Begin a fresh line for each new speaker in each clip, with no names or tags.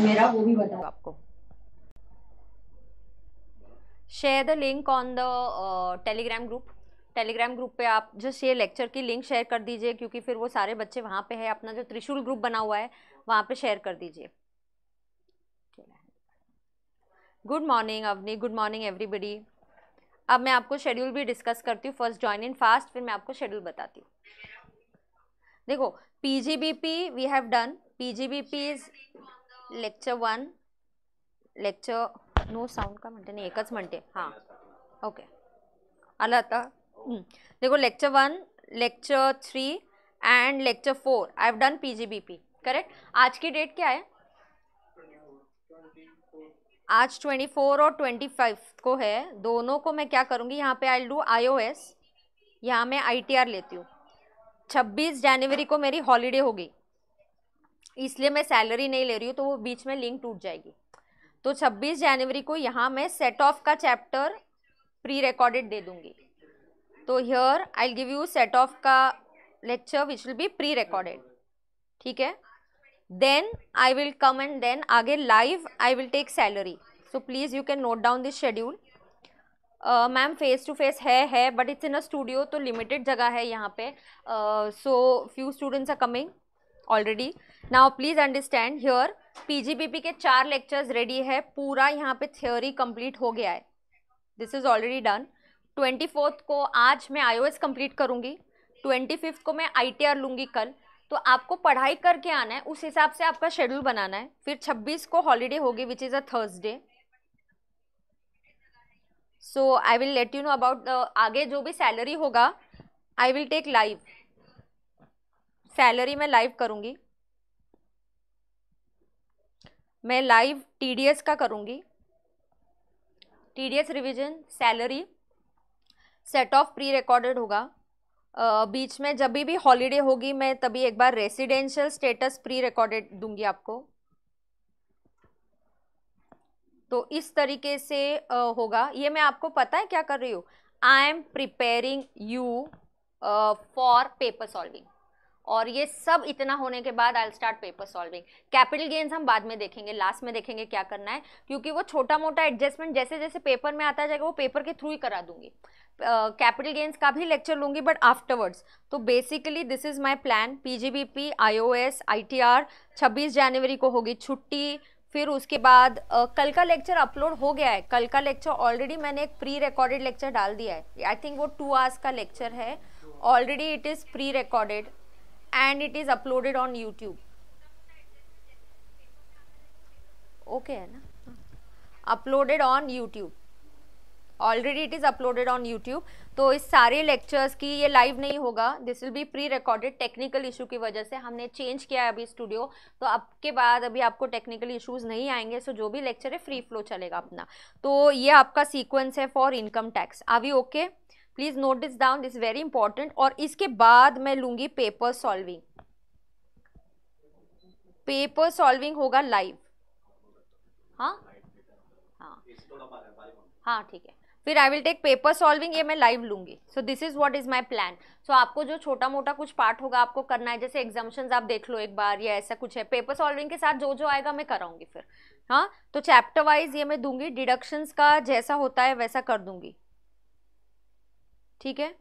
मेरा वो भी आपको share the link on the Telegram group Telegram group पे आप जो ये लेक्चर की लिंक शेयर कर दीजिए क्योंकि फिर वो सारे बच्चे वहाँ पे है अपना जो त्रिशूल ग्रुप बना हुआ है वहाँ पे शेयर कर दीजिए good morning Avani good morning everybody अब मैं आपको शेड्यूल भी डिस्कस करती हूँ फर्स्ट ज्वाइन इन फास्ट फिर मैं आपको शेड्यूल बताती हूँ देखो P G B P we have done P G B P is lecture one lecture no sound का मनते नहीं एक हाँ ओके आलं आता हम्म. देखो lecture one lecture three and lecture four I have done PGBP correct आज की डेट क्या है आज ट्वेंटी फोर और ट्वेंटी फाइव को है दोनों को मैं क्या करूँगी यहाँ पे I do I O S यहाँ मैं आई टी आर लेती हूँ छब्बीस जनवरी को मेरी हॉलीडे होगी इसलिए मैं सैलरी नहीं ले रही हूँ तो वो बीच में लिंक टूट जाएगी तो 26 जनवरी को यहाँ मैं सेट ऑफ का चैप्टर प्री रिकॉर्डेड दे दूँगी तो here I give you set off का lecture which will be pre recorded ठीक है then I will come and then आगे live I will take salary so please you can note down this schedule ma'am face to face है है but it's in a studio तो limited जगह है यहाँ पे so few students are coming already now please understand here PGBP के चार lectures ready है पूरा यहाँ पे थ्योरी कंप्लीट हो गया है this is already done twenty fourth को आज मैं आई कंप्लीट करूँगी ट्वेंटी फिफ्थ को मैं आई लूँगी कल तो आपको पढ़ाई करके आना है उस हिसाब से आपका शेड्यूल बनाना है फिर छब्बीस को हॉलीडे होगी which is a Thursday so I will let you know about आगे जो भी सैलरी होगा I will take live salary मैं लाइव करूँगी मैं लाइव टीडीएस का करूँगी TDS revision salary set off pre recorded होगा बीच में जब भी हॉलीडे होगी मैं तभी एक बार रेसिडेंशियल स्टेटस प्री रिकॉर्डेड दूंगी आपको तो इस तरीके से होगा ये मैं आपको पता है क्या कर रही हूँ I am preparing you for paper solving और ये सब इतना होने के बाद I start paper solving capital gains हम बाद में देखेंगे लास्ट में देखेंगे क्या करना है क्योंकि वो छोटा मोटा एडजस्टमेंट जैसे जैसे पेपर में आता जाएगा वो पेपर के थ्रू ही करा दूंगी कैपिटल uh, गेन्स का भी लेक्चर लूँगी बट आफ्टरवर्ड्स तो basically this is my plan P G B P I O S I T R छब्बीस जनवरी को होगी छुट्टी फिर उसके बाद uh, कल का लेक्चर अपलोड हो गया है कल का लेक्चर ऑलरेडी मैंने एक प्री रिकॉर्डेड लेक्चर डाल दिया है आई थिंक वो टू आवर्स का लेक्चर है already it is pre recorded and it is uploaded on YouTube. Okay, है ना uploaded on YouTube. Already it is uploaded on YouTube तो इस सारे लेक्चर्स की ये लाइव नहीं होगा this will be pre recorded technical issue की वजह से हमने चेंज किया है अभी स्टूडियो तो अब के बाद अभी आपको टेक्निकल इशूज नहीं आएंगे सो so जो भी लेक्चर है फ्री फ्लो चलेगा अपना तो ये आपका सीक्वेंस है फॉर इनकम टैक्स अभी okay okay? Please note this down this very important और इसके बाद मैं लूंगी पेपर सॉल्विंग पेपर सॉल्विंग होगा लाइव हाँ हाँ हाँ ठीक है फिर I will take paper solving ये मैं लाइव लूंगी so this is what is my plan सो आपको जो छोटा मोटा कुछ पार्ट होगा आपको करना है जैसे एग्जामेशन आप देख लो एक बार या ऐसा कुछ है पेपर सॉल्विंग के साथ जो जो आएगा मैं कराऊंगी फिर हाँ तो चैप्टर वाइज ये मैं दूंगी डिडक्शंस का जैसा होता है वैसा कर दूंगी ठीक है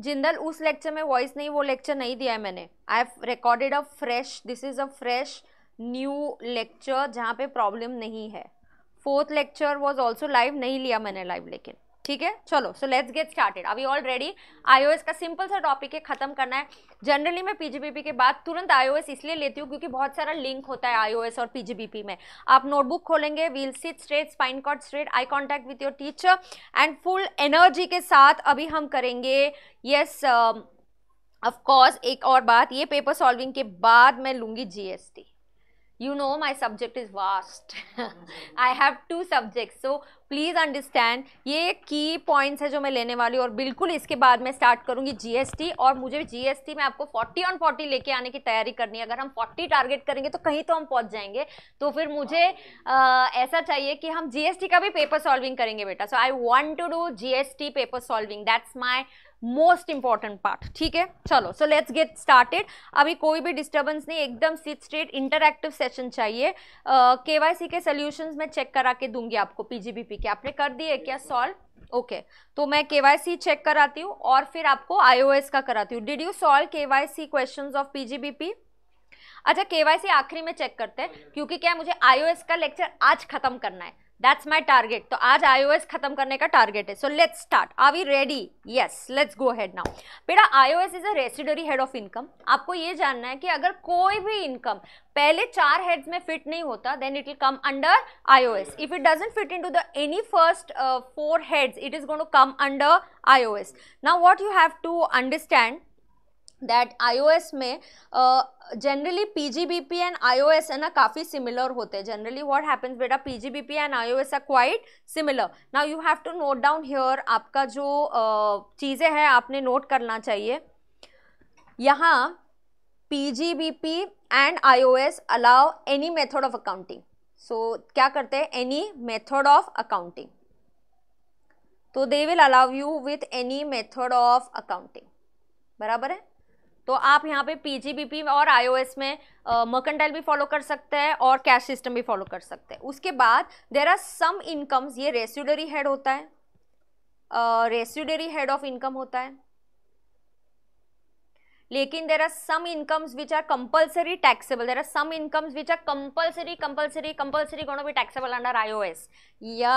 जिंदल उस लेक्चर में वॉइस नहीं वो लेक्चर नहीं दिया है मैंने I have recorded a fresh this is a fresh new lecture जहाँ पे प्रॉब्लम नहीं है fourth lecture was also live नहीं लिया मैंने लाइव लेकिन ठीक है चलो सो लेट्स गेट स्टार्टेड अभी ऑलरेडी आईओएस का सिंपल सा टॉपिक है खत्म करना है जनरली मैं पीजीबीपी के बाद तुरंत आईओएस इसलिए लेती हूँ क्योंकि बहुत सारा लिंक होता है आईओएस और पीजीबीपी में आप नोटबुक खोलेंगे we'll sit straight spine cord straight eye contact with your teacher and full energy के साथ अभी हम करेंगे यस ऑफकोर्स um, एक और बात ये पेपर सॉल्विंग के बाद मैं लूँगी GST you know my subject is vast i have two subjects so please understand ये की पॉइंट्स है जो मैं लेने वाली हूँ और बिल्कुल इसके बाद मैं स्टार्ट करूँगी GST और मुझे GST में आपको 40 ऑन 40 लेके आने की तैयारी करनी है अगर हम 40 टारगेट करेंगे तो कहीं तो हम पहुँच जाएंगे तो फिर मुझे आ, ऐसा चाहिए कि हम GST का भी पेपर सॉल्विंग करेंगे बेटा so I want to do GST paper solving that's my most important part ठीक है चलो सो लेट्स गेट स्टार्टेड अभी कोई भी डिस्टर्बेंस नहीं एकदम सिट स्ट्रेट इंटरक्टिव सेशन चाहिए के वाई सी के सोल्यूशन मैं चेक करा के दूंगी आपको पीजीबीपी के आपने कर दिए क्या सॉल्व ओके okay. तो मैं के वाई सी चेक कराती हूँ और फिर आपको आईओएस का कराती हूँ did you solve K Y C question of PGBP अच्छा के वाई सी आखिरी में चेक करते हैं क्योंकि क्या मुझे आईओएस का लेक्चर आज खत्म करना है दैट्स माई टारगेट तो आज एस खत्म करने का टारगेट है so let's start are we ready yes let's go head now बेटा S is a residuary head of income आपको ये जानना है कि अगर कोई भी इनकम पहले चार हेड्स में फिट नहीं होता then it will come under S if it doesn't fit in to the any first four heads it is gone to come under S now what you have to understand that IOS में generally P G B P and I O S है ना काफ़ी similar होते हैं generally what happens बेटा P G B P and I O S are quite similar now you have to note down here आपका जो uh, चीज़ें हैं आपने नोट करना चाहिए यहाँ P G B P and I O S allow any method of accounting so क्या करते हैं एनी मेथड ऑफ अकाउंटिंग तो they will allow you with any method of accounting बराबर है तो आप यहाँ पे पीजीबीपी और आईओएस में uh, भी फॉलो कर सकते हैं और कैश सिस्टम भी फॉलो कर सकते हैं उसके बाद देर आर सम इनकम्स ये रेस्यूडरी हेड होता है रेस्यूडरी हेड ऑफ इनकम होता है लेकिन there are some incomes which are compulsory taxable there are some incomes which are compulsory compulsory compulsory gonna भी टैक्सेबल अंडर एस या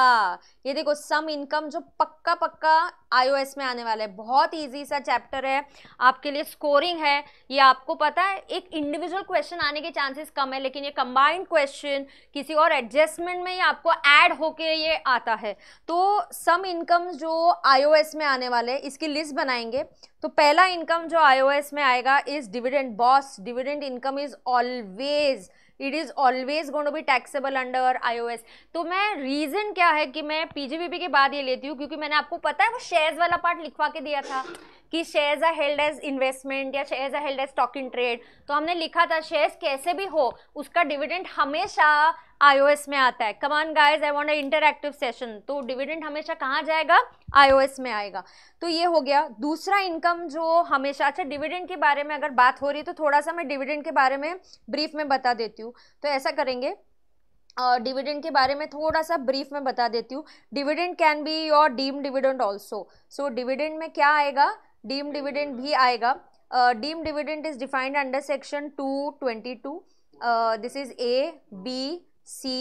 ये देखो सम इनकम जो पक्का पक्का एस में आने वाला है बहुत ईजी सा चैप्टर है आपके लिए स्कोरिंग है ये आपको पता है एक इंडिविजुअल क्वेश्चन आने के चांसेस कम है लेकिन ये कंबाइंड क्वेश्चन किसी और एडजस्टमेंट में ये आपको ऐड होके ये आता है तो सम इनकम जो एस में आने वाले इसकी लिस्ट बनाएंगे तो पहला इनकम जो एस में में आएगा is dividend boss dividend income is always it is always gone to be taxable under IOS तो मैं रीज़न क्या है कि मैं पीजीबीपी के बाद ये लेती हूँ क्योंकि मैंने आपको पता है वो शेयर्स वाला पार्ट लिखवा के दिया था कि shares are held as investment या shares are held as stock in trade तो हमने लिखा था शेयर्स कैसे भी हो उसका डिविडेंड हमेशा आईओएस में आता है come on guys I want a active session तो डिविडेंड हमेशा कहाँ जाएगा आईओएस में आएगा तो ये हो गया दूसरा इनकम जो हमेशा अच्छा डिविडेंड के बारे में अगर बात हो रही है तो थोड़ा सा मैं डिविडेंड के बारे में ब्रीफ में बता देती हूँ तो ऐसा करेंगे डिविडेंड uh, के बारे में थोड़ा सा ब्रीफ में बता देती हूँ dividend can be your deem dividend also so dividend में क्या आएगा डीम डिविडेंड भी आएगा deem dividend is defined under section two twenty two this is A B C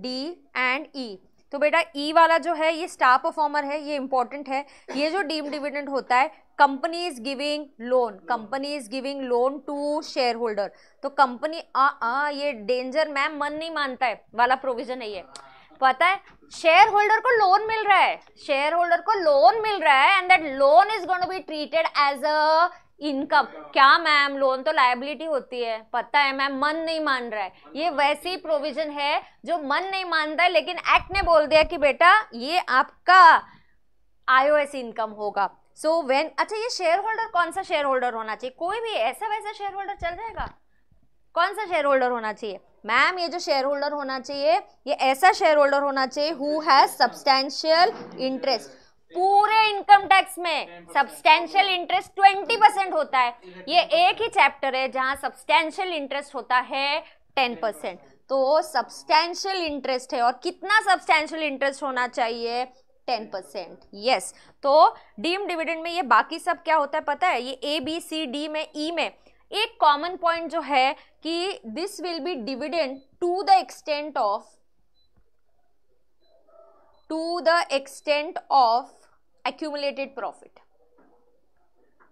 D and E तो बेटा ई e वाला जो है ये स्टार परफॉर्मर है ये इंपॉर्टेंट है ये जो डीम डिविडेंड होता है company is giving loan company is giving loan to share holder तो कंपनी आ आ ये डेंजर मैम मन नहीं मानता है वाला प्रोविजन है ये पता है शेयर होल्डर को लोन मिल रहा है शेयर होल्डर को लोन मिल रहा है and that loan is going to be treated as a income क्या मैम लोन तो लाइबिलिटी होती है पता है मैम मन नहीं मान रहा है ये वैसी प्रोविजन है जो मन नहीं मानता है लेकिन एक्ट ने बोल दिया कि बेटा ये आपका आईओएस इनकम होगा सो so वेन अच्छा ये शेयर होल्डर कौन सा शेयर होल्डर होना चाहिए कोई भी ऐसा वैसा शेयर होल्डर चल जाएगा कौन सा शेयर होल्डर होना चाहिए मैम ये जो शेयर होल्डर होना चाहिए ये ऐसा शेयर होल्डर होना चाहिए हु हैज़ सब्सटैंशियल इंटरेस्ट पूरे इनकम टैक्स में सब्सटेंशियल इंटरेस्ट ट्वेंटी परसेंट होता है ये एक ही चैप्टर है जहां सब्सटेंशियल इंटरेस्ट होता है टेन परसेंट तो सब्सटेंशियल इंटरेस्ट है और कितना सब्सटेंशियल इंटरेस्ट होना चाहिए टेन परसेंट यस तो डीम डिविडेंड में ये बाकी सब क्या होता है पता है ये ए बी सी डी में ई e में एक कॉमन पॉइंट जो है कि this will be dividend to the extent of to the extent of accumulated profit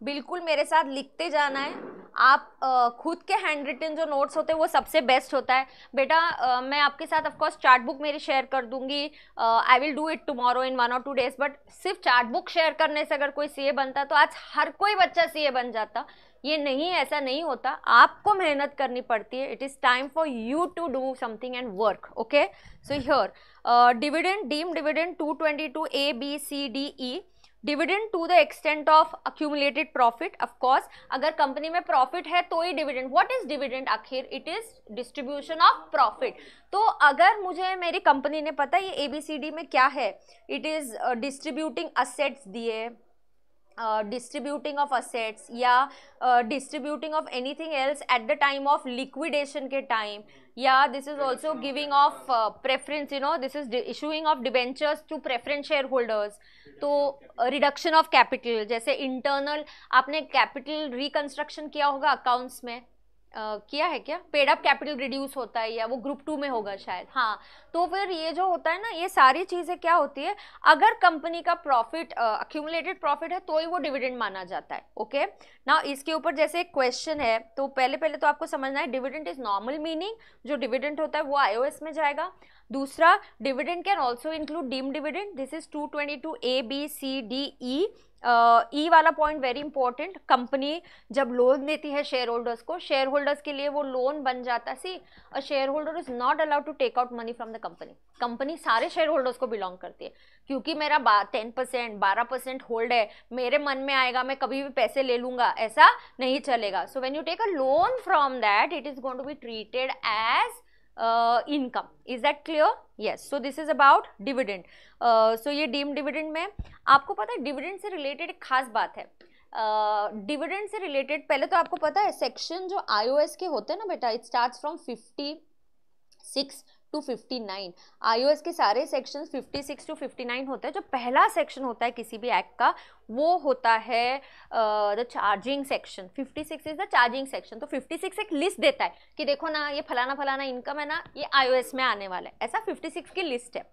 बिल्कुल मेरे साथ लिखते जाना है आप आ, खुद के हैंड रिटन जो नोट्स होते हैं वो सबसे बेस्ट होता है बेटा आ, मैं आपके साथ ऑफकोर्स चार्ट बुक मेरी शेयर कर दूंगी I will do it tomorrow in one और टू डेज बट सिर्फ चार्ट बुक शेयर करने से अगर कोई सीए बनता तो आज हर कोई बच्चा सीए बन जाता ये नहीं ऐसा नहीं होता आपको मेहनत करनी पड़ती है it is time for you to do something and work okay so your dividend deem dividend 222 A B C D E dividend to the extent of accumulated profit of course अगर कंपनी में प्रॉफिट है तो ही dividend what is dividend आखिर it is distribution of profit तो अगर मुझे मेरी कंपनी ने पता ये ए बी सी डी में क्या है इट इज डिस्ट्रीब्यूटिंग असेट्स दिए डिस्ट्रीब्यूटिंग ऑफ असेट्स या distributing of anything else at the time of liquidation के टाइम या this is also giving of preference you know this is issuing of debentures to preference share holders तो reduction of capital जैसे internal आपने capital reconstruction किया होगा accounts में किया है क्या पेड अप कैपिटल रिड्यूस होता है या वो ग्रुप टू में होगा शायद हाँ तो फिर ये जो होता है ना ये सारी चीज़ें क्या होती है अगर कंपनी का प्रॉफिट अक्यूमुलेटेड प्रॉफिट है तो ही वो डिविडेंड माना जाता है ओके ना इसके ऊपर जैसे एक क्वेश्चन है तो पहले पहले तो आपको समझना है डिविडेंड इज नॉर्मल मीनिंग जो डिविडेंड होता है वो आई में जाएगा दूसरा dividend can also include deem dividend this is 222 A B C D E E वाला पॉइंट वेरी इंपॉर्टेंट कंपनी जब लोन देती है शेयर होल्डर्स को शेयर होल्डर्स के लिए वो लोन बन जाता see a share holder is not allowed to take out money from the company company सारे शेयर होल्डर्स को बिलोंग करती है क्योंकि मेरा टेन परसेंट बारह परसेंट होल्ड है मेरे मन में आएगा मैं कभी भी पैसे ले लूंगा ऐसा नहीं चलेगा so when you take a loan from that it is going to be treated as uh, income is that clear yes so this is about dividend uh, so ये deemed dividend में आपको पता है dividend से related एक खास बात है डिविडेंड uh, से रिलेटेड पहले तो आपको पता है सेक्शन जो आईओएस के होते हैं ना बेटा it starts from fifty six to 59 IOS के सारे सेक्शन 56 टू 59 होते हैं जो पहला सेक्शन होता है किसी भी एक्ट का वो होता है the charging section 56 is the charging section तो 56 एक लिस्ट देता है कि देखो ना ये फलाना फलाना इनकम है ना ये आईओएस में आने वाला है ऐसा 56 की लिस्ट है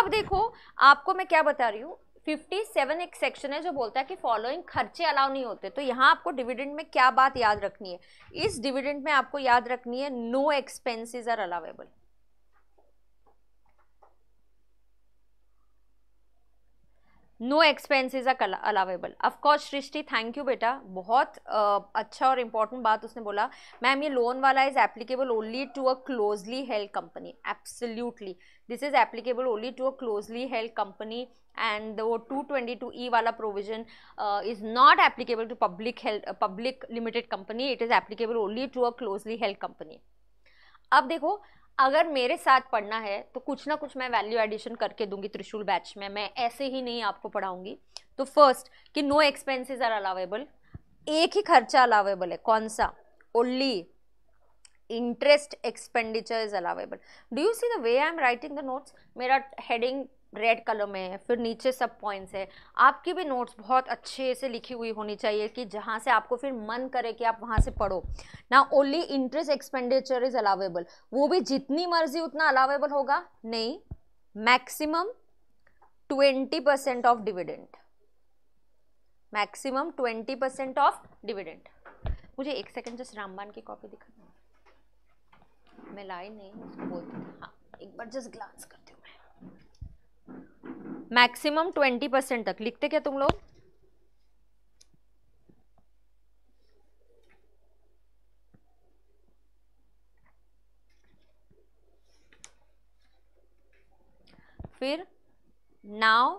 अब देखो आपको मैं क्या बता रही हूँ 57 एक सेक्शन है जो बोलता है कि फॉलोइंग खर्चे अलाउ नहीं होते तो यहाँ आपको डिविडेंड में क्या बात याद रखनी है इस डिविडेंड में आपको याद रखनी है no expenses are allowable no expenses are allowable of course Srishti thank you बेटा बहुत uh, अच्छा और इम्पॉर्टेंट बात उसने बोला मैम ये लोन वाला is applicable only to a closely held company absolutely this is applicable only to a closely held company and वो टू ट्वेंटी टू ई वाला provision is not applicable to public health public limited company it is applicable only to a closely held company अब देखो अगर मेरे साथ पढ़ना है तो कुछ ना कुछ मैं वैल्यू एडिशन करके दूंगी त्रिशूल बैच में मैं ऐसे ही नहीं आपको पढ़ाऊंगी तो फर्स्ट कि नो एक्सपेंसेस आर अलावेबल एक ही खर्चा अलावेबल है कौन सा only interest expenditure is allowable do you see the way I am writing the notes मेरा हेडिंग रेड कलर में है फिर नीचे सब पॉइंट्स है आपकी भी नोट्स बहुत अच्छे से लिखी हुई होनी चाहिए कि जहाँ से आपको फिर मन करे कि आप वहाँ से पढ़ो ना only interest expenditure is allowable वो भी जितनी मर्जी उतना अलावेबल होगा नहीं maximum twenty percent of dividend maximum twenty percent of dividend मुझे एक सेकेंड जस्ट रामबान की कॉपी दिखा मैं लाई नहीं बोलती हाँ एक बार जस्ट ग्लांस कर मैक्सिमम ट्वेंटी परसेंट तक लिखते क्या तुम लोग फिर now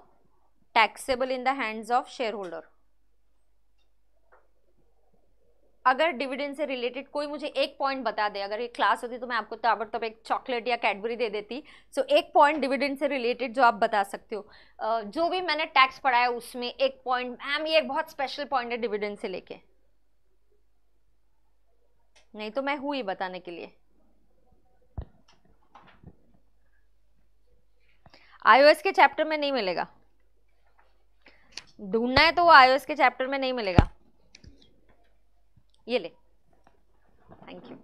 taxable in the hands of share holder अगर डिविडेंड से रिलेटेड कोई मुझे एक पॉइंट बता दे अगर ये क्लास होती तो मैं आपको तब एक चॉकलेट या कैडबरी दे देती सो so, एक पॉइंट डिविडेंड से रिलेटेड जो आप बता सकते हो जो भी मैंने टैक्स पढ़ाया उसमें एक पॉइंट मैम ये एक बहुत स्पेशल पॉइंट है डिविडेंड से लेके नहीं तो मैं हुई बताने के लिए आईओएस के चैप्टर में नहीं मिलेगा ढूंढना है तो वो आईओएस के चैप्टर में नहीं मिलेगा ये ले थैंक यू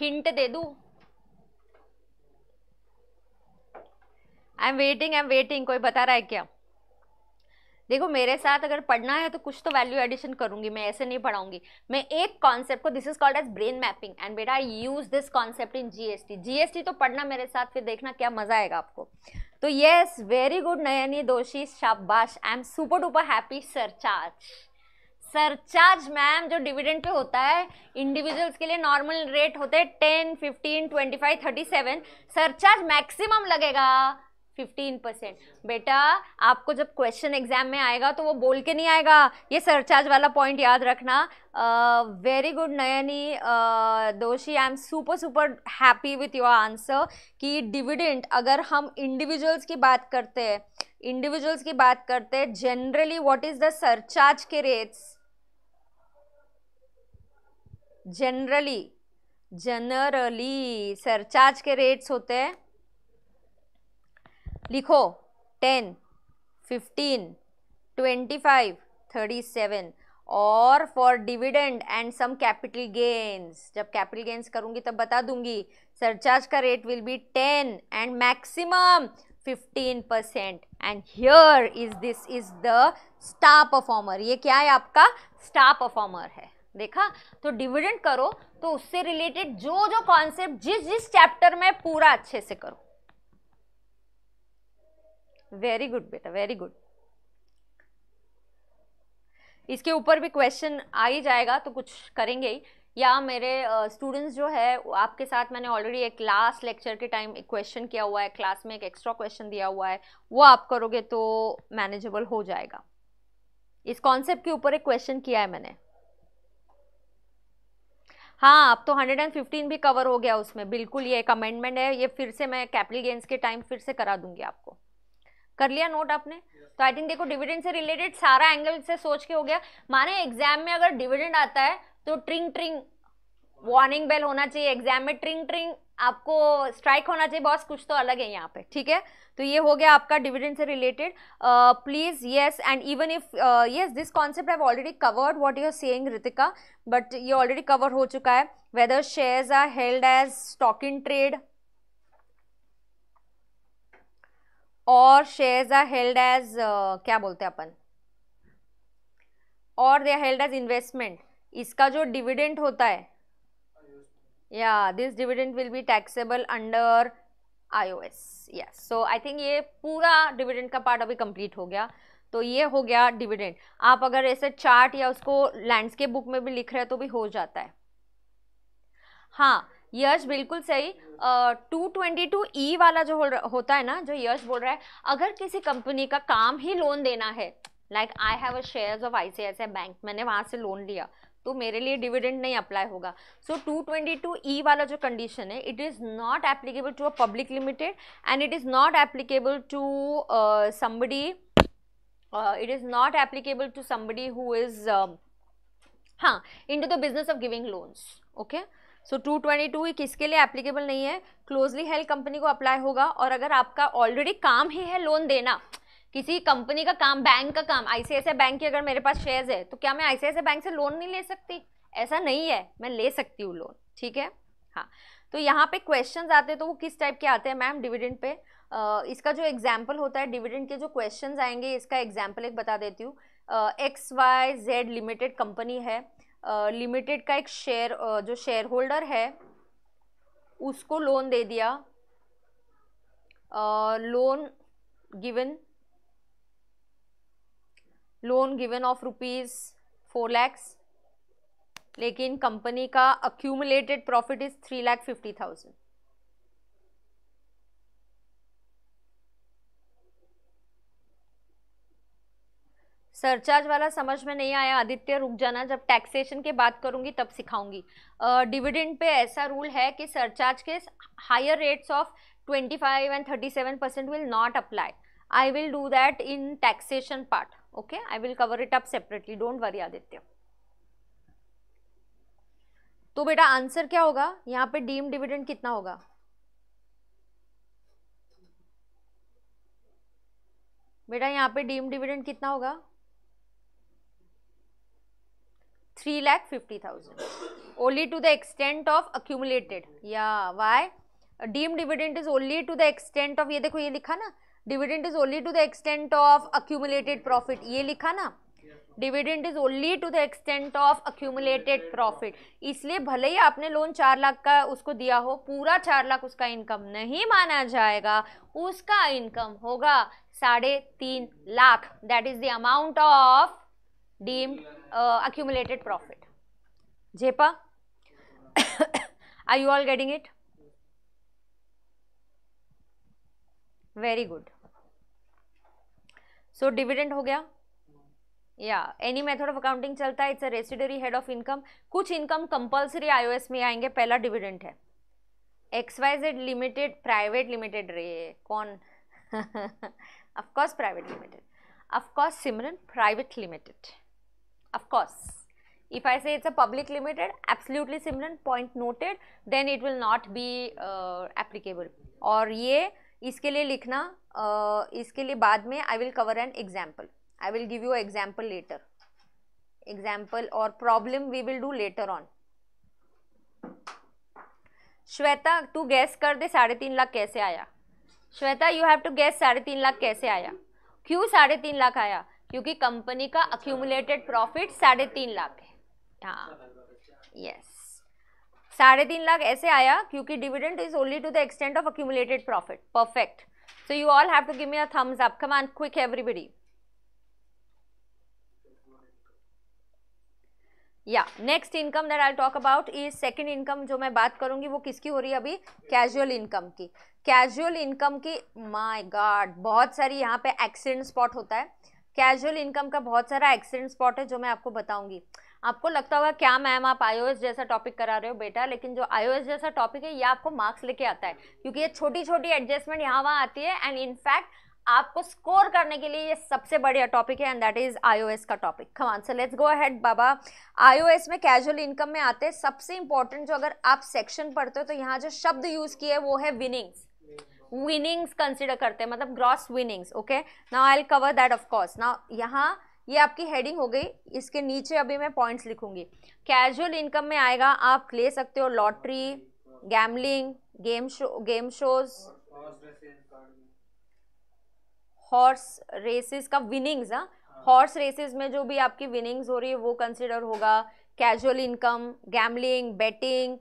हिंट दे दू I am waiting I am waiting कोई बता रहा है क्या देखो मेरे साथ अगर पढ़ना है तो कुछ तो वैल्यू एडिशन करूंगी मैं ऐसे नहीं पढ़ाऊंगी मैं एक कॉन्सेप्ट को this is called as brain mapping and बेटा I use this concept in GST GST तो पढ़ना मेरे साथ फिर देखना क्या मजा आएगा आपको तो yes very good Nayani Doshi शाबाश I am super duper happy surcharge surcharge ma'am जो डिविडेंड पे होता है इंडिविजुअल्स के लिए नॉर्मल रेट होते हैं ten fifteen twenty five thirty seven surcharge maximum लगेगा फिफ्टीन परसेंट बेटा आपको जब क्वेश्चन एग्जाम में आएगा तो वो बोल के नहीं आएगा ये सरचार्ज वाला पॉइंट याद रखना very good Nayani Doshi I am super super happy with your answer कि डिविडेंट अगर हम इंडिविजुअल्स की बात करते हैं इंडिविजुअल्स की बात करते हैं generally what is the surcharge के रेट्स जनरली जनरली सरचार्ज के रेट्स होते हैं लिखो ten fifteen twenty five thirty seven और for dividend and some capital gains जब कैपिटल गेन्स करूँगी तब बता दूंगी सरचार्ज का rate will be ten and maximum fifteen percent and here is this is the star performer ये क्या है आपका स्टार परफॉर्मर है देखा तो डिविडेंड करो तो उससे रिलेटेड जो जो कॉन्सेप्ट जिस जिस चैप्टर में पूरा अच्छे से करो वेरी गुड बेटा वेरी गुड इसके ऊपर भी क्वेश्चन आ ही जाएगा तो कुछ करेंगे ही या मेरे स्टूडेंट्स uh, जो है आपके साथ मैंने ऑलरेडी एक लास्ट लेक्चर के टाइम एक क्वेश्चन किया हुआ है क्लास में एक एक्स्ट्रा क्वेश्चन दिया हुआ है वो आप करोगे तो मैनेजेबल हो जाएगा इस कॉन्सेप्ट के ऊपर एक क्वेश्चन किया है मैंने हाँ आप तो 115 भी कवर हो गया उसमें बिल्कुल ये एक अमेंडमेंट है ये फिर से मैं कैपिटल गेंस के टाइम फिर से करा दूंगी आपको कर लिया नोट आपने तो आई थिंक देखो डिविडेंड से रिलेटेड सारा एंगल से सोच के हो गया माने एग्जाम में अगर डिविडेंड आता है तो ट्रिंग ट्रिंग वार्निंग बेल होना चाहिए एग्जाम में ट्रिंग ट्रिंग आपको स्ट्राइक होना चाहिए बॉस कुछ तो अलग है यहाँ पे ठीक है तो ये हो गया आपका डिविडेंड से related please yes and even if yes this concept have already covered what you are saying Ritika but ये ऑलरेडी कवर हो चुका है whether shares are held as stock in trade और शेयर्स आर हेल्ड एज क्या बोलते हैं अपन और they are held as investment इसका जो डिविडेंट होता है या this dividend will be taxable under S yes so I think ये पूरा डिविडेंट का पार्ट अभी कंप्लीट हो गया तो ये हो गया डिविडेंड आप अगर ऐसे चार्ट या उसको लैंडस्केप बुक में भी लिख रहे हो तो भी हो जाता है हाँ यश बिल्कुल सही टू ट्वेंटी टू ई वाला जो होता है ना जो यश बोल रहा है अगर किसी कंपनी का काम ही लोन देना है like I have a shares of I C bank मैंने वहाँ से लोन लिया तो मेरे लिए डिविडेंड नहीं अप्लाई होगा so two twenty two E वाला जो कंडीशन है it is not applicable to a public limited and it is not applicable to somebody it is not applicable to somebody who is हाँ in to the business of giving loans okay so two twenty two किसके लिए applicable नहीं है closely health company को apply होगा और अगर आपका ऑलरेडी काम ही है लोन देना किसी कंपनी का काम बैंक का काम आईसीआईसीआई बैंक की अगर मेरे पास शेयर्स है तो क्या मैं आईसीआईसीआई बैंक से लोन नहीं ले सकती ऐसा नहीं है मैं ले सकती हूँ लोन ठीक है हाँ तो यहाँ पे क्वेश्चंस आते हैं तो वो किस टाइप के आते हैं मैम डिविडेंड पे आ, इसका जो एग्जाम्पल होता है डिविडेंड के जो क्वेश्चंस आएंगे इसका एग्जाम्पल एक बता देती हूँ X Y Z limited company है लिमिटेड का एक शेयर जो शेयर होल्डर है उसको लोन दे दिया loan given loan given of rupees four lakhs लेकिन कंपनी का accumulated profit is three lakh fifty thousand surcharge वाला समझ में नहीं आया आदित्य रुक जाना जब टैक्सेशन की बात करूंगी तब सिखाऊंगी डिविडेंड पे ऐसा रूल है कि सरचार्ज के higher rates of 25 and 37 percent will not apply I will do that in taxation part okay I will cover it up separately don't worry Aditya तो बेटा आंसर क्या होगा यहाँ पे डीम डिविडेंड कितना होगा बेटा यहाँ पे डीम डिविडेंड कितना होगा three lakh fifty thousand only to the extent of accumulated या why deem dividend is only to the extent of ये देखो ये लिखा ना dividend is only to the extent of accumulated profit ये लिखा ना dividend is only to the extent of accumulated profit इसलिए भले ही आपने लोन चार लाख का उसको दिया हो पूरा चार लाख उसका इनकम नहीं माना जाएगा उसका इनकम होगा साढ़े तीन lakh that is the amount of deemed accumulated profit जेपा are you all getting it very good so dividend हो गया या एनी मेथड ऑफ अकाउंटिंग चलता है it's a residuary head of income कुछ इनकम कंपलसरी आईओएस में आएंगे पहला डिविडेंट है X Y Z limited private limited रे कौन of course private limited of course Simran private limited of course if I say it's a public limited absolutely similar point noted then it will not be uh, applicable or ye iske liye likhna uh, इसके लिए बाद में I will cover an example I will give you a example later example or problem we will do later on Shweta तू gas कर दे साढ़े तीन लाख कैसे आया Shweta you have to guess साढ़े तीन लाख कैसे आया क्यों साढ़े तीन लाख आया क्योंकि कंपनी का अक्यूमुलेटेड अच्छा। प्रॉफिट साढ़े तीन लाख है हाँ यस साढ़े तीन लाख ऐसे आया क्योंकि dividend is only to the extent of accumulated profit perfect so you all have to give me a thumbs up come on quick everybody या next income that I talk about is second income जो मैं बात करूंगी वो किसकी हो रही है अभी कैजुअल इनकम की कैजुअल इनकम की माय गॉड बहुत सारी यहाँ पे एक्सीडेंट स्पॉट होता है कैजुअल इनकम का बहुत सारा एक्सीडेंट स्पॉट है जो मैं आपको बताऊंगी आपको लगता होगा क्या मैम आप आईओएस जैसा टॉपिक करा रहे हो बेटा लेकिन जो आईओएस जैसा टॉपिक है ये आपको मार्क्स लेके आता है क्योंकि ये छोटी छोटी एडजस्टमेंट यहाँ वहाँ आती है एंड इनफैक्ट आपको स्कोर करने के लिए ये सबसे बढ़िया टॉपिक है एंड दैट इज आईओएस का topic come on sir let's go ahead बाबा आईओएस में कैजुअल इनकम में आते हैं सबसे इंपॉर्टेंट जो अगर आप सेक्शन पढ़ते हो तो यहाँ जो शब्द यूज़ किए वो है विनिंग्स विनिंग्स कंसिडर करते हैं मतलब gross winnings okay now I cover that of course now यहाँ ये आपकी हेडिंग हो गई इसके नीचे अभी मैं पॉइंट्स लिखूंगी कैजुअल इनकम में आएगा आप ले सकते हो lottery gambling game show game shows horse races का विनिंग्स हाँ हॉर्स हाँ। रेसेस में जो भी आपकी विनिंग्स हो रही है वो कंसिडर होगा casual income gambling betting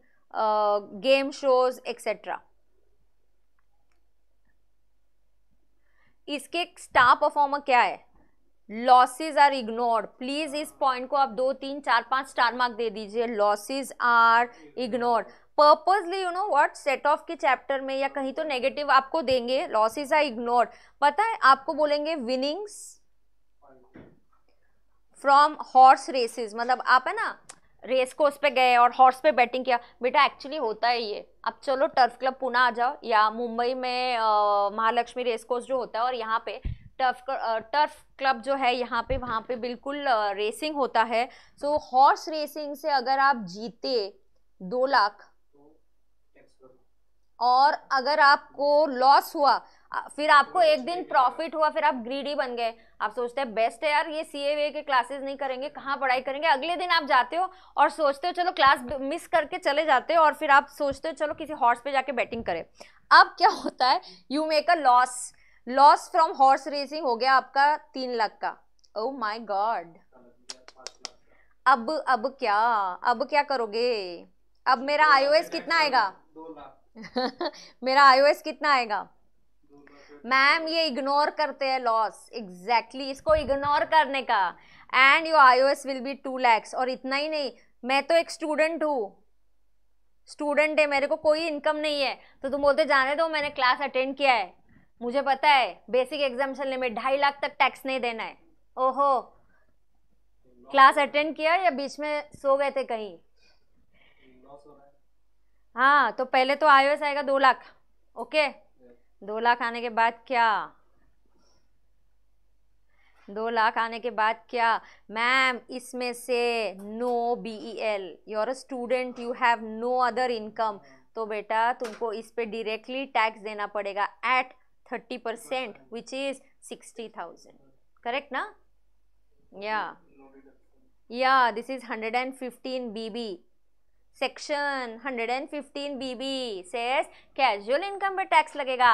game shows etcetera इसके स्टार परफॉर्मर क्या है लॉसेज आर इग्नोर्ड प्लीज इस पॉइंट को आप दो तीन चार पांच स्टार मार्क दे दीजिए losses are ignored purposely you know what set off के चैप्टर में या कहीं तो नेगेटिव आपको देंगे लॉसेज आर इग्नोर्ड पता है आपको बोलेंगे विनिंग्स फ्रॉम हॉर्स रेसेस मतलब आप है ना रेस कोर्स पे गए और हॉर्स पे बैटिंग किया बेटा एक्चुअली होता है ये अब चलो टर्फ क्लब पुणे आ जाओ या मुंबई में महालक्ष्मी रेस कोर्स जो होता है और यहाँ पे टर्फ टर्फ क्लब जो है यहाँ पे वहाँ पे बिल्कुल रेसिंग होता है सो हॉर्स रेसिंग से अगर आप जीते दो लाख और अगर आपको लॉस हुआ फिर आपको एक दिन प्रॉफिट हुआ फिर आप ग्रीडी बन गए आप सोचते हैं बेस्ट है यार ये सी ए के क्लासेस नहीं करेंगे कहाँ पढ़ाई करेंगे अगले दिन आप जाते हो और सोचते हो चलो क्लास मिस करके चले जाते हो और फिर आप सोचते हो चलो किसी हॉर्स पे जाके बैटिंग करें अब क्या होता है you make a loss loss from horse racing हो गया आपका तीन लाख का ओ माई गॉड अब अब क्या अब क्या करोगे अब मेरा आईओएस कितना आएगा दो लाख मेरा आईओ कितना आएगा मैम ये इग्नोर करते हैं लॉस एग्जैक्टली इसको इग्नोर करने का and your S will be two lakhs और इतना ही नहीं मैं तो एक स्टूडेंट हूँ स्टूडेंट है मेरे को कोई इनकम नहीं है तो तुम बोलते जाने दो मैंने क्लास अटेंड किया है मुझे पता है बेसिक एग्जामेशन लिमिट ढाई लाख तक टैक्स नहीं देना है ओहो क्लास अटेंड किया या बीच में सो गए थे कहीं हाँ तो पहले तो आईओएस आएगा दो लाख ओके दो लाख आने के बाद क्या दो लाख आने के बाद क्या मैम इसमें से no B E L your student you have no other income तो बेटा तुमको इस पे डायरेक्टली टैक्स देना पड़ेगा at thirty percent which is sixty thousand correct ना या this is hundred and fifteen B B section 115 BB cess casual income पर टैक्स लगेगा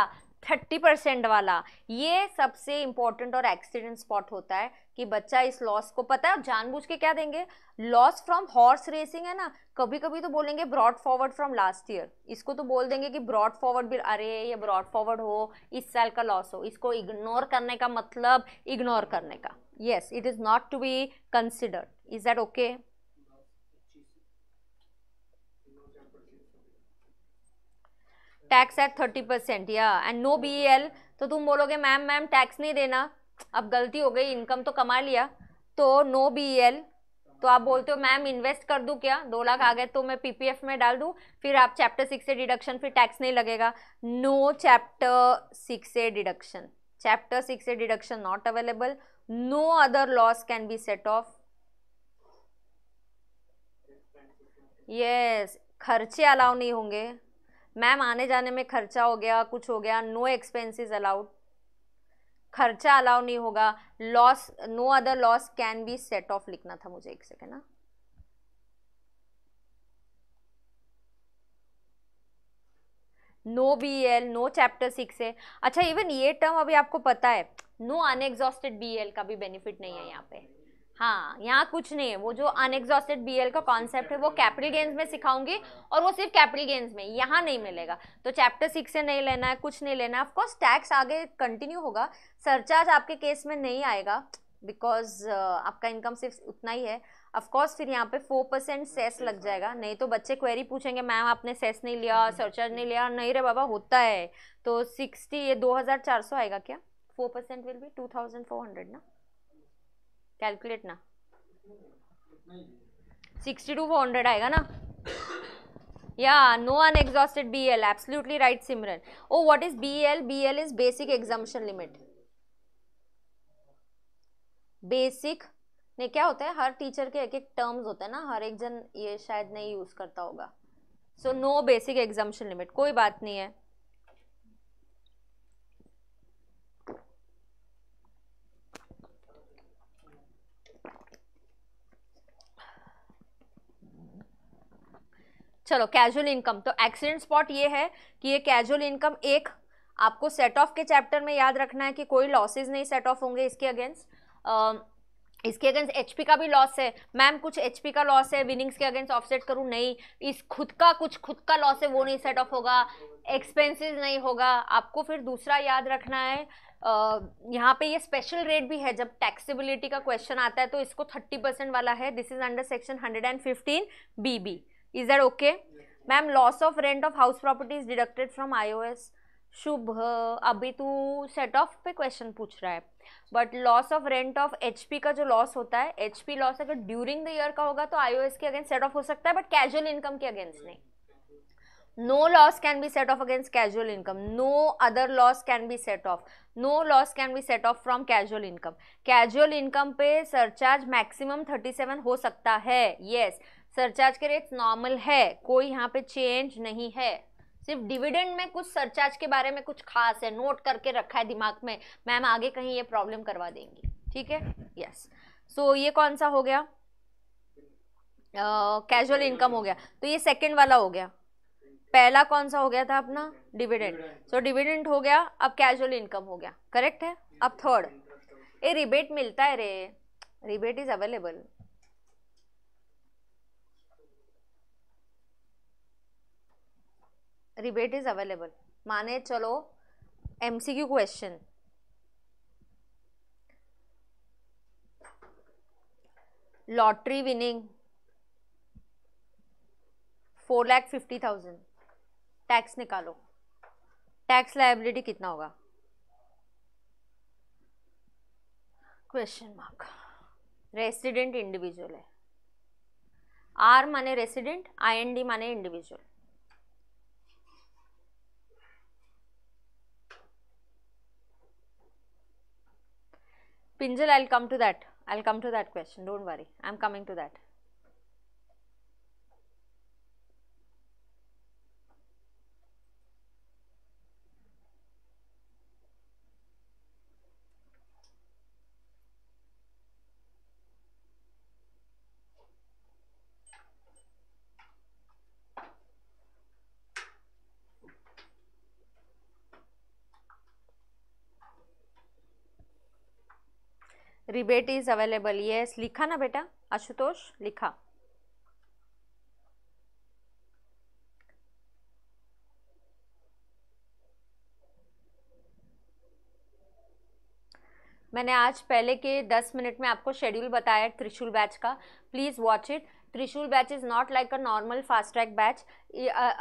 थर्टी परसेंट वाला ये सबसे इंपॉर्टेंट और एक्सीडेंट स्पॉट होता है कि बच्चा इस लॉस को पता है जानबूझ के क्या देंगे लॉस फ्रॉम हॉर्स रेसिंग है ना कभी कभी तो बोलेंगे brought forward from last year इसको तो बोल देंगे कि ब्रॉड फॉरवर्ड भी अरे ये ब्रॉड फॉरवर्ड हो इस साल का लॉस हो इसको इग्नोर करने का मतलब इग्नोर करने का yes it is not to be considered is that okay tax at thirty percent या एंड नो बी एल तो तुम बोलोगे मैम मैम टैक्स नहीं देना अब गलती हो गई इनकम तो कमा लिया तो नो बी एल तो आप बोलते हो मैम इन्वेस्ट कर दूँ क्या दो लाख आ गए तो मैं पीपीएफ में डाल दूँ फिर आप चैप्टर सिक्स से डिडक्शन फिर टैक्स नहीं लगेगा नो चैप्टर सिक्स से डिडक्शन चैप्टर सिक्स से deduction not available no other loss can be set off yes खर्चे अलाउ नहीं होंगे मैम आने जाने में खर्चा हो गया कुछ हो गया नो एक्सपेंसेस अलाउड खर्चा अलाउ नहीं होगा loss no other loss can be set off लिखना था मुझे एक सेकेंड ना no B L no chapter six है अच्छा इवन ये टर्म अभी आपको पता है नो अनएग्जॉस्टेड बी एल का भी बेनिफिट नहीं है हाँ। यहाँ पे हाँ यहाँ कुछ नहीं है वो जो अनएग्जॉस्टेड बीएल का कॉन्सेप्ट है वो कैपिटल गेन्स में सिखाऊंगी और वो सिर्फ कैपिटल गेन्स में यहाँ नहीं मिलेगा तो चैप्टर सिक्स से नहीं लेना है कुछ नहीं लेना है ऑफकोर्स टैक्स आगे कंटिन्यू होगा सरचार्ज आपके केस में नहीं आएगा बिकॉज uh, आपका इनकम सिर्फ उतना ही है ऑफकोर्स फिर यहाँ पे फोर परसेंट सेस लग जाएगा नहीं तो बच्चे क्वेरी पूछेंगे मैम आपने सेस नहीं लिया सरचार्ज हम्म। नहीं लिया नहीं रे बाबा होता है तो सिक्सटी ये दो हज़ार चार सौ आएगा क्या four percent will be two thousand four hundred ना कैलकुलेट ना सिक्सटी टू फोर हंड्रेड आएगा ना या no unexhausted B L absolutely right Simran oh is is B L B L is basic limit basic ने क्या होता है हर teacher के एक एक टर्म्स होते हैं ना हर एक जन ये शायद नहीं यूज़ करता होगा so no basic exemption limit कोई बात नहीं है चलो कैजुअल इनकम तो एक्सीडेंट स्पॉट ये है कि ये कैजुअल इनकम एक आपको सेट ऑफ के चैप्टर में याद रखना है कि कोई लॉसेज नहीं सेट ऑफ होंगे इसके अगेंस्ट इसके अगेंस्ट एचपी का भी लॉस है मैम कुछ एचपी का लॉस है विनिंग्स के अगेंस्ट ऑफसेट करूँ नहीं इस खुद का कुछ खुद का लॉस है वो नहीं सेट ऑफ होगा एक्सपेंसेस नहीं होगा आपको फिर दूसरा याद रखना है यहाँ पे ये स्पेशल रेट भी है जब टैक्सीबिलिटी का क्वेश्चन आता है तो इसको थर्टी परसेंट वाला है this is under section 115 BB is that okay ma'am loss of rent of house property is deducted from IOS Shubh अभी तू सेट ऑफ पे क्वेश्चन पूछ रहा है but loss of rent of P का जो लॉस होता है पी लॉस अगर ड्यूरिंग द ईयर का होगा तो एस के अगेंस्ट सेट ऑफ हो सकता है बट कैजुअल इनकम के अगेंस्ट नहीं no loss can be set off against casual income no other loss can be set off no loss can be set off from casual income casual income पे surcharge maximum thirty seven हो सकता है yes yes. Surcharge के rates normal है कोई यहाँ पे change नहीं है सिर्फ डिविडेंड में कुछ सरचार्ज के बारे में कुछ खास है नोट करके रखा है दिमाग में मैम आगे कहीं ये प्रॉब्लम करवा देंगी ठीक है यस सो so, ये कौन सा हो गया कैजुअल uh, इनकम हो गया तो ये सेकेंड वाला हो गया पहला कौन सा हो गया था अपना डिविडेंड सो डिविडेंड हो गया अब कैजुअल इनकम हो गया करेक्ट है अब थर्ड ए रिबेट मिलता है रे rebate is available rebate is available माने चलो MCQ question lottery winning four lakh fifty thousand tax निकालो टैक्स लाइबिलिटी कितना होगा क्वेश्चन मार्क रेसिडेंट इंडिविजुअल है आर माने रेसिडेंट आई एन डी माने individual Pinjal, I will come to that. I will come to that question. Don't worry. I am coming to that. Rebate is available yes लिखा ना बेटा आशुतोष लिखा मैंने आज पहले के 10 मिनट में आपको शेड्यूल बताया त्रिशूल बैच का please watch it Trishul batch is not like a normal fast track batch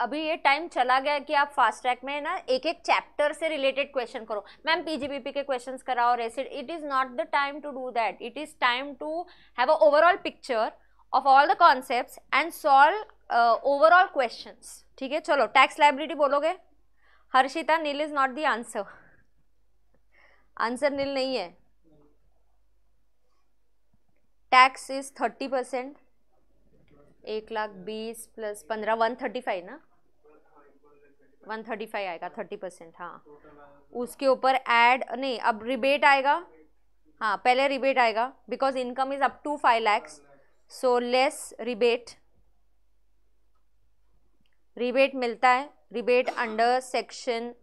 अभी ये टाइम चला गया कि आप फास्ट ट्रैक में ना एक एक चैप्टर से रिलेटेड क्वेश्चन करो मैम पीजीबीपी के क्वेश्चंस कराओ और ऐसे it is not the time to do that it is time to have a overall picture of all the concept and solve overall question ठीक है चलो टैक्स लाइब्रेरी बोलोगे Harshita nil is not the answer answer nil नहीं है tax is thirty percent एक लाख बीस plus पंद्रह one thirty five ना वन थर्टी फाइव आएगा थर्टी परसेंट हाँ उसके ऊपर एड नहीं अब रिबेट आएगा हाँ पहले रिबेट आएगा because income is up to five lakhs so less rebate rebate मिलता है rebate under section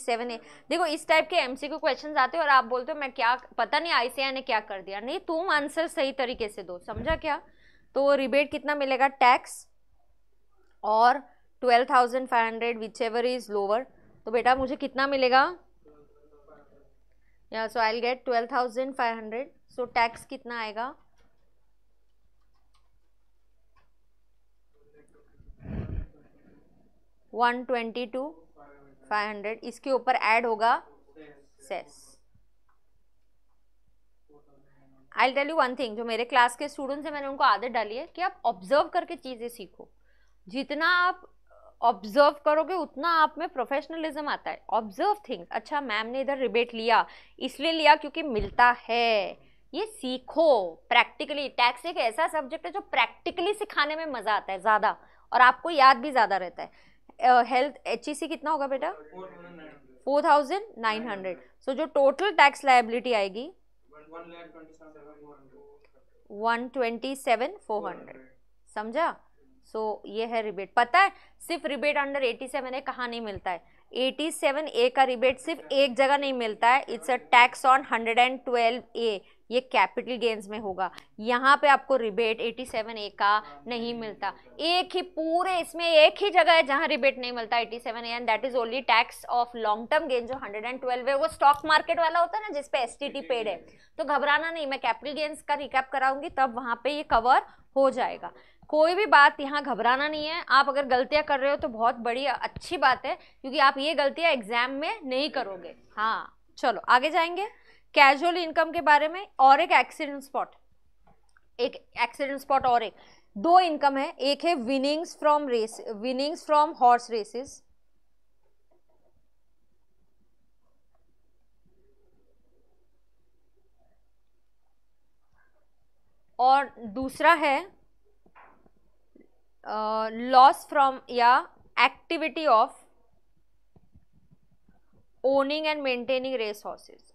seven A देखो इस टाइप के एमसीक्यू क्वेश्चन आते हैं और आप बोलते हो मैं क्या पता नहीं आईसीआई ने क्या कर दिया नहीं तुम आंसर सही तरीके से दो समझा क्या तो रिबेट कितना मिलेगा टैक्स और twelve thousand five hundred whichever is lower तो बेटा मुझे कितना मिलेगा या so I get twelve thousand five hundred so tax कितना आएगा one twenty two five hundred इसके ऊपर ऐड होगा cess I tell you one thing जो मेरे क्लास के स्टूडेंट्स हैं मैंने उनको आदत डाली है कि आप ऑब्जर्व करके चीज़ें सीखो जितना आप ऑब्जर्व करोगे उतना आप में प्रोफेशनलिज्म आता है ऑब्जर्व थिंग्स अच्छा मैम ने इधर रिबेट लिया इसलिए लिया क्योंकि मिलता है ये सीखो प्रैक्टिकली टैक्स एक ऐसा सब्जेक्ट है जो प्रैक्टिकली सिखाने में मज़ा आता है ज़्यादा और आपको याद भी ज़्यादा रहता है हेल्थ एच e कितना होगा बेटा four thousand nine hundred so जो टोटल टैक्स लाइबिलिटी आएगी one twenty seven four hundred समझा सो so, ये है रिबेट पता है सिर्फ rebate under eighty seven A कहाँ नहीं मिलता है एटी सेवन ए का रिबेट सिर्फ एक जगह नहीं मिलता है it's a tax on hundred and twelve A ये कैपिटल गेंस में होगा यहाँ पे आपको रिबेट 87 ए का नहीं मिलता एक ही पूरे इसमें एक ही जगह है जहाँ रिबेट नहीं मिलता 87 A and that is only tax of long term gain जो 112 है वो स्टॉक मार्केट वाला होता है ना जिसपे एस टी पेड है तो घबराना नहीं मैं कैपिटल गेंस का रिकैप कराऊंगी तब वहाँ पे ये कवर हो जाएगा कोई भी बात यहाँ घबराना नहीं है आप अगर गलतियाँ कर रहे हो तो बहुत बड़ी अच्छी बात है क्योंकि आप ये गलतियाँ एग्जाम में नहीं करोगे हाँ चलो आगे जाएंगे कैजुअल इनकम के बारे में और एक एक्सीडेंट स्पॉट एक एक्सीडेंट स्पॉट और एक दो इनकम है एक है winnings from race winnings from horse races और दूसरा है लॉस फ्रॉम या activity of owning and maintaining race horses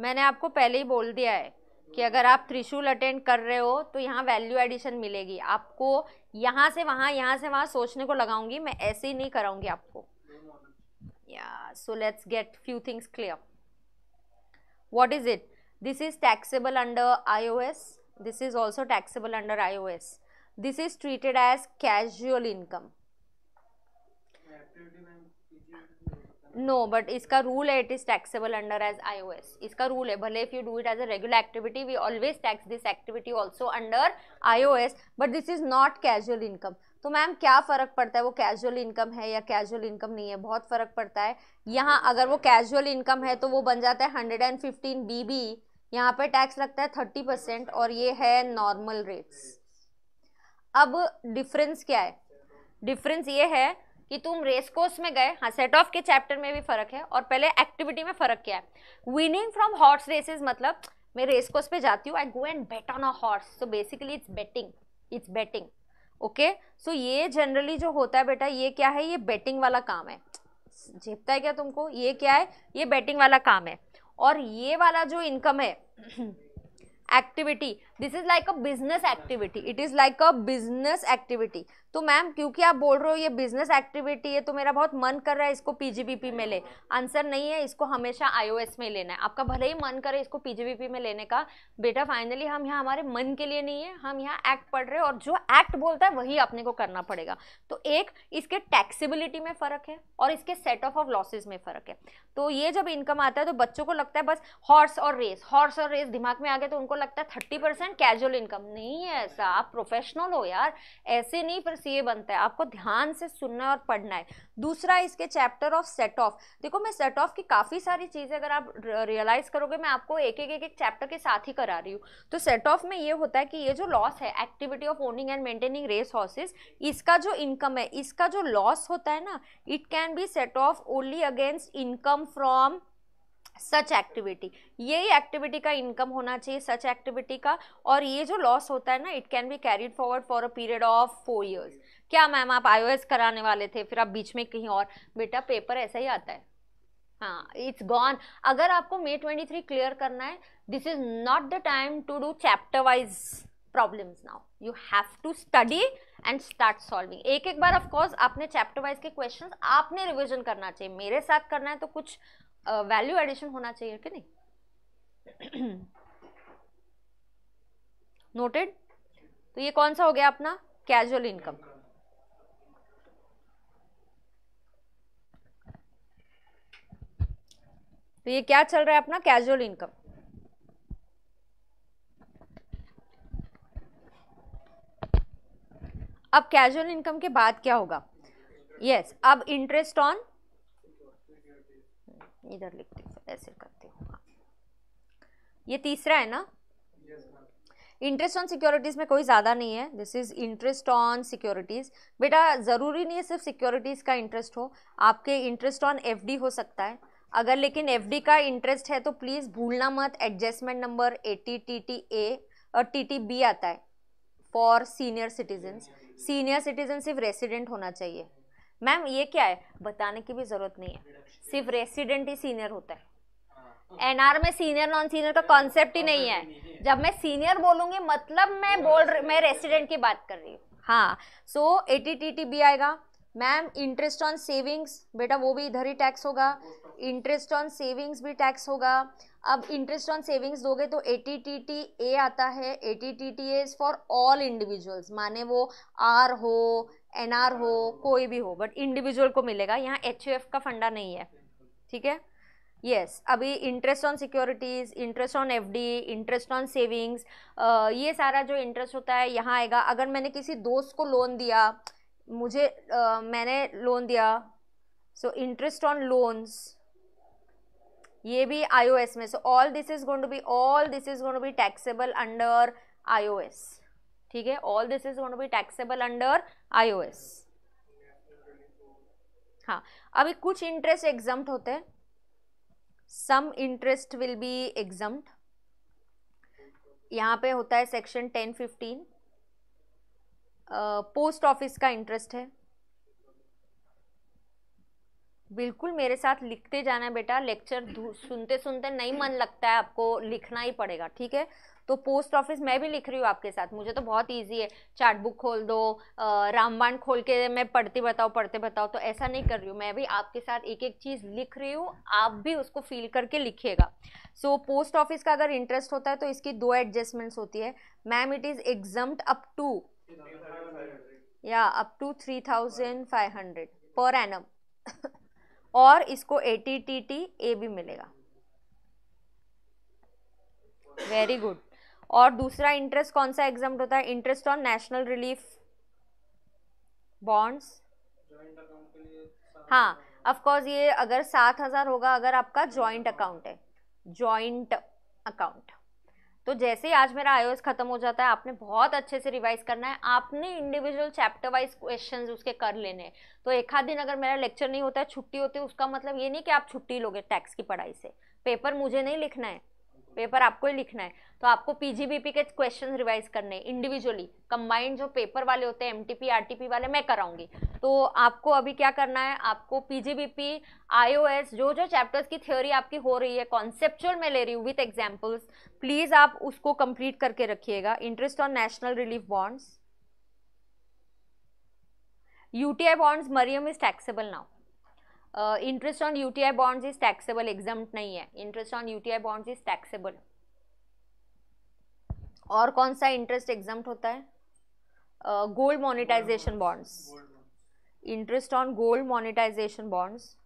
मैंने आपको पहले ही बोल दिया है कि अगर आप त्रिशूल अटेंड कर रहे हो तो यहाँ वैल्यू एडिशन मिलेगी आपको यहाँ से वहाँ यहाँ से वहाँ सोचने को लगाऊंगी मैं ऐसे ही नहीं कराऊंगी आपको या so let's get few things clear what is it this is taxable under I O S this is also taxable under I O S this is treated as casual income no but इसका rule है it is taxable under as I O S इसका rule है भले if you do it as a regular activity we always tax this activity also under I O S but this is not casual income तो ma'am क्या फ़र्क पड़ता है वो casual income है या कैजुअल इनकम नहीं है बहुत फ़र्क पड़ता है यहाँ अगर वो कैजुअल इनकम है तो वो बन जाता है hundred and fifteen B B यहाँ पर टैक्स लगता है थर्टी परसेंट और ये है नॉर्मल रेट्स अब डिफरेंस क्या है डिफरेंस ये है कि तुम रेस कोर्स में गए हाँ सेट ऑफ के चैप्टर में भी फर्क है और पहले एक्टिविटी में फर्क क्या है विनिंग फ्रॉम हॉर्स रेसेस मतलब मैं रेस कोर्स पे जाती हूँ I go and bet on a horse so basically it's betting it's betting okay so ये जनरली जो होता है बेटा ये क्या है ये बेटिंग वाला काम है झेपता है क्या तुमको ये क्या है ये बेटिंग वाला काम है और ये वाला जो इनकम है activity this is like a business activity it is like a business activity तो मैम क्योंकि आप बोल रहे हो ये बिजनेस एक्टिविटी है तो मेरा बहुत मन कर रहा है इसको पीजीबीपी में ले आंसर नहीं है इसको हमेशा आईओएस में लेना है आपका भले ही मन करे इसको पीजीबीपी में लेने का बेटा फाइनली हम यहाँ हमारे मन के लिए नहीं है हम यहाँ एक्ट पढ़ रहे हैं और जो एक्ट बोलता है वही अपने को करना पड़ेगा तो एक इसके टैक्सीबिलिटी में फ़र्क है और इसके सेट ऑफ ऑफ लॉसेज में फ़र्क है तो ये जब इनकम आता है तो बच्चों को लगता है बस हॉर्स और रेस हॉर्स और रेस दिमाग में आ गया तो उनको लगता है थर्टी परसेंट कैजुअल इनकम नहीं है ऐसा आप प्रोफेशनल हो यार ऐसे नहीं से ये बनता है आपको ध्यान से सुनना है और पढ़ना है दूसरा इसके चैप्टर ऑफ सेट ऑफ देखो मैं सेट ऑफ की काफ़ी सारी चीज़ें अगर आप रियलाइज़ करोगे मैं आपको एक एक एक एक चैप्टर के साथ ही करा रही हूँ तो सेट ऑफ में ये होता है कि ये जो लॉस है activity of owning and maintaining race horses इसका जो इनकम है इसका जो लॉस होता है ना it can be set off only against income from such activity यही एक्टिविटी का इनकम होना चाहिए सच एक्टिविटी का और ये जो लॉस होता है ना it can be carried forward for a period of four years क्या मैम आप आईओएस कराने वाले थे फिर आप बीच में कहीं और बेटा पेपर ऐसा ही आता है हाँ इट्स गॉन अगर आपको मे ट्वेंटी थ्री क्लियर करना है this is not the time to do chapter wise problems now you have to study and start solving एक एक बार ऑफकोर्स आपने चैप्टर वाइज के क्वेश्चन आपने रिविजन करना चाहिए मेरे साथ करना है तो कुछ वैल्यू एडिशन होना चाहिए कि नहीं नोटेड तो ये कौन सा हो गया अपना कैजुअल इनकम तो ये क्या चल रहा है अपना कैजुअल इनकम अब कैजुअल इनकम के बाद क्या होगा यस yes, अब इंटरेस्ट ऑन इधर लिखती हूँ ऐसे करती हूँ ये तीसरा है ना इंटरेस्ट ऑन सिक्योरिटीज़ में कोई ज़्यादा नहीं है this is interest on securities बेटा ज़रूरी नहीं है सिर्फ सिक्योरिटीज़ का इंटरेस्ट हो आपके इंटरेस्ट ऑन एफडी हो सकता है अगर लेकिन एफडी का इंटरेस्ट है तो प्लीज़ भूलना मत adjustment number A T T T A और टी टी बी आता है for senior citizens senior citizen सिर्फ रेसिडेंट होना चाहिए मैम ये क्या है बताने की भी ज़रूरत नहीं है सिर्फ रेसिडेंट ही सीनियर होता है एनआर में सीनियर नॉन सीनियर का कॉन्सेप्ट ही नहीं है जब मैं सीनियर बोलूँगी मतलब मैं बोल मैं रेसिडेंट की बात कर रही हूँ हाँ सो ए टी भी आएगा मैम इंटरेस्ट ऑन सेविंग्स बेटा वो भी इधर ही टैक्स होगा इंटरेस्ट ऑन सेविंग्स भी टैक्स होगा अब इंटरेस्ट ऑन सेविंग्स दोगे तो A T T T A आता है A T T T for all individuals माने वो आर हो एन हो कोई भी हो बट इंडिविजुअल को मिलेगा यहाँ एच का फंडा नहीं है ठीक है यस yes, अभी interest on securities interest on FD interest on savings ये सारा जो इंटरेस्ट होता है यहाँ आएगा अगर मैंने किसी दोस्त को लोन दिया मुझे uh, मैंने लोन दिया सो इंटरेस्ट ऑन लोन्स ये भी आईओएस में so all this is going to be all this is going to be taxable under IOS ठीक है all this is going to be taxable under S हाँ अभी कुछ इंटरेस्ट एग्जाम होते हैं some interest will be exempt यहाँ पे होता है section ten fifteen post office का इंटरेस्ट है बिल्कुल मेरे साथ लिखते जाना बेटा लेक्चर सुनते सुनते नहीं मन लगता है आपको लिखना ही पड़ेगा ठीक है तो पोस्ट ऑफिस मैं भी लिख रही हूँ आपके साथ मुझे तो बहुत ईजी है चार्ट बुक खोल दो रामबाण खोल के मैं पढ़ती बताओ पढ़ते बताओ तो ऐसा नहीं कर रही हूँ मैं भी आपके साथ एक एक चीज़ लिख रही हूँ आप भी उसको फील करके लिखिएगा सो पोस्ट ऑफिस का अगर इंटरेस्ट होता है तो इसकी दो एडजस्टमेंट्स होती है ma'am it is exempted up to या up to three thousand five hundred per annum और इसको A T T T A भी मिलेगा वेरी गुड और दूसरा इंटरेस्ट कौन सा एग्जाम होता है interest on national relief bonds हाँ अफकोर्स ये अगर सात हजार होगा अगर आपका जॉइंट अकाउंट है जॉइंट अकाउंट तो जैसे ही आज मेरा आयोज खत्म हो जाता है आपने बहुत अच्छे से रिवाइज करना है आपने इंडिविजुअल चैप्टर वाइज क्वेश्चन उसके कर लेने तो एक आध दिन अगर मेरा लेक्चर नहीं होता है छुट्टी होती है उसका मतलब ये नहीं कि आप छुट्टी लोगे टैक्स की पढ़ाई से पेपर मुझे नहीं लिखना है पेपर आपको ही लिखना है तो आपको पीजीबीपी के क्वेश्चन रिवाइज करने इंडिविजुअली कंबाइंड जो पेपर वाले होते हैं एमटीपी आरटीपी वाले मैं कराऊंगी तो आपको अभी क्या करना है आपको पीजीबीपी आईओएस जो जो चैप्टर्स की थ्योरी आपकी हो रही है कॉन्सेप्चुअल में ले रही हूँ विथ एग्जाम्पल्स प्लीज़ आप उसको कंप्लीट करके रखिएगा interest on national relief bonds UTI bonds Mariam is taxable now interest on UTI bonds is taxable exempt नहीं है interest on UTI bonds is taxable और कौन सा इंटरेस्ट एग्जाम होता है gold monetisation bonds interest on gold monetisation bonds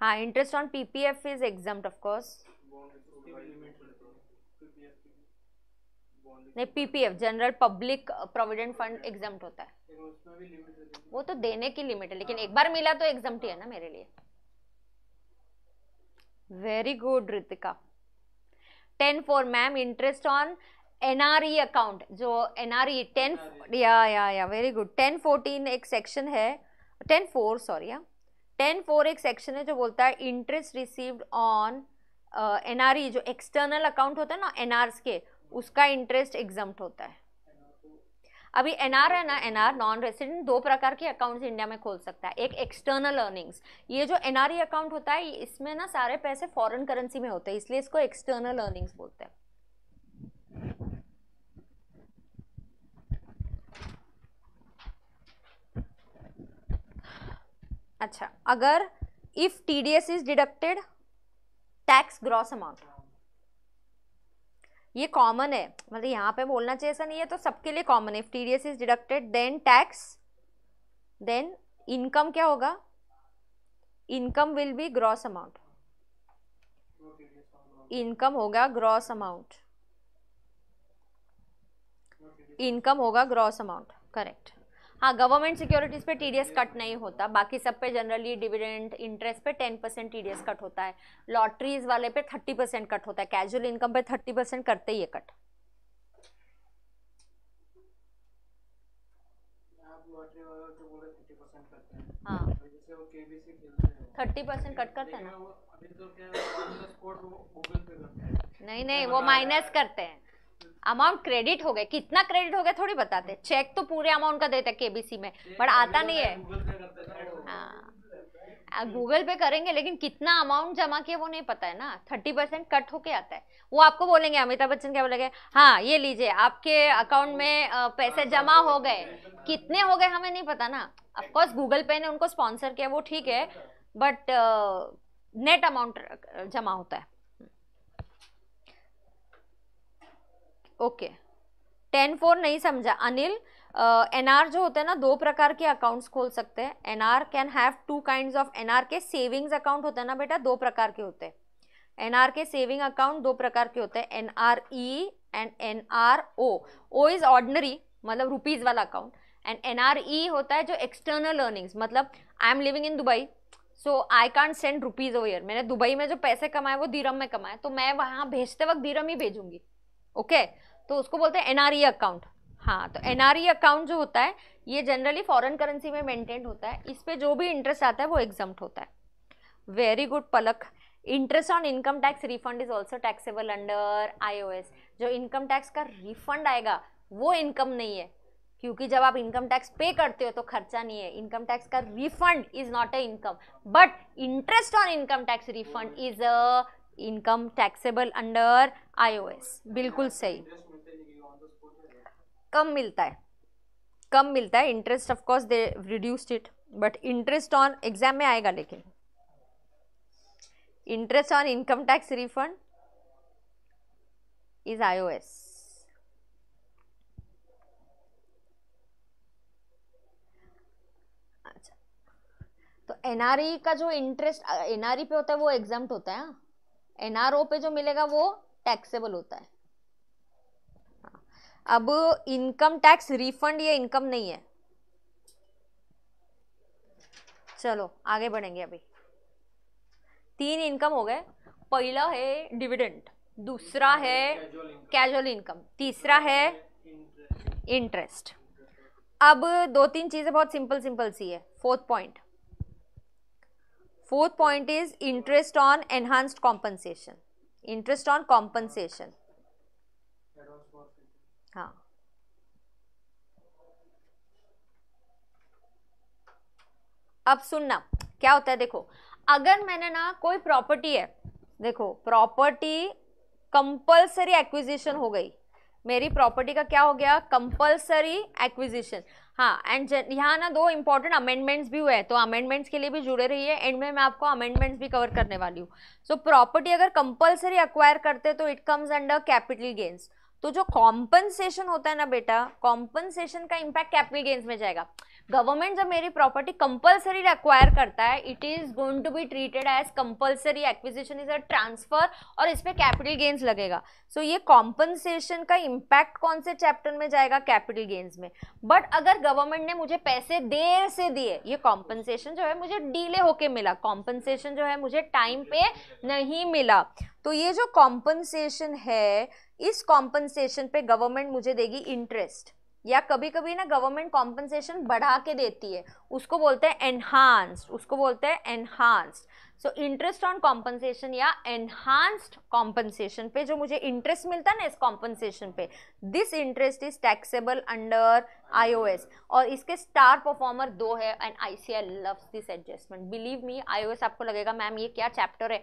हाँ interest on PPF is exempt of course नहीं PPF general public provident fund exempt होता है वो तो देने की लिमिट है लेकिन एक बार मिला तो एग्जाम है ना मेरे लिए very good Ritika ten four ma'am interest on NRE account जो एनआरई टेन e e. या या या वेरी गुड टेन फोर्टीन एक सेक्शन है ten four sorry ten four एक सेक्शन है जो बोलता है इंटरेस्ट रिसीव्ड ऑन एनआरई जो एक्सटर्नल अकाउंट होता है ना एनआरस के उसका इंटरेस्ट एग्जम्प्ट होता है अभी एनआर है ना एनआर नॉन रेसिडेंट दो प्रकार के अकाउंट्स इंडिया में खोल सकता है एक एक्सटर्नल अर्निंग्स ये जो एनआरई अकाउंट e होता है इसमें ना सारे पैसे फॉरेन करेंसी में होते हैं इसलिए इसको एक्सटर्नल अर्निंग्स बोलते हैं अच्छा अगर if T D S is deducted tax gross amount ये कॉमन है मतलब यहाँ पे बोलना चाहिए ऐसा नहीं है तो सबके लिए कॉमन है T D S is deducted then tax then income क्या होगा income will be gross amount income होगा ग्रॉस अमाउंट इनकम होगा ग्रॉस अमाउंट करेक्ट हाँ गवर्नमेंट सिक्योरिटीज़ पे टीडीएस कट नहीं होता बाकी सब पे जनरली डिविडेंड इंटरेस्ट पे टेन परसेंट टी कट होता है लॉटरीज वाले पे थर्टी परसेंट कट होता है कैजुअल इनकम पे थर्टी परसेंट करते ही है कट हाँ थर्टी परसेंट कट करते हैं ना तो नहीं नहीं वो माइनस करते हैं अमाउंट क्रेडिट हो गए कितना क्रेडिट हो गया थोड़ी बताते चेक तो पूरे अमाउंट का है केबीसी में बट आता नहीं है गूगल हाँ। पे करेंगे लेकिन कितना अमाउंट जमा किया वो नहीं पता है ना थर्टी परसेंट कट होके आता है वो आपको बोलेंगे अमिताभ बच्चन क्या बोलेंगे हाँ ये लीजिए आपके अकाउंट में पैसे जमा हो गए कितने हो गए हमें नहीं पता ना अफकोर्स गूगल पे ने उनको स्पॉन्सर किया वो ठीक है बट नेट अमाउंट जमा होता है ओके टेन फोर नहीं समझा अनिल एनआर uh, जो होते हैं ना दो प्रकार के अकाउंट्स खोल सकते हैं NR can have two kind of NR के सेविंग्स अकाउंट होते हैं ना बेटा दो प्रकार के होते हैं एनआर के सेविंग अकाउंट दो प्रकार के होते हैं N R E and N R O O is ordinary मतलब रुपीज़ वाला account and N R E होता है जो एक्सटर्नल अर्निंग्स मतलब I am living in Dubai so I can't send rupees oh year मैंने दुबई में जो पैसे कमाए वो धीरम में कमाए तो मैं वहाँ भेजते वक्त धीरम ही भेजूंगी ओके okay? तो उसको बोलते हैं एनआरई अकाउंट e हाँ तो एनआरई अकाउंट e जो होता है ये जनरली फॉरेन करेंसी में मेंटेन होता है इस पर जो भी इंटरेस्ट आता है वो एग्जाम होता है very good Palak interest on income tax refund is also taxable under IOS जो इनकम टैक्स का रिफंड आएगा वो इनकम नहीं है क्योंकि जब आप इनकम टैक्स पे करते हो तो खर्चा नहीं है इनकम टैक्स का refund is not a income but interest on income tax refund is a income taxable under IOS बिल्कुल सही कम मिलता है कम मिलता है interest of course they reduced it but interest on exempt में आएगा लेकिन interest on income tax refund is IOS अच्छा तो एनआरई e का जो इंटरेस्ट एनआरई e पे होता है वो एग्जाम होता है एनआरओ हाँ? पे जो मिलेगा वो टैक्सेबल होता है अब इनकम टैक्स रिफंड या इनकम नहीं है चलो आगे बढ़ेंगे अभी तीन इनकम हो गए पहला है डिविडेंड दूसरा है कैजुअल इनकम तीसरा है इंटरेस्ट अब दो तीन चीज़ें बहुत सिंपल सिंपल सी है fourth point fourth point is interest on enhanced compensation interest on compensation हाँ अब सुनना क्या होता है देखो अगर मैंने ना कोई प्रॉपर्टी है देखो प्रॉपर्टी कंपलसरी एक्विजिशन हो गई मेरी प्रॉपर्टी का क्या हो गया कंपलसरी एक्विजिशन हाँ एंड यहाँ ना दो इंपॉर्टेंट अमेंडमेंट्स भी हुए हैं तो अमेंडमेंट्स के लिए भी जुड़े रहिए एंड में मैं आपको अमेंडमेंट्स भी कवर करने वाली हूँ सो प्रॉपर्टी अगर कंपलसरी एक्वायर करते तो it comes under capital gains तो जो कॉम्पनसेशन होता है ना बेटा कॉम्पनसेशन का इम्पैक्ट कैपिटल गेंस में जाएगा गवर्नमेंट जब मेरी प्रॉपर्टी कंपलसरी रिक्वायर करता है it is going to be treated as compulsory acquisition is a transfer और इस पर कैपिटल गेंस लगेगा सो so, ये कॉम्पनसेशन का इम्पैक्ट कौन से चैप्टर में जाएगा कैपिटल गेंस में बट अगर गवर्नमेंट ने मुझे पैसे देर से दिए ये कॉम्पनसेशन जो है मुझे डीले होके मिला कॉम्पनसेशन जो है मुझे टाइम पे नहीं मिला तो ये जो कॉम्पनसेशन है इस कॉम्पनसेशन पे गवर्नमेंट मुझे देगी इंटरेस्ट या कभी कभी ना गवर्नमेंट कॉम्पनसेशन बढ़ा के देती है उसको बोलते हैं एनहांस्ड उसको बोलते हैं enhanced so interest on compensation या एनहांस्ड कॉम्पनसेशन पे जो मुझे इंटरेस्ट मिलता है ना इस कॉम्पनसेशन पे this interest is taxable under IOS और इसके स्टार परफॉर्मर दो है and ICI loves this adjustment believe me IOS आपको लगेगा मैम ये क्या चैप्टर है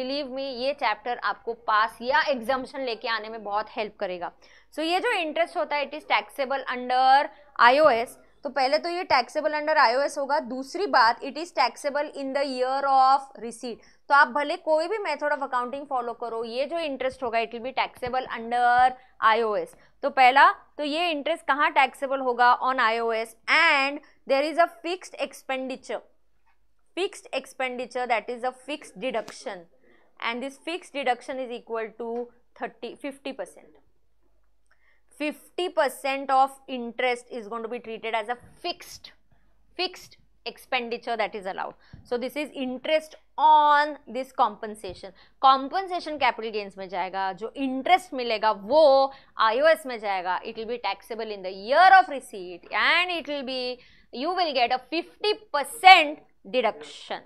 बिलीव मी ये चैप्टर आपको पास या एग्जामेशन लेके आने में बहुत हेल्प करेगा सो so, ये जो इंटरेस्ट होता है it is taxable under IOS तो पहले तो ये टैक्सेबल अंडर आईओएस होगा दूसरी बात it is taxable in the year of receipt तो आप भले कोई भी मेथड ऑफ अकाउंटिंग फॉलो करो ये जो इंटरेस्ट होगा it will be taxable under IOS तो पहला तो ये इंटरेस्ट कहाँ टैक्सेबल होगा on IOS and there is a fixed expenditure fixed expenditure that is a fix deduction and this fix deduction is equal to thirty fifty percent fifty percent of interest is gone to be treated as a fixed fixed expenditure that is allowed so this is interest on this compensation compensation capital gains में जाएगा जो interest मिलेगा वो आई O S में जाएगा it will be taxable in the year of receipt and it will be you will get a fifty percent deduction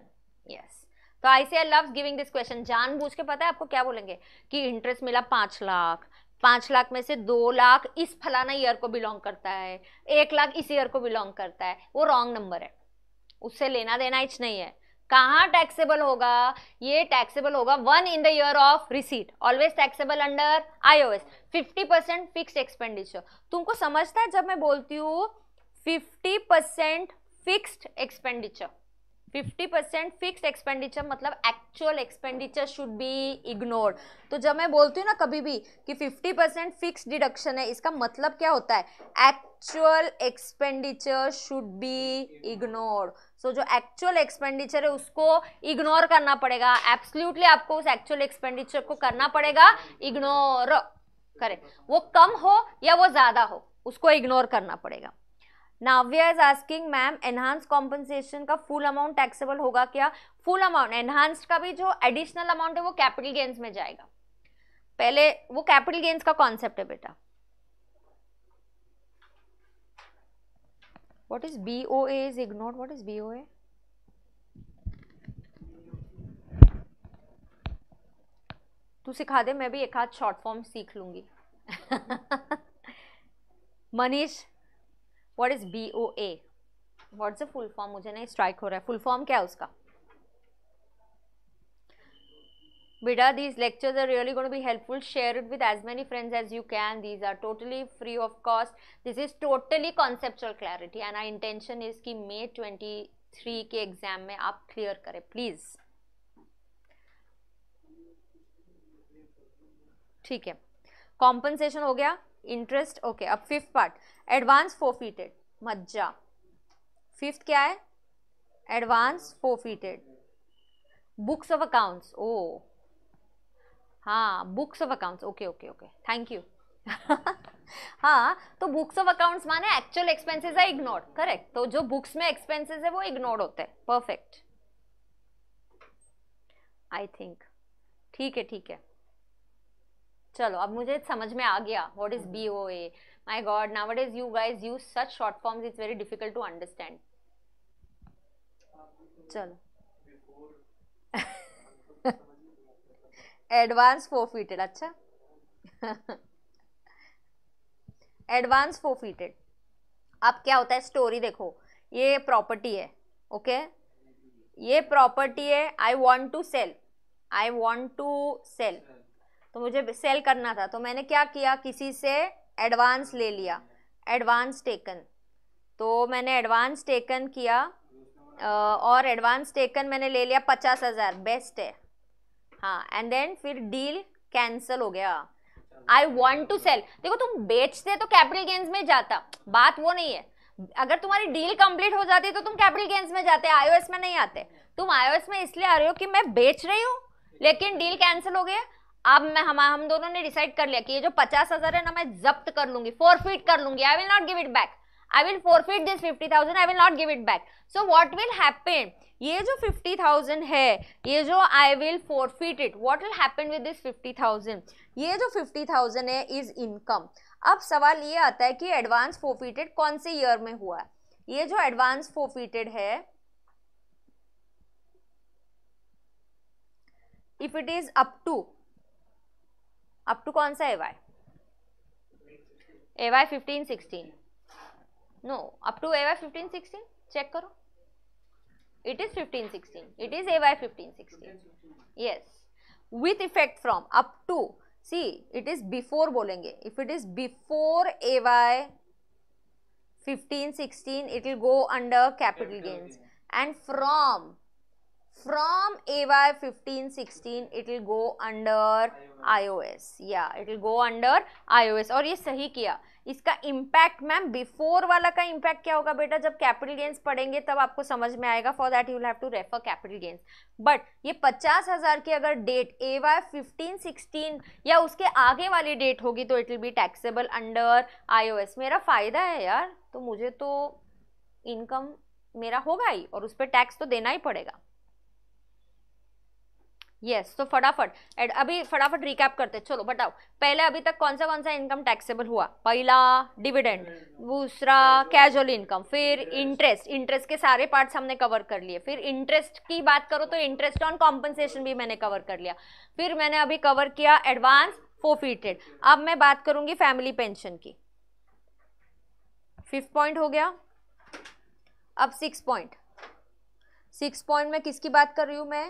yes तो I see I love giving this question जान बूझ के पता है आपको क्या बोलेंगे कि इंटरेस्ट मिला पांच लाख पाँच लाख में से दो लाख इस फलाना ईयर को बिलोंग करता है एक लाख इस ईयर को बिलोंग करता है वो रॉन्ग नंबर है उससे लेना देना इच नहीं है कहाँ टैक्सेबल होगा ये टैक्सेबल होगा one in the year of receipt always taxable under IOS fifty percent fix expenditure तुमको समझता है जब मैं बोलती हूँ fifty percent fixed expenditure fifty percent fix expenditure मतलब actual expenditure should be ignored तो जब मैं बोलती हूँ ना कभी भी कि फिफ्टी परसेंट फिक्स डिडक्शन है इसका मतलब क्या होता है actual expenditure should be ignored so जो एक्चुअल एक्सपेंडिचर है उसको इग्नोर करना पड़ेगा एब्सोल्यूटली आपको उस एक्चुअल एक्सपेंडिचर को करना पड़ेगा इग्नोर करें वो कम हो या वो ज़्यादा हो उसको इग्नोर करना पड़ेगा Naviya is asking ma'am enhance compensation का फुल अमाउंट टैक्सेबल होगा क्या फुल अमाउंट एनहांस का भी जो एडिशनल अमाउंट है वो कैपिटल गेंस में जाएगा पहले वो कैपिटल गेंस का कॉन्सेप्ट है बेटा O as ignore is is B O A तू सिखा दे मैं भी एक हाथ शॉर्ट फॉर्म सीख लूंगी Manish what is B O A what's a full form मुझे नहीं स्ट्राइक हो रहा है फुल फॉर्म क्या है उसका बेटा these lectures are really got be helpful share it with as many friends as you can these are totally free of cost this is totally conceptual clarity and I intention is कि May twenty three के exam में आप clear करें please ठीक है compensation हो गया interest okay अब फिफ्थ पार्ट एडवांस फोफीटेड मज्जा फिफ्थ क्या है advance forfeited books of accounts oh हाँ books of accounts okay okay okay thank you हाँ तो बुक्स ऑफ अकाउंट्स माने एक्चुअल एक्सपेंसेस है इग्नोर करेक्ट तो जो बुक्स में एक्सपेंसेस है वो इग्नोर होते हैं परफेक्ट आई थिंक ठीक है ठीक है चलो अब मुझे समझ में आ गया what is B O A my god now what is you guys use such short forms it's very difficult to understand चलो एडवांस फीटेड अच्छा एडवांस फोर फीटेड अब क्या होता है स्टोरी देखो ये प्रॉपर्टी है ओके okay? ये प्रॉपर्टी है I want to sell I want to sell तो मुझे सेल करना था तो मैंने क्या किया किसी से एडवांस ले लिया एडवांस टेकन तो मैंने एडवांस टेकन किया और एडवांस टेकन मैंने ले लिया पचास हज़ार बेस्ट है हाँ एंड देन फिर डील कैंसिल हो गया आई वॉन्ट टू सेल देखो तुम बेचते तो कैपिटल गेंस में जाता बात वो नहीं है अगर तुम्हारी डील कंप्लीट हो जाती तो तुम कैपिटल गेंस में जाते आईओएस में नहीं आते तुम आईओएस में इसलिए आ रहे हो कि मैं बेच रही हूँ लेकिन डील कैंसिल हो गया अब मैं हम हम दोनों ने डिसाइड कर लिया कि ये जो पचास हजार है ना मैं जब्त कर लूंगी फोर फीट कर लूंगी I will not give it back I will forfeit this fifty thousand I will not give it back so what will happen ये जो फिफ्टी थाउजेंड है ये जो I will for forfeit it what will happen with this fifty thousand ये जो fifty thousand है is income अब सवाल ये आता है कि एडवांस फोर फोरफिटेड कौन से ईयर में हुआ है ये जो एडवांस फोर फोरफिटेड है if it is up to up to कौन सा A Y fifteen sixteen no up to A fifteen sixteen check करो it is fifteen sixteen it is A fifteen sixteen yes with effect from up to see it is before बोलेंगे if it is before A Y fifteen sixteen it will go under capital gains and from from AY 15-16 it will go under iOS yeah it will go under iOS और ये सही किया इसका impact ma'am before वाला का impact क्या होगा बेटा जब कैपिटल गेंस पढ़ेंगे तब आपको समझ में आएगा for that you have to refer capital gains but ये पचास हज़ार की अगर date A Y fifteen sixteen या उसके आगे वाली डेट होगी तो it will be taxable under IOS मेरा फ़ायदा है यार तो मुझे तो इनकम मेरा होगा ही और उस पर टैक्स तो देना ही पड़ेगा यस तो फटाफट एड अभी फटाफट रिकैप करते चलो बताओ पहले अभी तक कौन सा कौन सा इनकम टैक्सेबल हुआ पहला डिविडेंड दूसरा कैजुअल इनकम फिर इंटरेस्ट इंटरेस्ट के सारे पार्ट्स हमने कवर कर लिए फिर इंटरेस्ट की बात करो तो इंटरेस्ट ऑन कॉम्पनसेशन भी मैंने कवर कर लिया फिर मैंने अभी कवर किया एडवांस फोफीटेड अब मैं बात करूंगी फैमिली पेंशन की फिफ्थ पॉइंट हो गया अब सिक्स पॉइंट सिक्स पॉइंट में किसकी बात कर रही हूँ मैं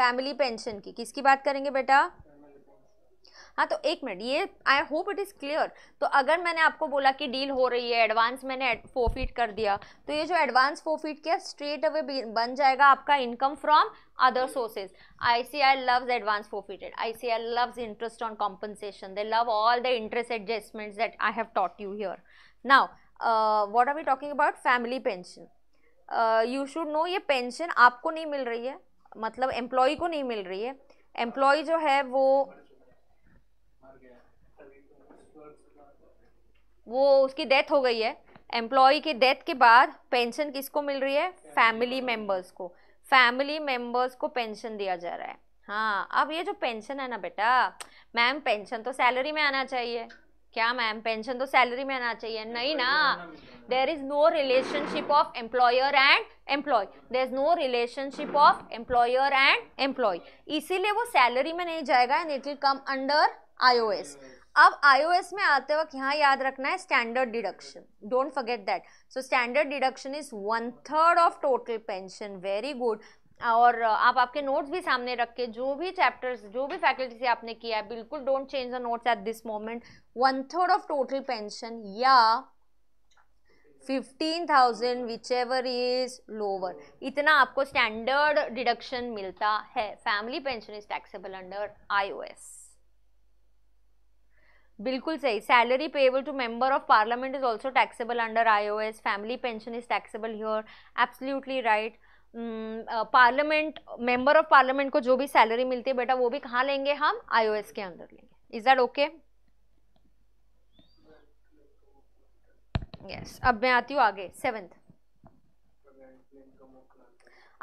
फैमिली पेंशन की किसकी बात करेंगे बेटा हाँ तो एक मिनट ये I hope it is clear तो अगर मैंने आपको बोला कि डील हो रही है एडवांस मैंने फोफिट कर दिया तो ये जो एडवांस फोफिट किया स्ट्रेट अवे बन जाएगा आपका income from other sources I see I loves advance forfeited I see I loves interest on compensation they love all the interest adjustments that I have taught you here now what are we talking about family pension you should know ये pension आपको नहीं मिल रही है मतलब employ को नहीं मिल रही है एम्प्लॉय जो है वो वो उसकी डेथ हो गई है एम्प्लॉय की डेथ के बाद पेंशन किसको मिल रही है फैमिली मेंबर्स को फैमिली मेंबर्स को पेंशन दिया जा रहा है हाँ अब ये जो पेंशन है ना बेटा मैम पेंशन तो सैलरी में आना चाहिए क्या मैम पेंशन तो सैलरी में आना चाहिए नहीं ना there is no relationship of employer and employee there is no relationship of employer and employee इसीलिए वो सैलरी में नहीं जाएगा and it will come under IOS अब आईओएस में आते वक्त यहाँ याद रखना है standard deduction don't forget that so standard deduction is one third of total pension very good और आप आपके नोट्स भी सामने रख के जो भी चैप्टर्स जो भी फैकल्टी से आपने किया है बिल्कुल don't change the notes at this moment one third of total pension या fifteen thousand whichever is lower इतना आपको स्टैंडर्ड डिडक्शन मिलता है family pension is taxable under IOS बिल्कुल सही salary payable to member of parliament is also taxable under IOS family pension is taxable here absolutely right parliament member of parliament को जो भी salary मिलती है बेटा वो भी कहाँ लेंगे हम आईओएस के अंदर लेंगे इज दैट ओके यस अब मैं आती हूँ आगे सेवेंथ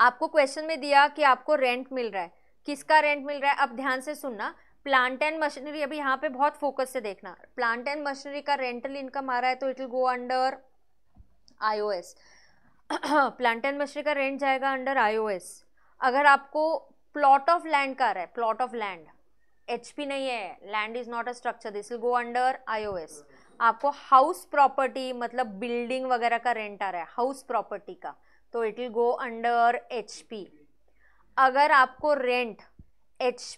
आपको क्वेश्चन में दिया कि आपको रेंट मिल रहा है किसका रेंट मिल रहा है अब ध्यान से सुनना प्लांट एंड मशीनरी अभी यहाँ पे बहुत फोकस से देखना प्लांट एंड मशीनरी का रेंटल इनकम आ रहा है तो it will go under IOS plant and machinery का रेंट जाएगा अंडर आईओएस अगर आपको प्लॉट ऑफ लैंड का रहा है प्लॉट ऑफ लैंड पी नहीं है land is not a structure this will go under IOS आपको हाउस प्रॉपर्टी मतलब बिल्डिंग वगैरह का रेंट आ रहा है हाउस प्रॉपर्टी का तो it will go under P अगर आपको रेंट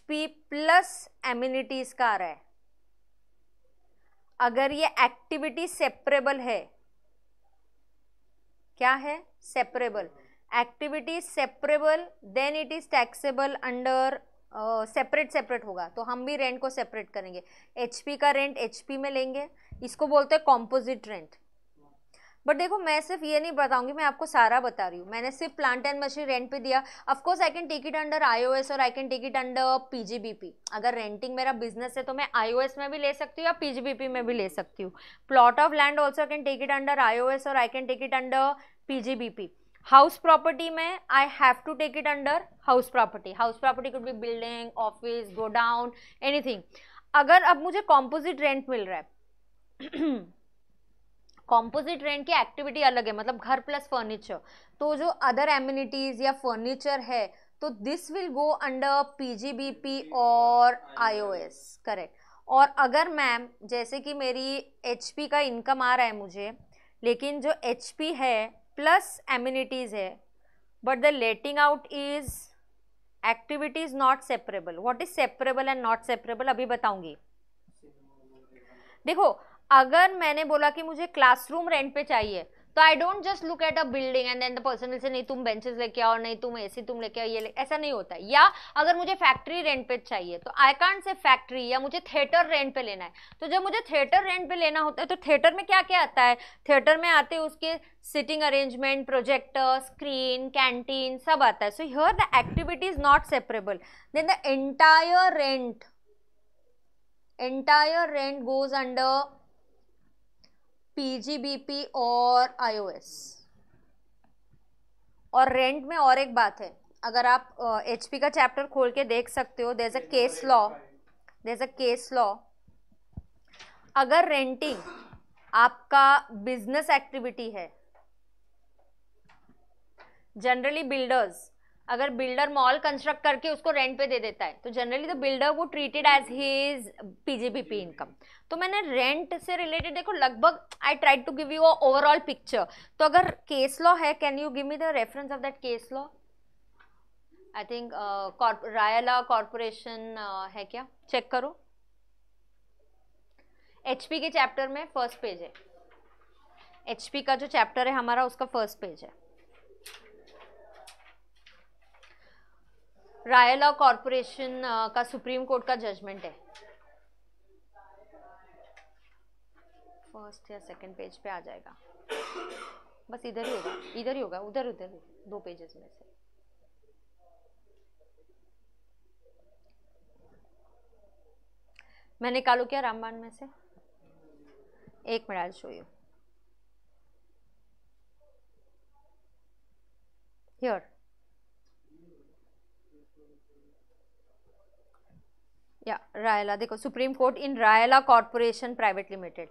पी प्लस एम्यूनिटीज का आ रहा है अगर ये एक्टिविटी सेपरेबल है क्या है separable activity separable then it is taxable under separate separate होगा तो हम भी रेंट को सेपरेट करेंगे एचपी का रेंट एचपी में लेंगे इसको बोलते हैं कॉम्पोजिट रेंट बट देखो मैं सिर्फ ये नहीं बताऊंगी मैं आपको सारा बता रही हूँ मैंने सिर्फ प्लांट एंड मशीन रेंट पे दिया of course I can take it under IOS और I can take it under PGBP अगर रेंटिंग मेरा बिजनेस है तो मैं आईओएस में भी ले सकती हूँ या पीजीबीपी में भी ले सकती हूँ plot of land also can take it under IOS और I can take it under PGBP house property में I have to take it under house property house property could be building office godown anything अगर अब मुझे composite rent मिल रहा है composite rent की activity अलग है मतलब घर प्लस फर्नीचर तो जो अदर एम्यूनिटीज़ या फर्नीचर है तो this will go under PGBP और आईओएस करेक्ट और अगर मैम जैसे कि मेरी एचपी का इनकम आ रहा है मुझे लेकिन जो एचपी है प्लस एम्यूनिटीज़ है but the letting out is activities not separable what is separable and not separable अभी बताऊंगी देखो अगर मैंने बोला कि मुझे क्लासरूम रेंट पे चाहिए तो I don't just look at a building and then the person से नहीं तुम बेंचेस लेके आओ नहीं तुम एसी तुम लेके आओ ये ले ऐसा नहीं होता है या अगर मुझे फैक्ट्री रेंट पे चाहिए तो आई कांट से फैक्ट्री या मुझे थिएटर रेंट पे लेना है तो जब मुझे थिएटर रेंट पे लेना होता है तो थिएटर में क्या क्या आता है थिएटर में आते उसके sitting arrangement projector screen canteen सब आता है so here the activity is not separable then the entire rent entire rent goes under PGBP और iOS और रेंट में और एक बात है अगर आप एचपी uh, का चैप्टर खोल के देख सकते हो there a case law there a case law अगर रेंटिंग आपका बिजनेस एक्टिविटी है जनरली बिल्डर्स अगर बिल्डर मॉल कंस्ट्रक्ट करके उसको रेंट पे दे देता है तो जनरली तो बिल्डर वो treated as his PGBP income तो मैंने रेंट से रिलेटेड देखो लगभग I try to give you overall picture तो अगर केस लॉ है can you give me the reference of that case law I think Rayala corporation है क्या चेक करो एचपी के चैप्टर में फर्स्ट पेज है एच का जो चैप्टर है हमारा उसका फर्स्ट पेज है रायला कॉरपोरेशन uh, का सुप्रीम कोर्ट का जजमेंट है फर्स्ट या सेकंड पेज पे आ जाएगा बस इधर ही होगा इधर ही होगा उधर उधर ही दो पेजेस में से मैं निकालू क्या रामबाण में से एक minute I show you here या रायला देखो supreme court in Rayala corporation private limited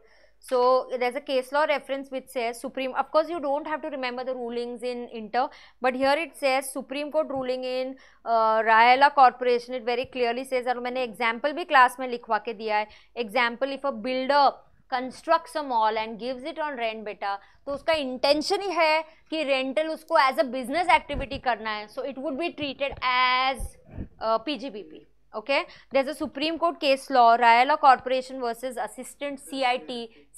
so it as a case law reference with say supreme of course you don't have to remember the rulings in inter but here it says supreme court ruling in Rayala corporation it very clearly says और मैंने example भी class में लिखवा के दिया है example if a builder construct a mall and gives it on rent बेटा तो उसका इंटेंशन ही है कि रेंटल उसको एज अ बिजनेस एक्टिविटी करना है so it would be treated as P G B P okay there's a supreme court case law rayala corporation versus assistant cit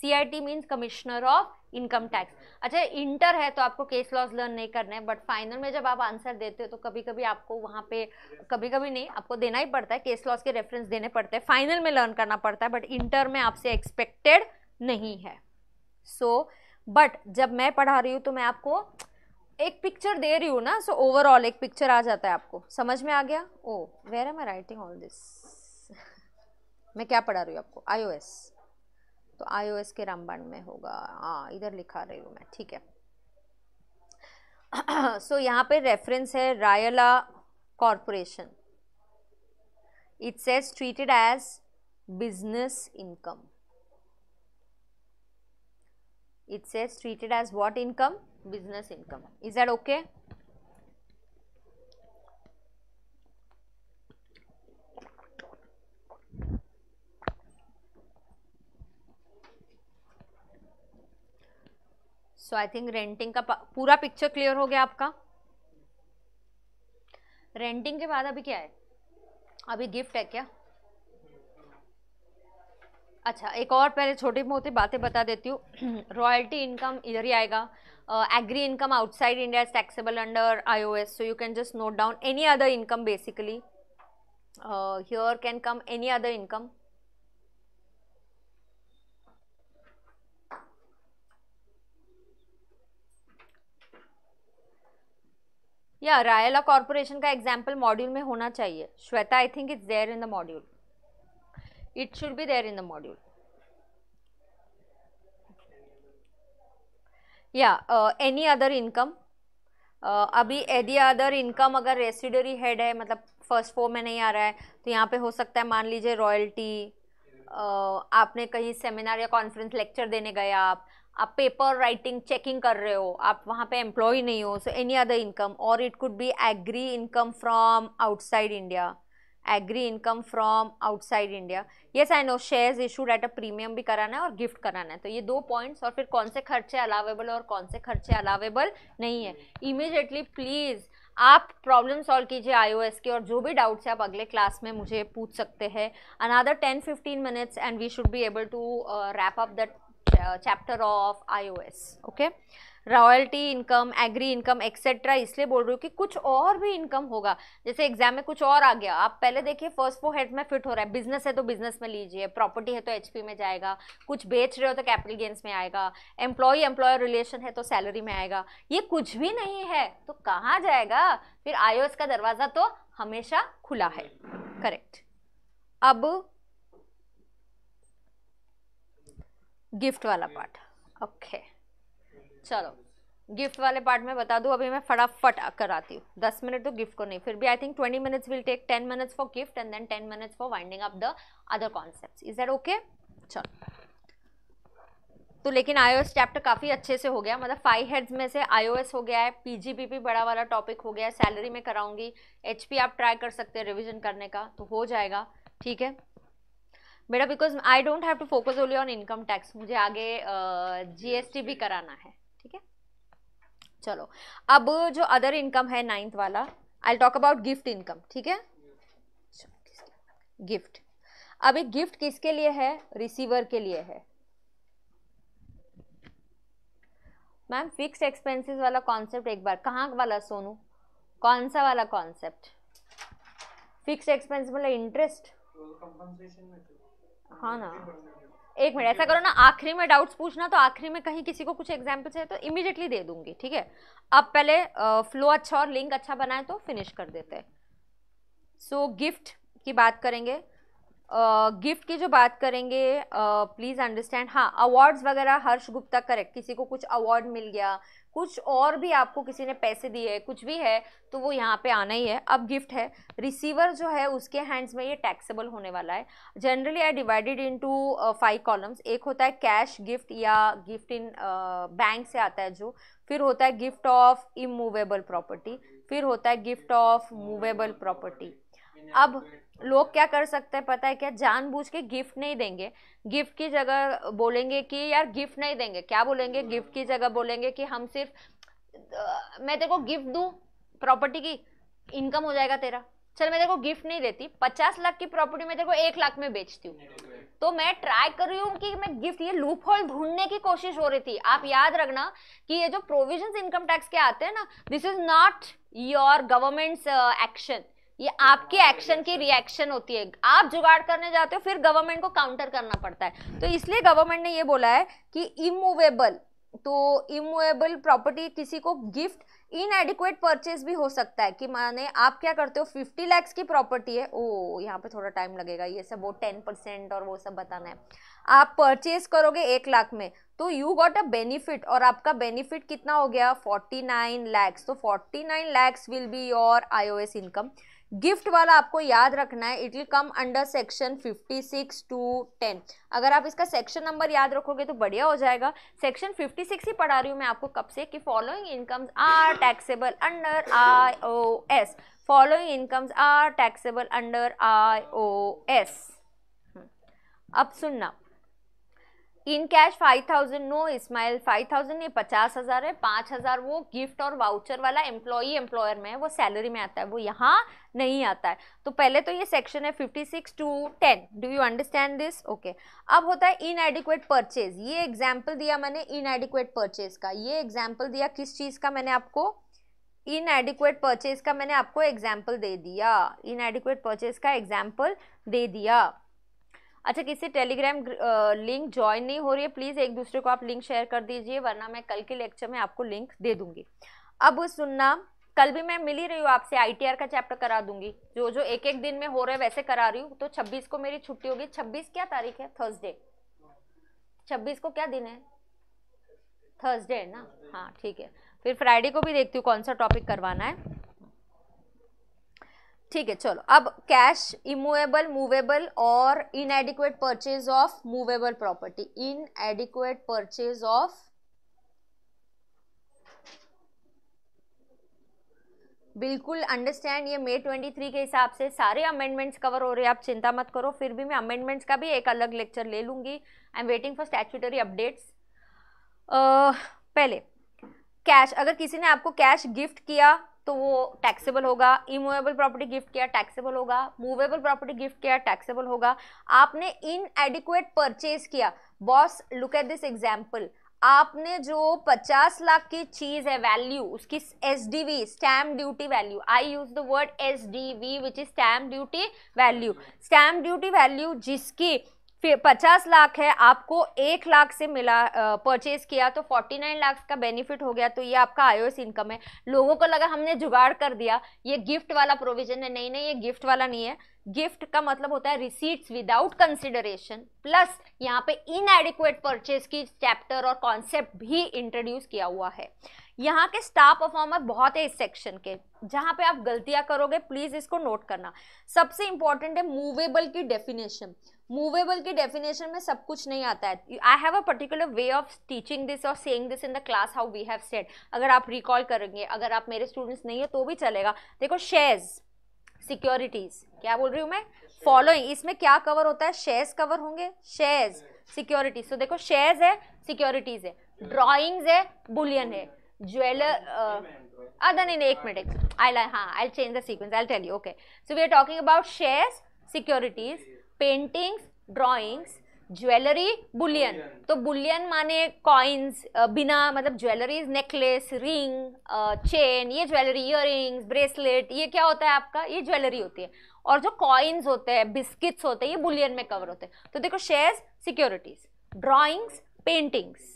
cit means commissioner of income tax अच्छा inter है तो आपको case laws learn नहीं करना है but final में जब आप आंसर देते हो तो कभी कभी आपको वहाँ पे कभी कभी नहीं आपको देना ही पड़ता है केस लॉज के रेफरेंस देने पड़ते हैं फाइनल में लर्न करना पड़ता है बट इंटर में आपसे एक्सपेक्टेड नहीं है सो so, बट जब मैं पढ़ा रही हूँ तो मैं आपको एक पिक्चर दे रही हूँ ना सो so ओवरऑल एक पिक्चर आ जाता है आपको समझ में आ गया oh where am I writing all this मैं क्या पढ़ा रही हूँ आपको आईओएस तो आईओएस के रामबाण में होगा हाँ इधर लिखा रही हूँ मैं ठीक है सो so, यहाँ पे रेफरेंस है Rayala corporation it's as treated as business income it says treated as what income business income is that okay सो आई थिंक रेंटिंग का पूरा पिक्चर क्लियर हो गया आपका रेंटिंग के बाद अभी क्या है अभी गिफ्ट है क्या अच्छा एक और पहले छोटी मोटी बातें बता देती हूँ रॉयल्टी इनकम इधर ही आएगा agri income outside India is taxable under IOS so you can just note down any other income basically here can come any other income या रायला कॉर्पोरेशन का एग्जाम्पल मॉड्यूल में होना चाहिए Shweta I think it's there in the module it should be there in the module या any other income अभी any other income अगर residuary head है मतलब फर्स्ट फोर में नहीं आ रहा है तो यहाँ पे हो सकता है मान लीजिए रॉयल्टी uh, आपने कहीं सेमिनार या कॉन्फ्रेंस लेक्चर देने गए आप आप पेपर राइटिंग चेकिंग कर रहे हो आप वहाँ पे एम्प्लॉय नहीं हो सो एनी अदर इनकम और it could be agri income from outside India agri income from outside India yes I know shares issued at a premium भी कराना है और गिफ्ट कराना है तो ये दो पॉइंट्स और फिर कौन से खर्चे अलावेबल और कौन से खर्चे अलावेबल नहीं है इमिजिएटली प्लीज़ आप प्रॉब्लम सॉल्व कीजिए आईओएस के और जो भी डाउट्स है आप अगले क्लास में मुझे पूछ सकते हैं another ten fifteen minutes and we should be able to wrap up that chapter of IOS okay royalty income agri income etcetera इसलिए बोल रही हूँ कि कुछ और भी इनकम होगा जैसे एग्जाम में कुछ और आ गया आप पहले देखिए फर्स्ट फो हेड में फिट हो रहा है बिजनेस है तो बिजनेस में लीजिए प्रॉपर्टी है तो एच में जाएगा कुछ बेच रहे हो तो कैपिटल गेंस में आएगा एम्प्लॉय एम्प्लॉयर रिलेशन है तो सैलरी में आएगा ये कुछ भी नहीं है तो कहाँ जाएगा फिर आयो का दरवाज़ा तो हमेशा खुला है करेक्ट अब गिफ्ट वाला पार्ट ओके okay. चलो गिफ्ट वाले पार्ट में बता दूँ अभी मैं फटाफट कराती हूँ दस मिनट तो गिफ्ट को नहीं फिर भी I think twenty minutes will take ten minutes for gift and then ten minutes for winding up the other concept is that okay चलो तो लेकिन आईओएस चैप्टर काफ़ी अच्छे से हो गया मतलब फाइव हेड्स में से आईओएस हो गया है पीजीबीपी बड़ा वाला टॉपिक हो गया है सैलरी में कराऊंगी एचपी आप ट्राई कर सकते हैं रिवीजन करने का तो हो जाएगा ठीक है बेटा because I don't have to focus only on income tax मुझे आगे जीएसटी uh, भी कराना है ठीक है चलो अब जो अदर इनकम है नाइन्थ वाला I talk about gift income ठीक है गिफ्ट अब एक गिफ्ट किसके लिए है रिसीवर के लिए है मैम फिक्स एक्सपेंसेस वाला कॉन्सेप्ट एक बार कहाँ वाला सोनू कौन सा वाला कॉन्सेप्ट फिक्स एक्सपेंस मतलब इंटरेस्ट हाँ ना एक मिनट ऐसा करो ना आखिरी में डाउट्स पूछना तो आखिरी में कहीं किसी को कुछ एग्जाम्पल चाहिए तो इमीडिएटली दे दूंगी ठीक है अब पहले फ्लो अच्छा और लिंक अच्छा बनाए तो फिनिश कर देते हैं सो गिफ्ट की बात करेंगे गिफ्ट uh, की जो बात करेंगे प्लीज़ अंडरस्टैंड हाँ अवार्ड्स वगैरह हर्ष गुप्ता करेक्ट किसी को कुछ अवार्ड मिल गया कुछ और भी आपको किसी ने पैसे दिए कुछ भी है तो वो यहाँ पे आना ही है अब गिफ्ट है रिसीवर जो है उसके हैंड्स में ये टैक्सेबल होने वाला है generally I divided into five columns एक होता है कैश गिफ्ट या गिफ्ट इन बैंक से आता है जो फिर होता है गिफ्ट ऑफ इमूवेबल प्रॉपर्टी फिर होता है गिफ्ट ऑफ मूवेबल प्रॉपर्टी अब लोग क्या कर सकते हैं पता है क्या जानबूझ के गिफ्ट नहीं देंगे गिफ्ट की जगह बोलेंगे कि यार गिफ्ट नहीं देंगे क्या बोलेंगे गिफ्ट की जगह बोलेंगे कि हम सिर्फ मैं तेरे को गिफ्ट दूँ प्रॉपर्टी की इनकम हो जाएगा तेरा चल मैं तेरे को गिफ्ट नहीं देती पचास लाख की प्रॉपर्टी मैं तेरे को एक लाख में बेचती हूँ तो मैं ट्राई कर रही हूँ कि मैं गिफ्ट ये लूप होल ढूंढने की कोशिश हो रही थी आप याद रखना कि ये जो प्रोविजन इनकम टैक्स के आते हैं ना this is not your governments action ये आपके एक्शन की रिएक्शन होती है आप जुगाड़ करने जाते हो फिर गवर्नमेंट को काउंटर करना पड़ता है तो इसलिए गवर्नमेंट ने ये बोला है कि इमूवेबल तो इमूवेबल प्रॉपर्टी किसी को गिफ्ट इन एडिक्वेट परचेज भी हो सकता है कि माने आप क्या करते हो फिफ्टी लैक्स की प्रॉपर्टी है ओ यहाँ पे थोड़ा टाइम लगेगा ये सब वो टेन परसेंट और वो सब बताना है आप परचेज करोगे एक लाख में तो यू गॉट अ बेनिफिट और आपका बेनिफिट कितना हो गया फोर्टी नाइन लैक्स तो forty nine lakhs will be your I income gift वाला आपको याद रखना है it will come under section 56 to 10 अगर आप इसका सेक्शन नंबर याद रखोगे तो बढ़िया हो जाएगा सेक्शन 56 ही पढ़ा रही हूँ मैं आपको कब से कि following incomes are taxable under I O S following incomes are taxable under I O S अब सुनना in cash five thousand no इस्माइल फाइव थाउजेंड ये पचास हज़ार है पाँच हज़ार वो गिफ्ट और वाउचर वाला एम्प्लॉई एम्प्लॉयर में है वो सैलरी में आता है वो यहाँ नहीं आता है तो पहले तो ये सेक्शन है fifty six two ten do you understand this okay अब होता है इनएडिक्वेट परचेज ये एग्जाम्पल दिया मैंने इनएडिक्वेट परचेज का ये एग्जाम्पल दिया किस चीज़ का मैंने आपको इनएडिक्वेट परचेज का मैंने आपको एग्जाम्पल दे दिया इनएडिक्वेट परचेज का एग्जाम्पल दे दिया अच्छा किसी टेलीग्राम लिंक ज्वाइन नहीं हो रही है प्लीज़ एक दूसरे को आप लिंक शेयर कर दीजिए वरना मैं कल के लेक्चर में आपको लिंक दे दूँगी अब सुनना कल भी मैं मिल ही रही हूँ आपसे आईटीआर का चैप्टर करा दूंगी जो जो एक एक दिन में हो रहा है वैसे करा रही हूँ तो छब्बीस को मेरी छुट्टी होगी छब्बीस क्या तारीख है थर्सडे छब्बीस को क्या दिन है थर्सडे है ना हाँ ठीक है फिर फ्राइडे को भी देखती हूँ कौन सा टॉपिक करवाना है ठीक है चलो अब कैश इमूवेबल मूवेबल और inadequate purchase of movable property inadequate purchase of बिल्कुल अंडरस्टैंड ये मे 23 के हिसाब से सारे अमेंडमेंट्स कवर हो रहे हैं आप चिंता मत करो फिर भी मैं अमेंडमेंट्स का भी एक अलग लेक्चर ले लूँगी I am waiting for statutory updates पहले कैश अगर किसी ने आपको कैश गिफ्ट किया तो वो टैक्सेबल होगा इमूवेबल प्रॉपर्टी गिफ्ट किया टैक्सेबल होगा मूवेबल प्रॉपर्टी गिफ्ट किया टैक्सेबल होगा आपने इन एडिकुएट परचेज किया boss look at this example आपने जो 50 लाख की चीज़ है वैल्यू उसकी S D V stamp duty value I use the word S D V which is stamp duty value stamp duty value जिसकी फिर पचास लाख है आपको एक लाख से मिला परचेज किया तो फोर्टी नाइन लाख का बेनिफिट हो गया तो ये आपका आयो इनकम है लोगों को लगा हमने जुगाड़ कर दिया ये गिफ्ट वाला प्रोविजन है नहीं नहीं ये गिफ्ट वाला नहीं है गिफ्ट का मतलब होता है रिसीट्स विदाउट कंसिडरेशन प्लस यहाँ पे इन एडिकुएट परचेज की चैप्टर और कॉन्सेप्ट भी इंट्रोड्यूस किया हुआ है यहाँ के स्टार परफॉर्मर बहुत है इस सेक्शन के जहाँ पे आप गलतियाँ करोगे प्लीज़ इसको नोट करना सबसे इंपॉर्टेंट है मूवेबल की डेफिनेशन मूवेबल के डेफिनेशन में सब कुछ नहीं आता है I have a particular way of teaching this और saying this in the class how we have said अगर आप रिकॉल करेंगे अगर आप मेरे स्टूडेंट्स नहीं है तो भी चलेगा देखो शेयर्स सिक्योरिटीज क्या बोल रही हूँ मैं फॉलोइंग इसमें क्या कवर होता है शेयर्स कवर होंगे शेयर्स सिक्योरिटीज तो देखो शेयर्स है सिक्योरिटीज है ड्रॉइंग्स है बुलियन है ज्वेलर अदर नहीं एक मिनट आई हाँ I change the sequence I tell you okay so we are talking about shares securities paintings drawings jewellery bullion तो बुलियन माने कॉइन्स बिना मतलब ज्वेलरीज नेकलेस रिंग चेन ये ज्वेलरी इयर ब्रेसलेट ये क्या होता है आपका ये ज्वेलरी होती है और जो कॉइन्स होते हैं बिस्किट्स होते हैं ये बुलियन में कवर होते हैं तो देखो shares securities drawings paintings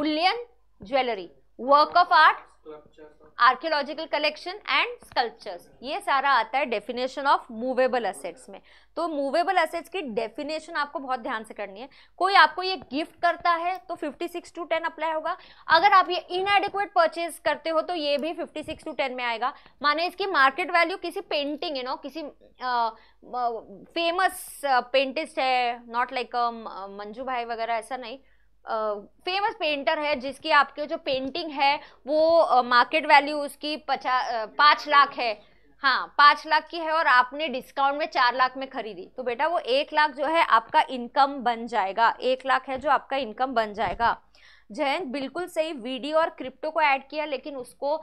bullion jewellery work of art archaeological collection and sculptures ये सारा आता है डेफिनेशन ऑफ मूवेबल असेट्स में तो मूवेबल असेट्स की डेफिनेशन आपको बहुत ध्यान से करनी है कोई आपको ये गिफ्ट करता है तो 56 टू 10 अप्लाई होगा अगर आप ये इनएडिक्वेट परचेज करते हो तो ये भी 56 टू 10 में आएगा माने इसकी मार्केट वैल्यू किसी पेंटिंग यू नो किसी फेमस पेंटिस्ट है नॉट लाइक मंजू भाई वगैरह ऐसा नहीं फेमस पेंटर है जिसकी आपके जो पेंटिंग है वो मार्केट वैल्यू उसकी पचा पाँच लाख है हाँ पाँच लाख की है और आपने डिस्काउंट में चार लाख में खरीदी तो बेटा वो एक लाख जो है आपका इनकम बन जाएगा एक लाख है जो आपका इनकम बन जाएगा जयंत बिल्कुल सही वीडियो और क्रिप्टो को ऐड किया लेकिन उसको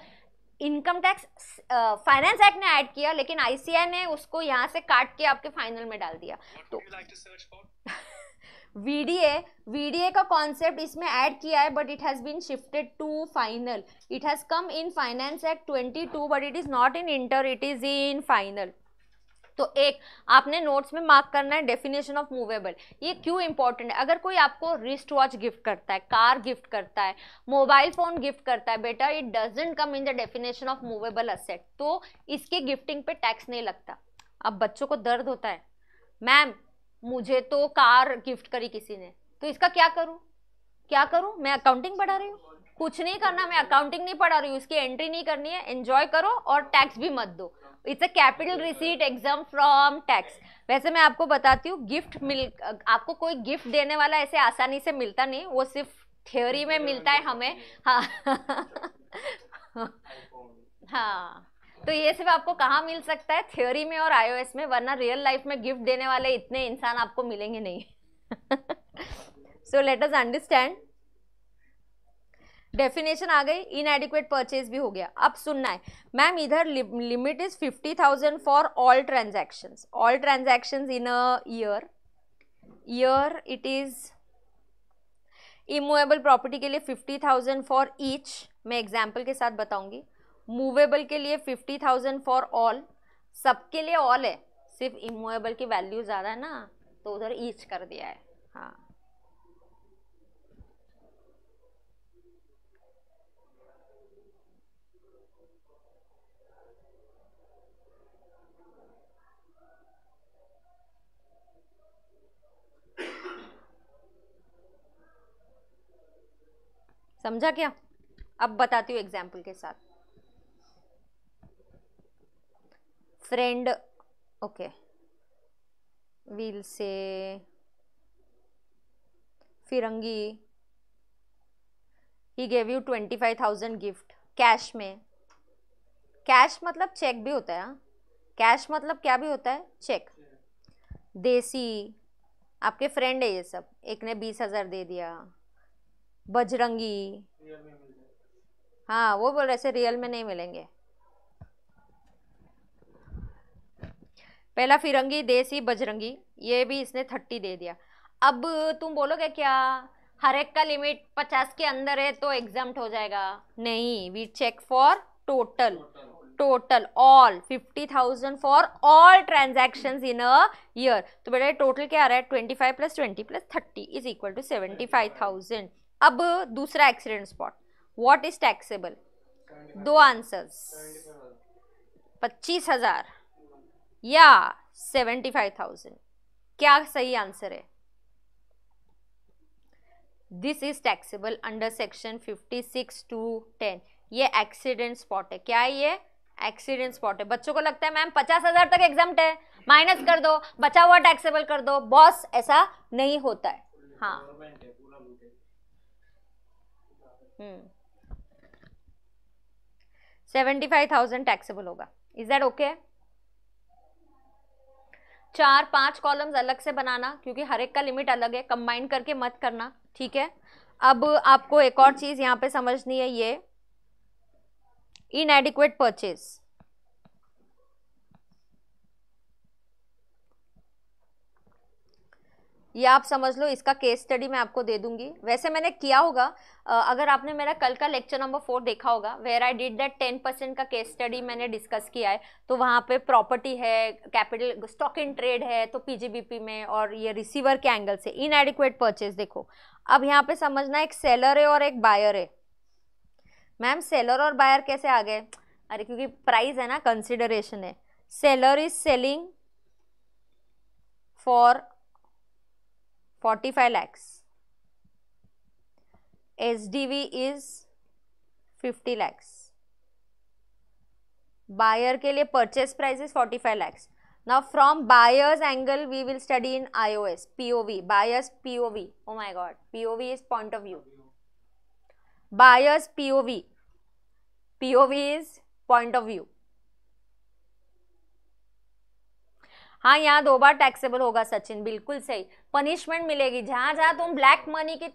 इनकम टैक्स फाइनेंस एक्ट ने ऐड किया लेकिन आईसीआई ने उसको यहाँ से काट के आपके फाइनल में डाल दिया तो वीडीए वीडीए का कॉन्सेप्ट इसमें ऐड किया है but it has been shifted to final it has come in finance act twenty two but it is not in inter it is in final तो एक आपने नोट्स में मार्क करना है डेफिनेशन ऑफ मूवेबल ये क्यों इंपॉर्टेंट है अगर कोई आपको रिस्ट वॉच गिफ्ट करता है कार गिफ्ट करता है मोबाइल फोन गिफ्ट करता है बेटा it doesn't come in the definition of movable asset तो इसके गिफ्टिंग पे टैक्स नहीं लगता अब बच्चों को दर्द होता है मैम मुझे तो कार गिफ्ट करी किसी ने तो इसका क्या करूँ क्या करूँ मैं अकाउंटिंग पढ़ा रही हूँ कुछ नहीं करना मैं अकाउंटिंग नहीं पढ़ा रही हूँ इसकी एंट्री नहीं करनी है एंजॉय करो और टैक्स भी मत दो it's a capital receipt exempt from tax वैसे मैं आपको बताती हूँ गिफ्ट मिल आपको कोई गिफ्ट देने वाला ऐसे आसानी से मिलता नहीं वो सिर्फ थ्योरी में मिलता है हमें हाँ हाँ तो ये सिर्फ आपको कहाँ मिल सकता है थ्योरी में और आईओएस में वरना रियल लाइफ में गिफ्ट देने वाले इतने इंसान आपको मिलेंगे नहीं so let us understand definition आ गई इनएडिक्वेट परचेज भी हो गया अब सुनना है मैम इधर limit is fifty thousand for all transaction all transaction in a year year it is immovable property के लिए फिफ्टी थाउजेंड फॉर ईच मैं एग्जाम्पल के साथ बताऊंगी मूवेबल के लिए फिफ्टी थाउजेंड फॉर ऑल सबके लिए ऑल है सिर्फ इमूवेबल की वैल्यू ज़्यादा है ना तो उधर ईच कर दिया है हाँ समझा क्या अब बताती हूँ एग्जाम्पल के साथ friend okay we'll say फिरंगी he gave you twenty five thousand gift cash में कैश मतलब चेक भी होता है कैश हाँ? मतलब क्या भी होता है चेक देसी आपके फ्रेंड है ये सब एक ने बीस हज़ार दे दिया बजरंगी हाँ वो बोल रहे से रियल में नहीं मिलेंगे पहला फिरंगी देसी बजरंगी ये भी इसने थर्टी दे दिया अब तुम बोलोगे क्या हर एक का लिमिट पचास के अंदर है तो एग्जाम हो जाएगा नहीं we check for total total all fifty thousand for all transaction in a year तो बेटा टोटल क्या आ रहा है twenty five plus twenty plus thirty is equal to seventy five thousand अब दूसरा accident spot what is taxable दो answers पच्चीस हजार या सेवेंटी फाइव थाउजेंड क्या सही आंसर है this is taxable under section fifty six two ten ये एक्सीडेंट स्पॉट है क्या है ये एक्सीडेंट स्पॉट है बच्चों को लगता है मैम पचास हजार तक एग्जाम है माइनस कर दो बचा हुआ टैक्सेबल कर दो बॉस ऐसा नहीं होता है हाँ hmm. Seventy five thousand taxable होगा इज दैट ओके चार पांच कॉलम्स अलग से बनाना क्योंकि हर एक का लिमिट अलग है कंबाइन करके मत करना ठीक है अब आपको एक और चीज़ यहाँ पे समझनी है ये इनएडिक्वेट परचेज़ ये आप समझ लो इसका केस स्टडी मैं आपको दे दूंगी वैसे मैंने किया होगा अगर आपने मेरा कल का लेक्चर नंबर फोर देखा होगा where I did that ten percent का केस स्टडी मैंने डिस्कस किया है तो वहाँ पे प्रॉपर्टी है कैपिटल स्टॉक इन ट्रेड है तो पीजीबीपी में और ये रिसीवर के एंगल से इन एडिक्वेट परचेज देखो अब यहाँ पे समझना एक सेलर है और एक बायर है मैम सेलर और बायर कैसे आ गए अरे क्योंकि प्राइस है ना कंसिडरेशन है seller is selling for forty five lakhs H D V is fifty lakhs buyer के लिए purchase price is 45 lakhs now from buyer's angle we will study in ios pov buyer's pov oh my god pov is point of view buyer's pov pov is point of view हाँ यहाँ दो बार taxable होगा सचिन बिल्कुल सही punishment मिलेगी जहाँ जहाँ तुम ब्लैक मनी की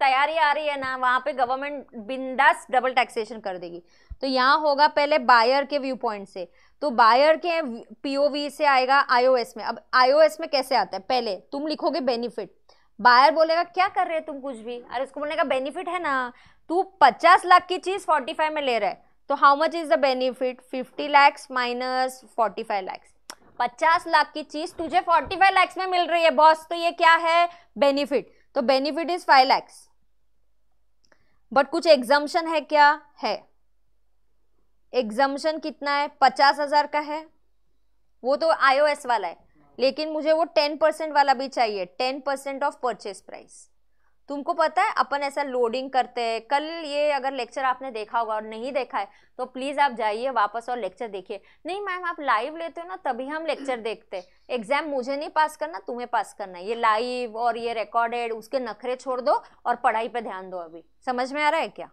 तैयारी आ रही है ना वहाँ पे गवर्नमेंट बिंदास डबल टैक्सेशन कर देगी तो यहाँ होगा पहले बायर के व्यू पॉइंट से तो बायर के पीओवी से आएगा आईओएस में अब आईओएस में कैसे आता है पहले तुम लिखोगे बेनिफिट बायर बोलेगा क्या कर रहे हो तुम कुछ भी अरे उसको बोलने का बेनिफिट है ना तू पचास लाख की चीज़ फोर्टी फाइव में ले रहा है तो how much is the benefit fifty lakhs minus forty five lakhs पचास लाख की चीज तुझे फोर्टी फाइव लैक्स में मिल रही है बॉस तो ये क्या है बेनिफिट तो benefit is five lakhs but कुछ एग्जाम्शन है क्या है एग्जाम्शन कितना है पचास हजार का है वो तो आईओएस वाला है लेकिन मुझे वो टेन परसेंट वाला भी चाहिए ten percent of purchase price तुमको पता है अपन ऐसा लोडिंग करते हैं कल ये अगर लेक्चर आपने देखा होगा और नहीं देखा है तो प्लीज़ आप जाइए वापस और लेक्चर देखिए नहीं मैम आप लाइव लेते हो ना तभी हम लेक्चर देखते एग्जाम मुझे नहीं पास करना तुम्हें पास करना ये लाइव और ये रिकॉर्डेड उसके नखरे छोड़ दो और पढ़ाई पर ध्यान दो अभी समझ में आ रहा है क्या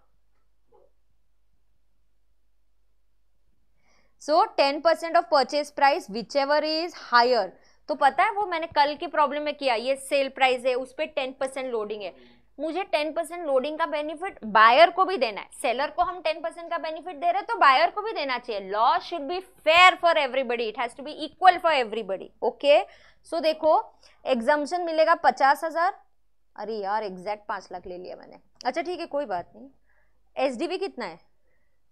so ten percent of purchase price whichever is higher तो पता है वो मैंने कल की प्रॉब्लम में किया ये सेल प्राइस है उस पर टेन परसेंट लोडिंग है मुझे टेन परसेंट लोडिंग का बेनिफिट बायर को भी देना है सेलर को हम टेन परसेंट का बेनिफिट दे रहे हैं तो बायर को भी देना चाहिए law should be fair for everybody it has to be equal for everybody okay so देखो एग्जाम्शन मिलेगा पचास हजार अरे यार एग्जैक्ट पाँच लाख ले लिया मैंने अच्छा ठीक है कोई बात नहीं एस कितना है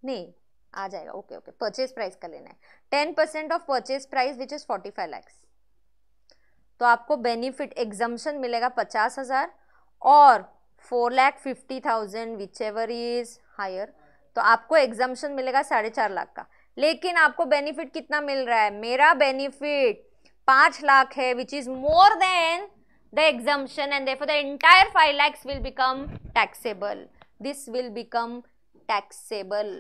नहीं आ जाएगा ओके ओके परचेज प्राइस का लेना है ten percent of purchase price which is forty five lakhs तो आपको बेनिफिट एग्जम्पन मिलेगा पचास हज़ार और four lakh fifty thousand whichever is higher तो आपको एग्जम्पन मिलेगा साढ़े चार लाख का लेकिन आपको बेनिफिट कितना मिल रहा है मेरा बेनिफिट पाँच लाख है which is more than the exemption and therefore the entire five lakhs will become taxable this will become taxable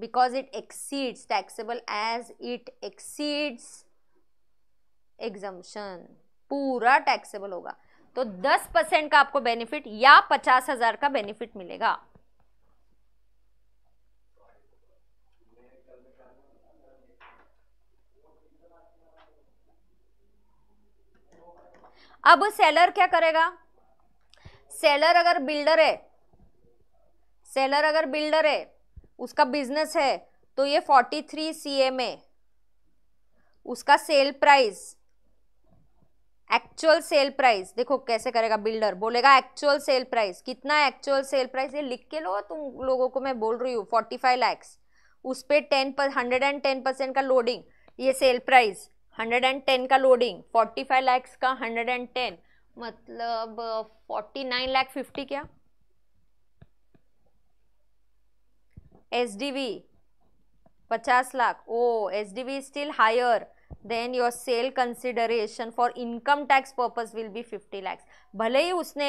because it exceeds taxable as it exceeds exemption पूरा टैक्सेबल होगा तो 10 परसेंट का आपको बेनिफिट या पचास हजार का बेनिफिट मिलेगा अब सेलर क्या करेगा सेलर अगर बिल्डर है सेलर अगर बिल्डर है उसका बिजनेस है तो ये 43 थ्री सी एम है उसका sale price actual sale price देखो कैसे करेगा बिल्डर बोलेगा एक्चुअल सेल प्राइस कितना एक्चुअल सेल प्राइस ये लिख के लो तुम लोगों को मैं बोल रही हूँ फोर्टी फाइव लैक्स उस पर टेन पर हंड्रेड एंड टेन परसेंट का लोडिंग ये sale price hundred and ten का लोडिंग फोर्टी फाइव लैक्स का हंड्रेड एंड टेन मतलब फोर्टी नाइन लैख फिफ्टी क्या एस डी वी पचास lakh oh S D V still higher than your sale consideration for income tax purpose will be fifty lakhs भले ही उसने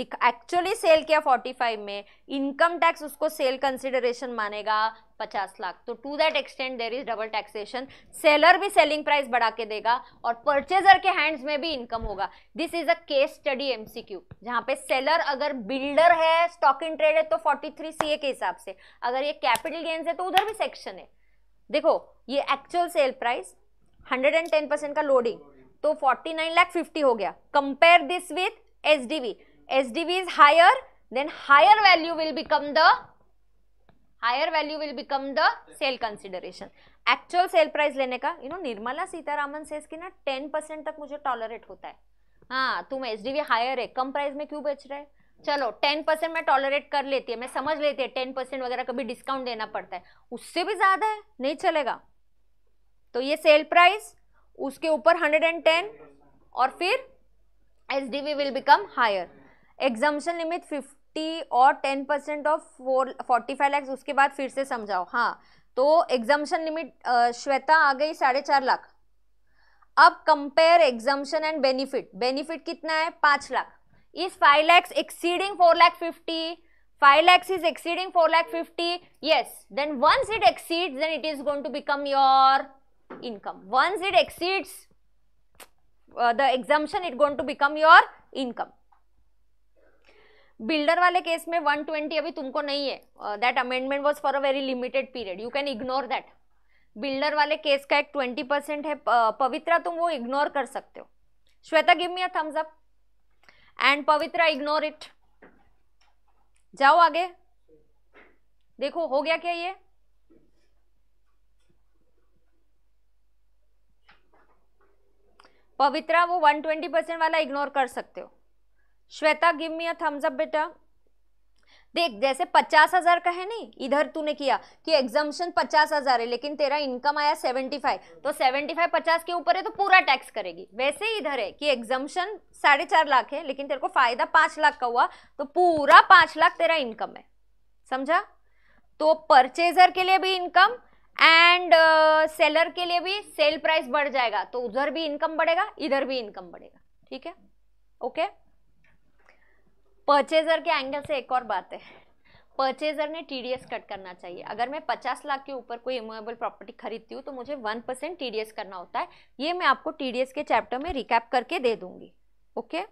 actually sale किया forty five में income tax उसको sale consideration मानेगा पचास लाख तो to that extent there is double taxation seller भी सेलिंग प्राइस बढ़ा के देगा और परचेजर के हैंड्स में भी इनकम होगा this is a case study MCQ जहां पे सेलर अगर बिल्डर है स्टॉक इन ट्रेड है तो फोर्टी थ्री सी ए के हिसाब से अगर ये कैपिटल गेन्स है तो उधर भी सेक्शन है देखो ये actual sale price hundred and ten percent का लोडिंग तो फोर्टी नाइन लाख फिफ्टी हो गया compare this with S D V S D V is higher then higher value will become the higher value will become the sale consideration actual sale price लेने का you know Nirmala Sitharaman says ना ten percent तक मुझे tolerate होता है हाँ तुम S D we hire है कम प्राइस में क्यों बेच रहे चलो टेन परसेंट मैं टॉलरेट कर लेती है मैं समझ लेती है टेन परसेंट वगैरह कभी डिस्काउंट देना पड़ता है उससे भी ज़्यादा है नहीं चलेगा तो ये सेल प्राइस उसके ऊपर 110 और फिर S D V will become higher exemption limit 50 और 10 percent of four forty five lakhs उसके बाद फिर से समझाओ हाँ तो एग्जामेशन लिमिट श्वेता आ गई साढ़े चार लाख अब compare exemption and benefit benefit कितना है पाँच lakh is five lakhs exceeding four lakh fifty five lakhs is exceeding four lakh fifty yes then once it exceed then it is going to become your income. Once it exceeds uh, the exemption, it going to become your income. Builder वाले case में 120 अभी तुमको नहीं है that amendment was for a very limited period you can ignore that builder वाले case का एक 20 percent है uh, पवित्रा तुम वो इग्नोर कर सकते हो Shweta give me a thumbs up and Pavitra ignore it जाओ आगे देखो हो गया क्या ये पवित्रा वो 120 परसेंट वाला इग्नोर कर सकते हो Shweta give me a thumbs up बेटा देख जैसे पचास हजार का है नहीं इधर तूने किया कि एग्जामेशन पचास हजार है लेकिन तेरा इनकम आया सेवेंटी फाइव तो सेवेंटी फाइव पचास के ऊपर है तो पूरा टैक्स करेगी वैसे ही इधर है कि एग्जामेशन साढ़े चार लाख है लेकिन तेरे को फायदा पांच लाख का हुआ तो पूरा पांच लाख तेरा इनकम है समझा तो परचेजर के लिए भी इनकम एंड सेलर uh, के लिए भी सेल प्राइस बढ़ जाएगा तो उधर भी इनकम बढ़ेगा इधर भी इनकम बढ़ेगा ठीक है ओके परचेजर के एंगल से एक और बात है परचेजर ने टीडीएस कट करना चाहिए अगर मैं 50 लाख के ऊपर कोई इमोएबल प्रॉपर्टी खरीदती हूँ तो मुझे 1 परसेंट टी करना होता है ये मैं आपको टीडीएस के चैप्टर में रिकैप करके दे दूंगी ओके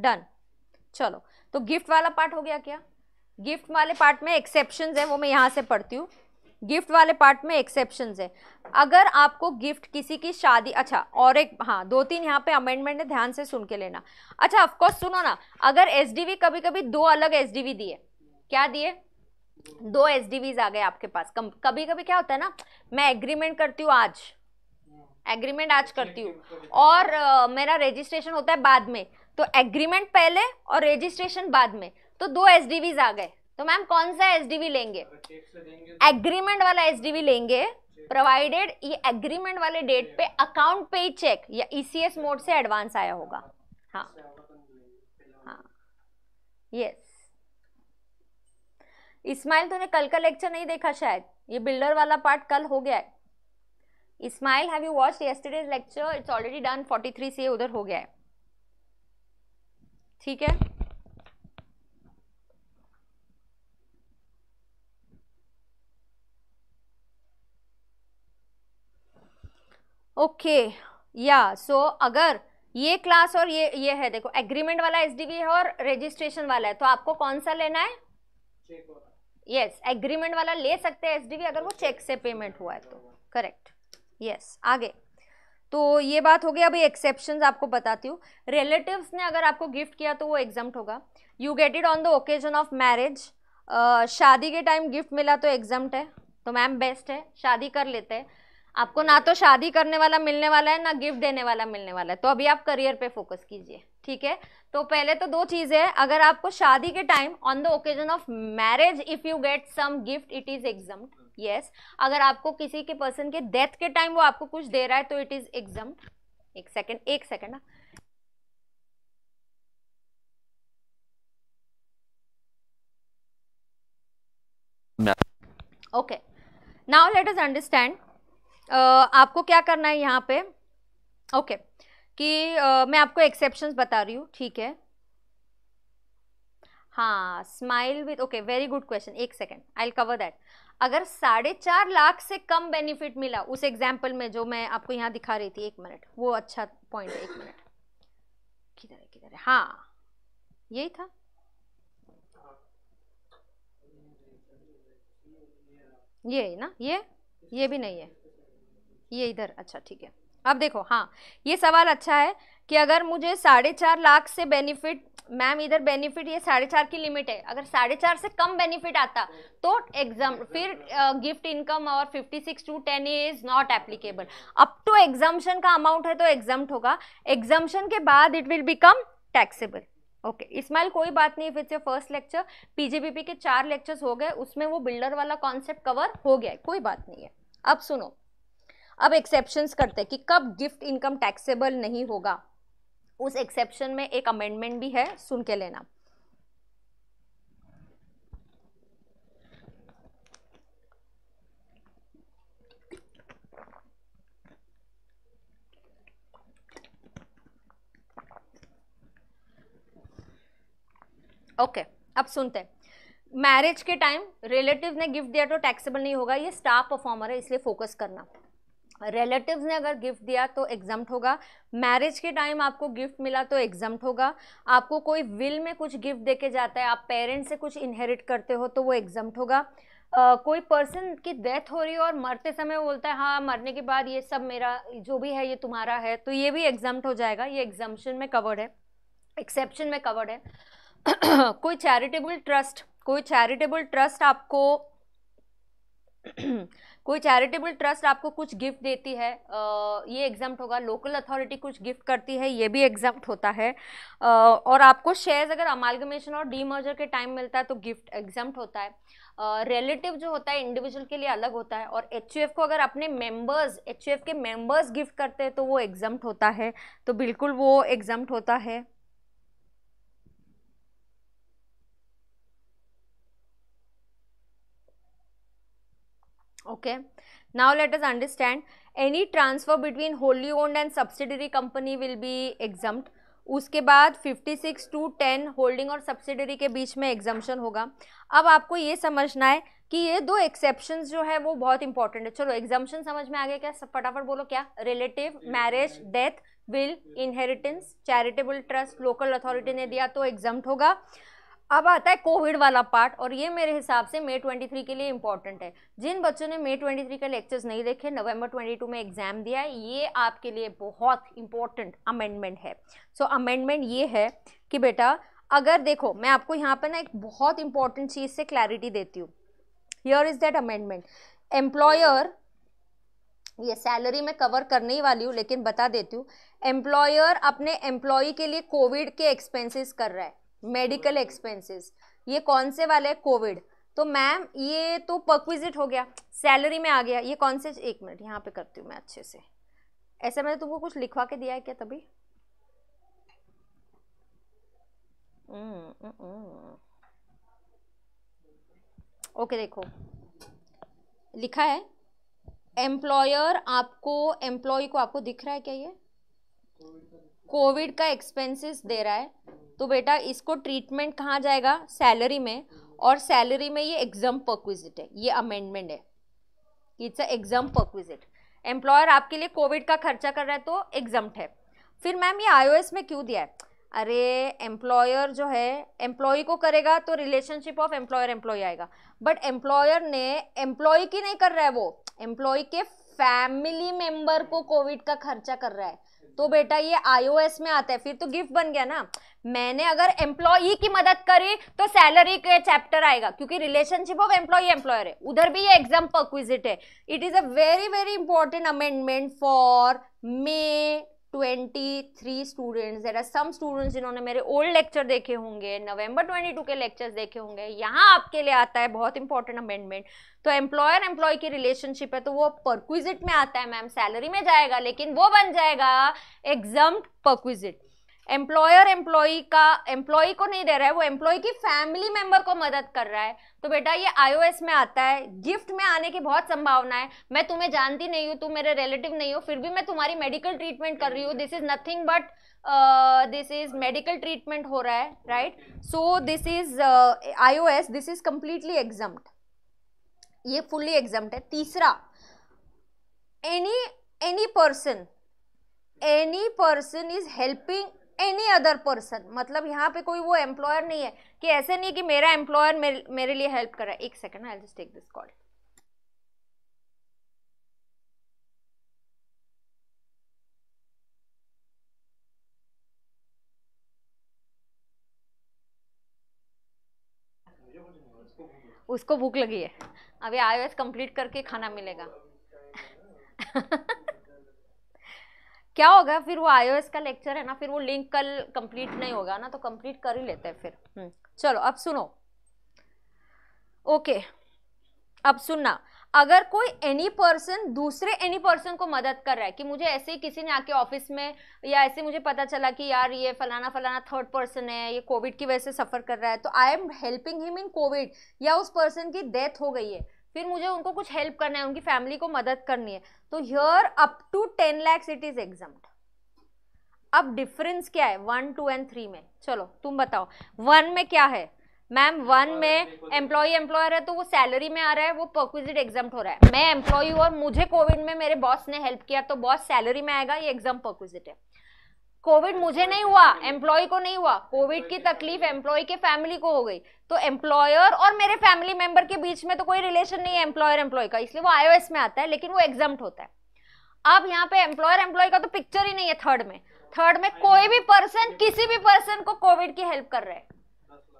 डन चलो तो गिफ्ट वाला पार्ट हो गया क्या गिफ्ट वाले पार्ट में एक्सेप्शन है वो मैं यहाँ से पढ़ती हूँ गिफ्ट वाले पार्ट में एक्सेप्शन है अगर आपको गिफ्ट किसी की शादी अच्छा और एक हाँ दो तीन यहाँ पे अमेंडमेंट है ध्यान से सुन के लेना अच्छा ऑफकोर्स सुनो ना अगर एस कभी कभी दो अलग एस दिए क्या दिए दो एस आ गए आपके पास कम, कभी कभी क्या होता है ना मैं एग्रीमेंट करती हूँ आज एग्रीमेंट आज करती हूँ और uh, मेरा रजिस्ट्रेशन होता है बाद में तो एग्रीमेंट पहले और रजिस्ट्रेशन बाद में तो दो एस आ गए तो मैम कौन सा एस लेंगे एग्रीमेंट तो- वाला एस लेंगे प्रोवाइडेड ये एग्रीमेंट वाले डेट पे अकाउंट पे ही चेक या ईसीएस e मोड से एडवांस आया होगा हाँ तो हाँ यस इस्माइल तूने कल का लेक्चर नहीं देखा शायद ये बिल्डर वाला पार्ट कल हो गया है Ismail have you watch yesterday's lecture it's already done 43 से उधर हो गया है ठीक है ओके या सो अगर ये क्लास और ये ये है देखो एग्रीमेंट वाला एसडीवी है और रजिस्ट्रेशन वाला है तो आपको कौन सा लेना है यस yes, एग्रीमेंट वाला ले सकते हैं एसडीवी अगर वो चेक से पेमेंट हुआ है तो करेक्ट यस yes, आगे तो ये बात हो गई अभी एक्सेप्शन आपको बताती हूँ रिलेटिव्स ने अगर आपको गिफ्ट किया तो वो एग्जाम होगा you get it on the occasion of marriage शादी के टाइम गिफ्ट मिला तो एग्जाम है तो मैम बेस्ट है शादी कर लेते हैं आपको ना तो शादी करने वाला मिलने वाला है ना गिफ्ट देने वाला मिलने वाला है तो अभी आप करियर पे फोकस कीजिए ठीक है तो पहले तो दो चीज़ें हैं अगर आपको शादी के time on the occasion of marriage if you get some gift it is exempt yes अगर आपको किसी के पर्सन के डेथ के टाइम वो आपको कुछ दे रहा है तो इट इज़ एग्जम एक सेकेंड एक सेकेंड ना okay now let us understand आपको क्या करना है यहाँ पे ओके कि आ, मैं आपको एक्सेप्शंस बता रही हूँ ठीक है हाँ smile with okay very good question एक second I'll cover that अगर साढ़े चार लाख से कम बेनिफिट मिला उस एग्जाम्पल में जो मैं आपको यहाँ दिखा रही थी एक मिनट वो अच्छा पॉइंट है एक मिनट किधर है किधर है हाँ यही था ये ना ये ये भी नहीं है ये इधर अच्छा ठीक है अब देखो हाँ ये सवाल अच्छा है कि अगर मुझे साढ़े चार लाख से बेनिफिट मैम इधर बेनिफिट ये साढ़े चार की लिमिट है अगर साढ़े चार से कम बेनिफिट आता तो एग्जाम फिर गिफ्ट इनकम और fifty six two ten is not applicable up to exemption का अमाउंट है तो एग्जाम होगा एग्जाम्शन के बाद it will become taxable okay okay. कोई बात नहीं फिर से फर्स्ट लेक्चर पीजीबीपी के चार लेक्चर्स हो गए उसमें वो बिल्डर वाला कॉन्सेप्ट कवर हो गया है कोई बात नहीं है अब सुनो अब एक्सेप्शन करते हैं कि कब गिफ्ट इनकम टैक्सेबल नहीं होगा उस एक्सेप्शन में एक अमेंडमेंट भी है सुन के लेना ओके okay, अब सुनते हैं मैरिज के टाइम रिलेटिव ने गिफ्ट दिया तो टैक्सेबल नहीं होगा ये स्टार परफॉर्मर है इसलिए फोकस करना रिलेटिव्स ने अगर गिफ्ट दिया तो एग्जाम्प्ट होगा मैरिज के टाइम आपको गिफ्ट मिला तो एग्जाम्प्ट होगा आपको कोई विल में कुछ गिफ्ट दे के जाता है आप पेरेंट्स से कुछ इनहेरिट करते हो तो वो एग्जम्ट होगा Uh, कोई पर्सन की डेथ हो रही है और मरते समय बोलता है हाँ मरने के बाद ये सब मेरा जो भी है ये तुम्हारा है तो ये भी एग्जाम्प्ट हो जाएगा ये एग्जाम्पन में कवर्ड है एक्सेप्शन में कवर्ड है कोई चैरिटेबल ट्रस्ट कोई चैरिटेबल ट्रस्ट आपको कोई चैरिटेबल ट्रस्ट आपको कुछ गिफ्ट देती है ये एग्जाम होगा लोकल अथॉरिटी कुछ गिफ्ट करती है ये भी एग्जाम होता है और आपको शेयर्स अगर अमालगमेशन और मर्जर के टाइम मिलता है तो गिफ्ट एग्जाम होता है रिलेटिव जो होता है इंडिविजुअल के लिए अलग होता है और एच को अगर अपने मेंबर्स एच के मेंबर्स गिफ्ट करते हैं तो वो एग्जाम होता है तो बिल्कुल वो एग्जाम होता है okay now let us understand any transfer between wholly owned and subsidiary company will be exempt उसके बाद 56 टू 10 होल्डिंग और सब्सिडरी के बीच में एग्जम्पन होगा अब आपको ये समझना है कि ये दो एक्सेप्शन जो है वो बहुत इंपॉर्टेंट है चलो एग्जाम्शन समझ में आ गया क्या फटाफट बोलो क्या relative marriage death will inheritance charitable trust local authority ने दिया तो एग्जाम होगा अब आता है कोविड वाला पार्ट और ये मेरे हिसाब से मे 23 के लिए इम्पॉर्टेंट है जिन बच्चों ने मे 23 के लेक्चर्स नहीं देखे नवंबर 22 में एग्ज़ाम दिया है ये आपके लिए बहुत इंपॉर्टेंट अमेंडमेंट है सो so, अमेंडमेंट ये है कि बेटा अगर देखो मैं आपको यहाँ पर ना एक बहुत इंपॉर्टेंट चीज़ से क्लैरिटी देती हूँ here is that amendment employer ये सैलरी मैं कवर करने ही वाली हूँ लेकिन बता देती हूँ एम्प्लॉयर अपने एम्प्लॉय के लिए कोविड के एक्सपेंसेस कर रहा है मेडिकल एक्सपेंसेस ये कौन से वाले कोविड तो मैम ये तो परक्विजिट हो गया सैलरी में आ गया ये कौन से एक मिनट यहाँ पे करती हूँ मैं अच्छे से ऐसा मैंने तुमको कुछ लिखवा के दिया है क्या तभी हम्म, हम्म, हम्म। ओके देखो लिखा है एम्प्लॉयर आपको एम्प्लॉय को आपको दिख रहा है क्या ये कोविड का एक्सपेंसेस दे रहा है तो बेटा इसको ट्रीटमेंट कहाँ जाएगा सैलरी में और सैलरी में ये एग्जाम परक्विजिट है ये अमेंडमेंट है it's a exempt perquisite employer आपके लिए कोविड का खर्चा कर रहा है तो एग्जाम है फिर मैम ये आईओएस में क्यों दिया है अरे एम्प्लॉयर जो है एम्प्लॉय को करेगा तो रिलेशनशिप ऑफ एम्प्लॉयर एम्प्लॉय आएगा बट एम्प्लॉयर ने एम्प्लॉय की नहीं कर रहा है वो एम्प्लॉय के फैमिली मेंबर को कोविड का खर्चा कर रहा है तो बेटा ये आईओएस में आता है फिर तो गिफ्ट बन गया ना मैंने अगर एम्प्लॉई की मदद करी तो सैलरी के चैप्टर आएगा क्योंकि रिलेशनशिप ऑफ एम्प्लॉई एम्प्लॉयर है उधर भी ये एग्जाम क्विजिट है it is a very very important amendment for May twenty three students there are some students जिन्होंने मेरे ओल्ड लेक्चर देखे होंगे नवंबर ट्वेंटी टू के लेक्चर्स देखे होंगे यहाँ आपके लिए आता है बहुत इंपॉर्टेंट अमेंडमेंट तो एम्प्लॉयर एम्प्लॉय की रिलेशनशिप है तो वो परक्विजिट में आता है मैम सैलरी में जाएगा लेकिन वो बन जाएगा एग्जाम परक्विजिट एम्प्लॉयर एम्प्लॉय का एम्प्लॉय को नहीं दे रहा है वो एम्प्लॉय की फैमिली मेंबर को मदद कर रहा है तो बेटा ये आईओएस में आता है गिफ्ट में आने की बहुत संभावना है मैं तुम्हें जानती नहीं हूँ तुम मेरे रिलेटिव नहीं हो फिर भी मैं तुम्हारी मेडिकल ट्रीटमेंट कर रही हूँ this is nothing but this is medical treatment हो रहा है right so this is IOS this is completely exempt ये फुल्ली एग्जाम है तीसरा any any person any person is helping any other person मतलब यहाँ पे कोई वो एम्प्लॉयर नहीं है कि ऐसे नहीं है कि मेरा एम्प्लॉयर मेरे, मेरे लिए हेल्प कर रहा है एक second I just take this call उसको भूख लगी है अभी आईओएस कंप्लीट करके खाना मिलेगा क्या होगा फिर वो आईओ का लेक्चर है ना फिर वो लिंक कल कंप्लीट नहीं होगा ना तो कंप्लीट कर ही लेते हैं फिर हम्म, चलो अब सुनो ओके अब सुनना अगर कोई एनी पर्सन दूसरे एनी पर्सन को मदद कर रहा है कि मुझे ऐसे ही किसी ने आके ऑफिस में या ऐसे मुझे पता चला कि यार ये फलाना फलाना थर्ड पर्सन है ये कोविड की वजह से सफ़र कर रहा है तो I am helping him in COVID या उस पर्सन की डेथ हो गई है फिर मुझे उनको कुछ हेल्प करना है उनकी फैमिली को मदद करनी है तो here up to ten lakhs it is exempt अब डिफरेंस क्या है वन टू एंड थ्री में चलो तुम बताओ वन में क्या है मैम वन में एम्प्लॉय एम्प्लॉयर है तो वो सैलरी में आ रहा है वो परक्विजिट एग्जाम हो रहा है मैं एम्प्लॉय हूँ और मुझे कोविड में मेरे बॉस ने हेल्प किया तो बॉस सैलरी में आएगा ये एग्जाम परक्विजिट है कोविड मुझे नहीं हुआ एम्प्लॉय को नहीं हुआ कोविड की तकलीफ एम्प्लॉय के फैमिली को हो गई तो एम्प्लॉयर और मेरे फैमिली मेंबर के बीच में तो कोई रिलेशन नहीं है एम्प्लॉयर एम्प्लॉय का इसलिए वो आईओएस में आता है लेकिन वो एग्जाम होता है अब यहाँ पे एम्प्लॉयर एम्प्लॉय का तो पिक्चर ही नहीं है थर्ड में थर्ड में कोई भी पर्सन किसी भी पर्सन को कोविड की हेल्प कर रहे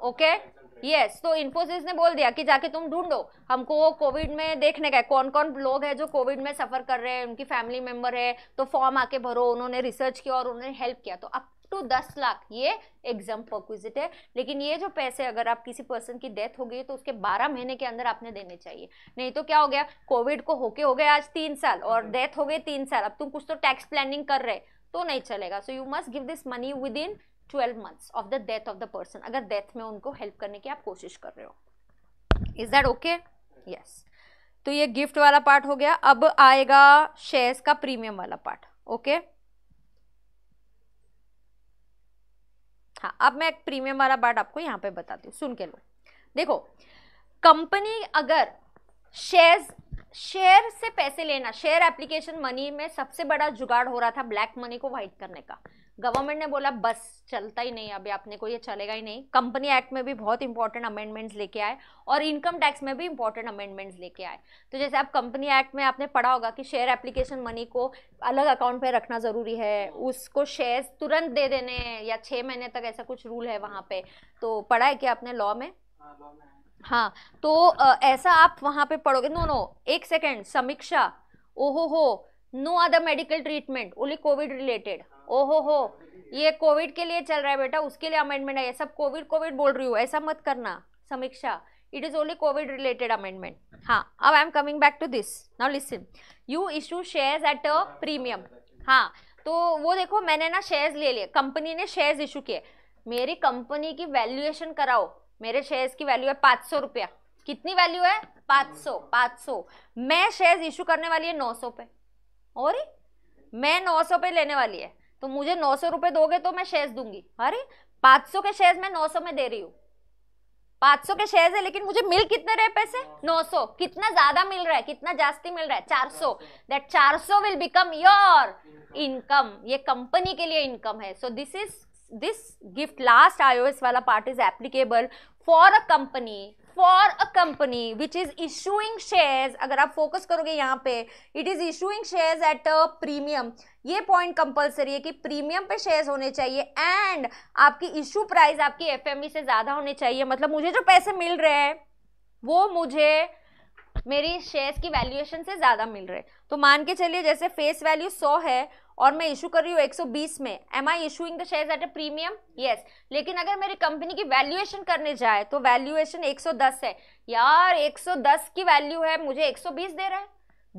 ओके okay? यस तो इन्फोसिस ने बोल दिया कि जाके तुम ढूंढो हमको कोविड में देखने का कौन कौन लोग हैं जो कोविड में सफ़र कर रहे हैं उनकी फैमिली मेम्बर है तो फॉर्म आके भरो उन्होंने रिसर्च किया और उन्होंने हेल्प किया तो अब टू दस लाख ये एग्जाम परक्विजिट है लेकिन ये जो पैसे अगर आप किसी पर्सन की डेथ हो गई तो उसके बारह महीने के अंदर आपने देने चाहिए नहीं तो क्या हो गया कोविड को होके हो गए आज तीन साल और डेथ हम्म। हो गई तीन साल अब तुम कुछ तो टैक्स प्लानिंग कर रहे तो नहीं चलेगा so you must give this money within twelve months of the death of the person अगर डेथ में उनको हेल्प करने की आप कोशिश कर रहे हो इज दैट ओके यस तो ये गिफ्ट वाला पार्ट हो गया अब आएगा शेयर्स का प्रीमियम वाला पार्ट ओके okay? हाँ अब मैं एक प्रीमियम वाला पार्ट आपको यहाँ पे बताती हूँ सुन के लो देखो कंपनी अगर शेयर्स शेयर से पैसे लेना शेयर एप्लीकेशन मनी में सबसे बड़ा जुगाड़ हो रहा था ब्लैक मनी को व्हाइट करने का गवर्नमेंट ने बोला बस चलता ही नहीं अभी आपने को ये चलेगा ही नहीं कंपनी एक्ट में भी बहुत इंपॉर्टेंट अमेंडमेंट्स लेके आए और इनकम टैक्स में भी इंपॉर्टेंट अमेंडमेंट्स लेके आए तो जैसे आप कंपनी एक्ट में आपने पढ़ा होगा कि शेयर एप्लीकेशन मनी को अलग अकाउंट पर रखना ज़रूरी है उसको शेयर्स तुरंत दे देने या छः महीने तक ऐसा कुछ रूल है वहाँ पर तो पढ़ा है क्या आपने लॉ में हाँ, हाँ तो ऐसा आप वहाँ पर पढ़ोगे नो नो एक सेकेंड समीक्षा ओहो हो no other medical treatment only COVID related ओहो हो ये कोविड के लिए चल रहा है बेटा उसके लिए अमेंडमेंट है सब कोविड कोविड बोल रही हूँ ऐसा मत करना Samiksha it is only COVID related amendment हाँ अब I am coming back to this now listen you issue shares at a premium हाँ तो वो देखो मैंने ना शेयर्स ले लिए कंपनी ने शेयर्स इशू किए मेरी कंपनी की वैल्यूएशन कराओ मेरे शेयर्स की वैल्यू है पाँच सौ रुपया कितनी वैल्यू है पाँच सौ पाँच सौ मैं शेयर्स इशू करने वाली है नौ सौ पे और मैं नौ सौ पे लेने वाली है तो मुझे नौ सौ रुपए दोगे तो मैं शेयर्स दूंगी अरे पाँच सौ के शेयर्स मैं नौ सौ में दे रही हूँ पांच सौ के शेयर्स है लेकिन मुझे मिल कितने रहे पैसे नौ सौ कितना ज्यादा मिल रहा है कितना जास्ती मिल रहा है चार सौ दैट चार सौ विल बिकम योर इनकम ये कंपनी के लिए इनकम है so this is this gift last IOS वाला part is applicable for a company for a company which is issuing share अगर आप फोकस करोगे यहाँ पे it is issuing share at a premium ये पॉइंट कंपलसरी है कि प्रीमियम पे शेयर्स होने चाहिए एंड आपकी इशू प्राइस आपकी ई e से ज़्यादा होने चाहिए मतलब मुझे जो पैसे मिल रहे हैं वो मुझे मेरी शेयर्स की वैल्यूएशन से ज़्यादा मिल रहे हैं तो मान के चलिए जैसे फेस वैल्यू सौ है और मैं इशू कर रही हूँ 120 में am I issuing the share at a premium yes लेकिन अगर मेरी कंपनी की वैल्यूएशन करने जाए तो वैल्यूएशन 110 है यार 110 की वैल्यू है मुझे 120 दे रहा है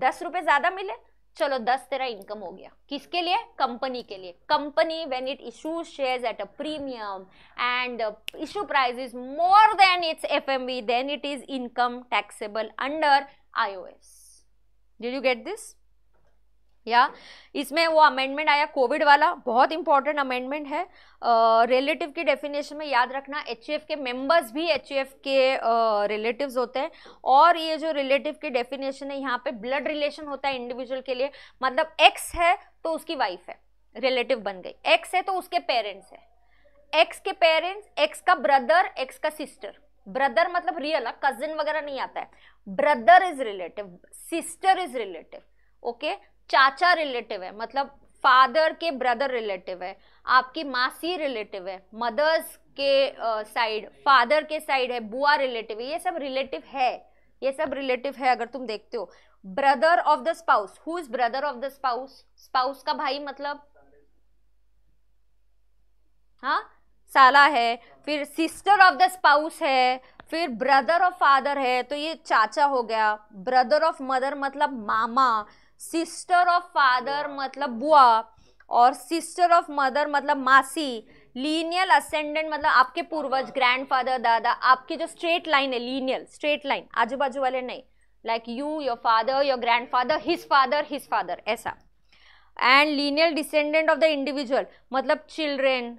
दस रुपये ज़्यादा मिले चलो दस तेरा इनकम हो गया किसके लिए कंपनी के लिए company when it issue shares at a premium and issue price is more than its FMV then it is income taxable under IOS did you get this या इसमें वो अमेंडमेंट आया कोविड वाला बहुत इंपॉर्टेंट अमेंडमेंट है relative uh, की definition में याद रखना एच के मेंबर्स भी एच के रिलेटिव्स uh, होते हैं और ये जो रिलेटिव की डेफिनेशन है यहाँ पे ब्लड रिलेशन होता है इंडिविजुअल के लिए मतलब एक्स है तो उसकी वाइफ है रिलेटिव बन गई एक्स है तो उसके पेरेंट्स है एक्स के पेरेंट्स एक्स का ब्रदर एक्स का सिस्टर ब्रदर मतलब रियल कजिन वगैरह नहीं आता है brother is relative sister is relative okay चाचा रिलेटिव है मतलब फादर के ब्रदर रिलेटिव है आपकी मासी रिलेटिव है मदर्स के साइड uh, फादर के साइड है बुआ रिलेटिव है ये सब रिलेटिव है ये सब रिलेटिव है अगर तुम देखते हो brother of the spouse who is brother of the spouse spouse का भाई मतलब हाँ साला है फिर सिस्टर ऑफ द स्पाउस है फिर ब्रदर ऑफ फादर है तो ये चाचा हो गया ब्रदर ऑफ मदर मतलब मामा सिस्टर ऑफ फादर मतलब बुआ और सिस्टर ऑफ मदर मतलब मासी लीनियल असेंडेंट मतलब आपके पूर्वज ग्रैंडफादर दादा आपकी जो स्ट्रेट लाइन है लीनियल स्ट्रेट लाइन आजू बाजू वाले नहीं like you your father your grand father his father his father ऐसा and lineal descendant of the individual मतलब children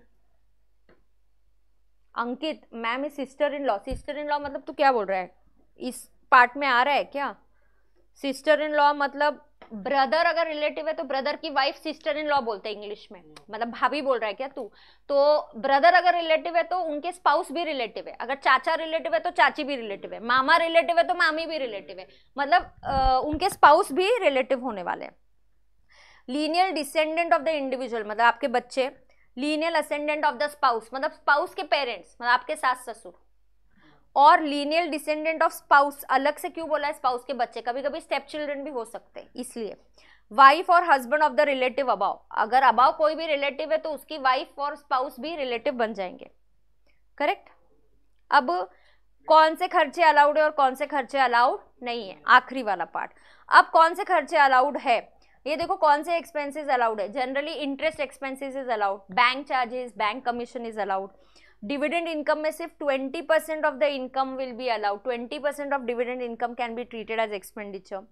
Ankit ma'am is sister in law sister in law मतलब तू क्या बोल रहा है इस पार्ट में आ रहा है क्या सिस्टर इन लॉ मतलब ब्रदर अगर रिलेटिव है तो ब्रदर की वाइफ सिस्टर इन लॉ बोलते हैं इंग्लिश में मतलब भाभी बोल रहा है क्या तू तो ब्रदर अगर रिलेटिव है तो उनके स्पाउस भी रिलेटिव है अगर चाचा रिलेटिव है तो चाची भी रिलेटिव है मामा रिलेटिव है तो मामी भी रिलेटिव है मतलब आ, उनके स्पाउस भी रिलेटिव होने वाले हैं lineal descendant of the individual मतलब आपके बच्चे lineal ascendant of the spouse मतलब स्पाउस के पेरेंट्स मतलब आपके सास ससुर और लीनियल डिसेंडेंट ऑफ स्पाउस अलग से क्यों बोला है स्पाउस के बच्चे कभी कभी स्टेप चिल्ड्रन भी हो सकते हैं इसलिए वाइफ और husband of the relative above अगर अबाव कोई भी रिलेटिव है तो उसकी वाइफ और स्पाउस भी रिलेटिव बन जाएंगे करेक्ट अब कौन से खर्चे अलाउड है और कौन से खर्चे अलाउड नहीं है आखिरी वाला पार्ट अब कौन से खर्चे अलाउड है ये देखो कौन से एक्सपेंसेस अलाउड है generally interest expenses is allowed bank charges bank commission is allowed dividend income में सिर्फ 20 percent of the income will be allowed 20 percent of dividend income can be treated as expenditure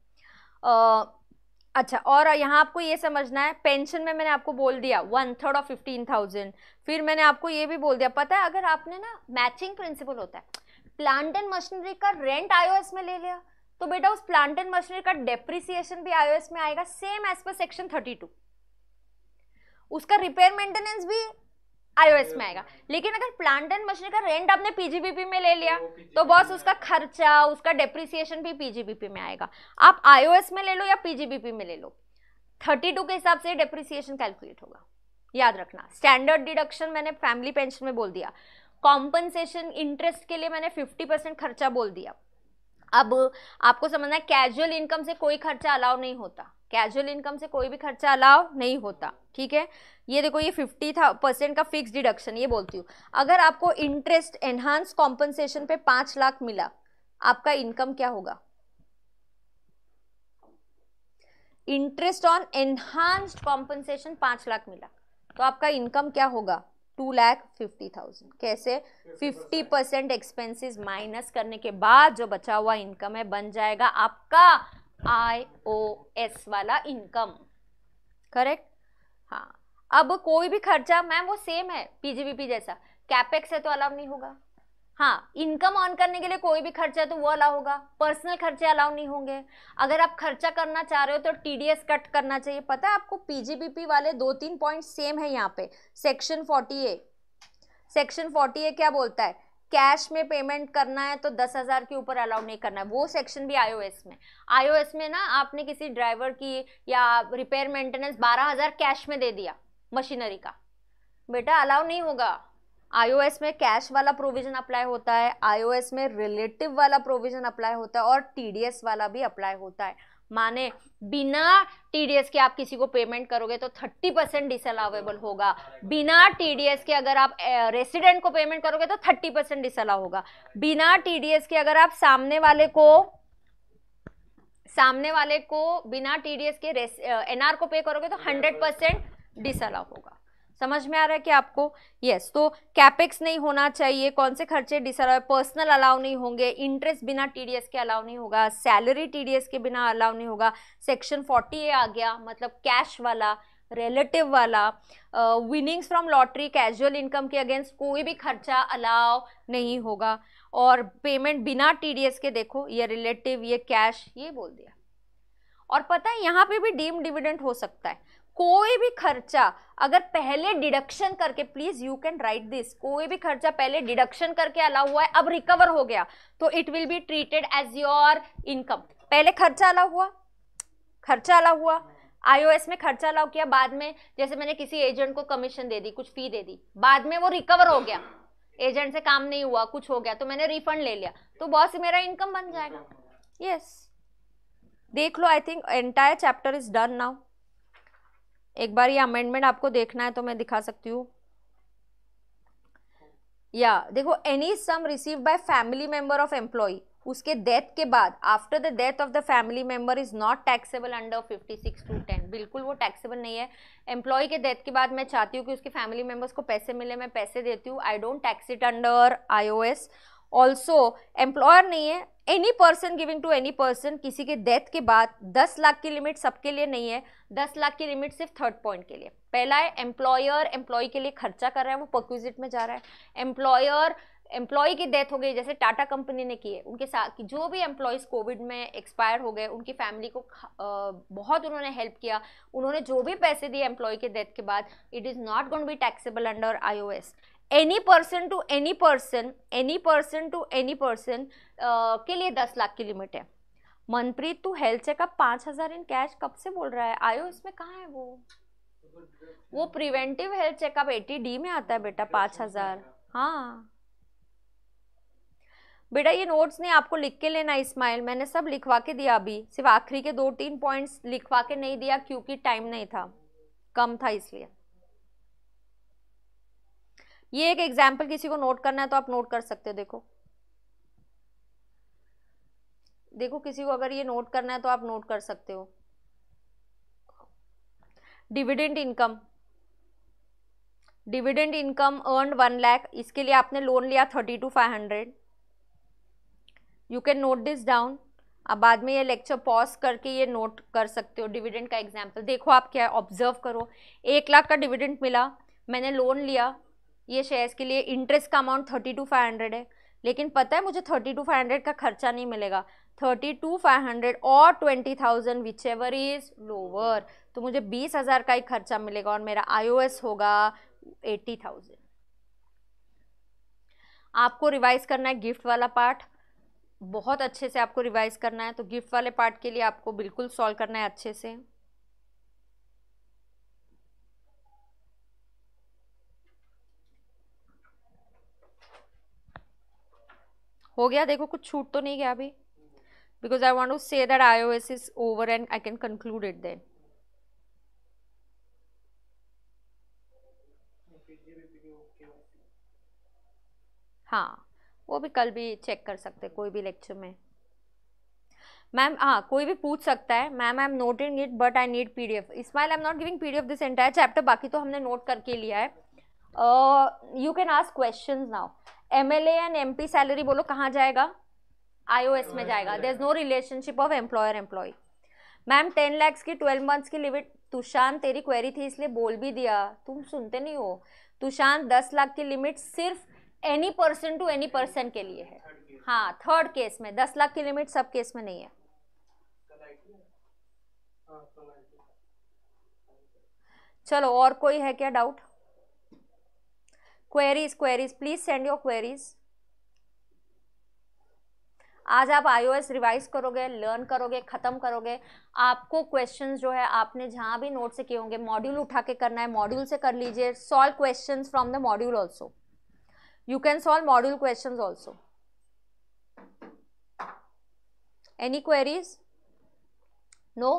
अच्छा और यहाँ आपको ये समझना है पेंशन में मैंने आपको बोल दिया one third of fifteen thousand फिर मैंने आपको ये भी बोल दिया पता है अगर आपने ना मैचिंग प्रिंसिपल होता है प्लांट एंड मशीनरी का रेंट आयो में ले लिया तो बेटा उस प्लांट एंड मशीनरी का डेप्रिसिएशन भी आयो में आएगा same as per section thirty उसका रिपेयर मेंटेनेंस भी आईओएस में आएगा लेकिन अगर प्लांट एंड मशीनरी का रेंट आपने पीजीबीपी में ले लिया तो बॉस उसका खर्चा उसका डेप्रिसिएशन भी पीजीबीपी में आएगा आप आईओएस में ले लो या पीजीबीपी में ले लो थर्टी टू के हिसाब से डेप्रिसिएशन कैलकुलेट होगा याद रखना स्टैंडर्ड डिडक्शन मैंने फैमिली पेंशन में बोल दिया कॉम्पनसेशन इंटरेस्ट के लिए मैंने फिफ्टी परसेंट खर्चा बोल दिया अब आपको समझना है कैजुअल इनकम से कोई खर्चा अलाउ नहीं होता कैजुअल इनकम से कोई भी खर्चा अलाव नहीं होता ठीक है ये देखो ये फिफ्टी था परसेंट का फिक्स डिडक्शन ये बोलती हूँ अगर आपको इंटरेस्ट एनहांस कॉम्पनसेशन पे पाँच लाख मिला आपका इनकम क्या होगा इंटरेस्ट ऑन एनहांस्ड कॉम्पनसेशन पाँच लाख मिला तो आपका इनकम क्या होगा टू लैख फिफ्टी थाउजेंड कैसे फिफ्टी परसेंट एक्सपेंसिस माइनस करने के बाद जो बचा हुआ इनकम है बन जाएगा आपका आई ओ एस वाला इनकम करेक्ट हाँ अब कोई भी खर्चा मैम वो सेम है पीजीबीपी जैसा कैपेक्स है तो अलाउ नहीं होगा हाँ इनकम ऑन करने के लिए कोई भी खर्चा है तो वो अलाउ होगा पर्सनल खर्चे अलाउ नहीं होंगे अगर आप खर्चा करना चाह रहे हो तो टीडीएस कट करना चाहिए पता है आपको पीजीबीपी वाले दो तीन पॉइंट सेम है यहाँ पे section forty A section forty A क्या बोलता है कैश में पेमेंट करना है तो दस हज़ार के ऊपर अलाउ नहीं करना है वो सेक्शन भी आईओएस में आईओएस में ना आपने किसी ड्राइवर की या रिपेयर मेंटेनेंस बारह हज़ार कैश में दे दिया मशीनरी का बेटा अलाउ नहीं होगा आईओएस में कैश वाला प्रोविजन अप्लाई होता है आईओएस में रिलेटिव वाला प्रोविजन अप्लाई होता है और टीडीएस वाला भी अप्लाई होता है माने बिना टीडीएस के आप किसी को पेमेंट करोगे तो 30 परसेंट डिसअलाउेबल होगा बिना टीडीएस के अगर आप रेसिडेंट को पेमेंट करोगे तो 30 परसेंट डिसअलाउ होगा बिना टीडीएस के अगर आप सामने वाले को सामने वाले को बिना टीडीएस के एनआर को पे करोगे तो 100 परसेंट डिसअलाउ होगा समझ में आ रहा है कि आपको यस yes, तो कैपेक्स नहीं होना चाहिए कौन से खर्चे डिसअलाउ पर्सनल अलाउ नहीं होंगे इंटरेस्ट बिना टीडीएस के अलाउ नहीं होगा सैलरी टीडीएस के बिना अलाउ नहीं होगा सेक्शन फोर्टी ए आ गया मतलब कैश वाला रिलेटिव वाला winnings from lottery casual income के अगेंस्ट कोई भी खर्चा अलाव नहीं होगा और पेमेंट बिना टीडीएस के देखो ये रिलेटिव ये कैश ये बोल दिया और पता है यहाँ पे भी डीम डिविडेंट हो सकता है कोई भी खर्चा अगर पहले डिडक्शन करके please you can write this कोई भी खर्चा पहले डिडक्शन करके अलाउ हुआ है अब रिकवर हो गया तो it will be treated as your income पहले खर्चा अलाउ हुआ खर्चा अलाउ हुआ आईओएस में खर्चा अलाउ किया बाद में जैसे मैंने किसी एजेंट को कमीशन दे दी कुछ फी दे दी बाद में वो रिकवर हो गया एजेंट से काम नहीं हुआ कुछ हो गया तो मैंने रिफंड ले लिया तो बॉस मेरा इनकम बन जाएगा यस yes. देख लो I think entire chapter is done now एक बार ये अमेंडमेंट आपको देखना है तो मैं दिखा सकती हूँ या देखो any sum receive by family member of employee उसके डेथ के बाद after the death of the family member is not taxable under fifty six two ten बिल्कुल वो टैक्सेबल नहीं है एम्प्लॉय के डेथ के बाद मैं चाहती हूँ कि उसके फैमिली मेंबर्स को पैसे मिले मैं पैसे देती हूँ I don't tax it under I also employer नहीं है any person giving to any person किसी के डेथ के बाद दस लाख की लिमिट सबके लिए नहीं है दस लाख की लिमिट सिर्फ थर्ड पॉइंट के लिए पहला है एम्प्लॉयर एम्प्लॉय के लिए खर्चा कर रहा है वो पर्क्विजिट में जा रहा है एम्प्लॉयर एम्प्लॉय की डेथ हो गई जैसे टाटा कंपनी ने की है उनके साथ जो भी एम्प्लॉयज़ कोविड में एक्सपायर हो गए उनकी फैमिली को बहुत उन्होंने हेल्प किया उन्होंने जो भी पैसे दिए एम्प्लॉय के डेथ के बाद it is not gonna be taxable under I any person to any person any person to any person के लिए दस लाख की लिमिट है मनप्रीत तू हेल्थ चेकअप पाँच हज़ार इन कैश कब से बोल रहा है आयो इसमें कहाँ है वो वो preventive health checkup eighty D में आता है बेटा पाँच हज़ार हाँ बेटा ये नोट्स ने आपको लिख के लेना इस्माइल मैंने सब लिखवा के दिया अभी सिर्फ आखिरी के दो तीन पॉइंट्स लिखवा के नहीं दिया क्योंकि टाइम नहीं था कम था इसलिए ये एक एग्जाम्पल किसी को नोट करना है तो आप नोट कर सकते हो देखो देखो किसी को अगर ये नोट करना है तो आप नोट कर सकते हो dividend income dividend income earn one lakh इसके लिए आपने लोन लिया thirty two five hundred you can note this down अब बाद में ये लेक्चर पॉज करके ये नोट कर सकते हो डिविडेंड का एग्जाम्पल देखो आप क्या ऑब्जर्व करो एक लाख का डिविडेंड मिला मैंने लोन लिया ये शेयर्स के लिए इंटरेस्ट का amount thirty two five hundred है लेकिन पता है मुझे थर्टी टू फाइव हंड्रेड का खर्चा नहीं मिलेगा थर्टी टू फाइव हंड्रेड और twenty thousand whichever is lower तो मुझे बीस हज़ार का ही खर्चा मिलेगा और मेरा आई होगा एट्टी थाउजेंड आपको रिवाइज करना है गिफ्ट वाला पार्ट बहुत अच्छे से आपको रिवाइज करना है तो गिफ्ट वाले पार्ट के लिए आपको बिल्कुल सॉल्व करना है अच्छे से हो गया देखो कुछ छूट तो नहीं गया अभी because I want to say that I O S is over and I can conclude it then हाँ वो भी कल भी चेक कर सकते कोई भी लेक्चर में मैम हाँ कोई भी पूछ सकता है ma'am I am noting it but I need P D F Ismail I am not giving P D F this entire chapter बाकी तो हमने नोट करके लिया है you can ask question now M L A and M P salary बोलो कहाँ जाएगा IOS में जाएगा there is no relationship of employer employee ma'am ten lakhs की ट्वेल्व मंथ्स की लिमिट तुषांत तेरी क्वेरी थी इसलिए बोल भी दिया तुम सुनते नहीं हो तुषांत दस लाख की लिमिट सिर्फ any person to any person के लिए है हाँ थर्ड केस में दस लाख की लिमिट सब केस में नहीं है चलो और कोई है क्या doubt queries queries please send your queries आज आप आईओएस रिवाइज करोगे लर्न करोगे ख़त्म करोगे आपको क्वेश्चंस जो है आपने जहां भी नोट से किए होंगे मॉड्यूल उठा के करना है मॉड्यूल से कर लीजिए solve questions from the module also you can solve module questions also any queries no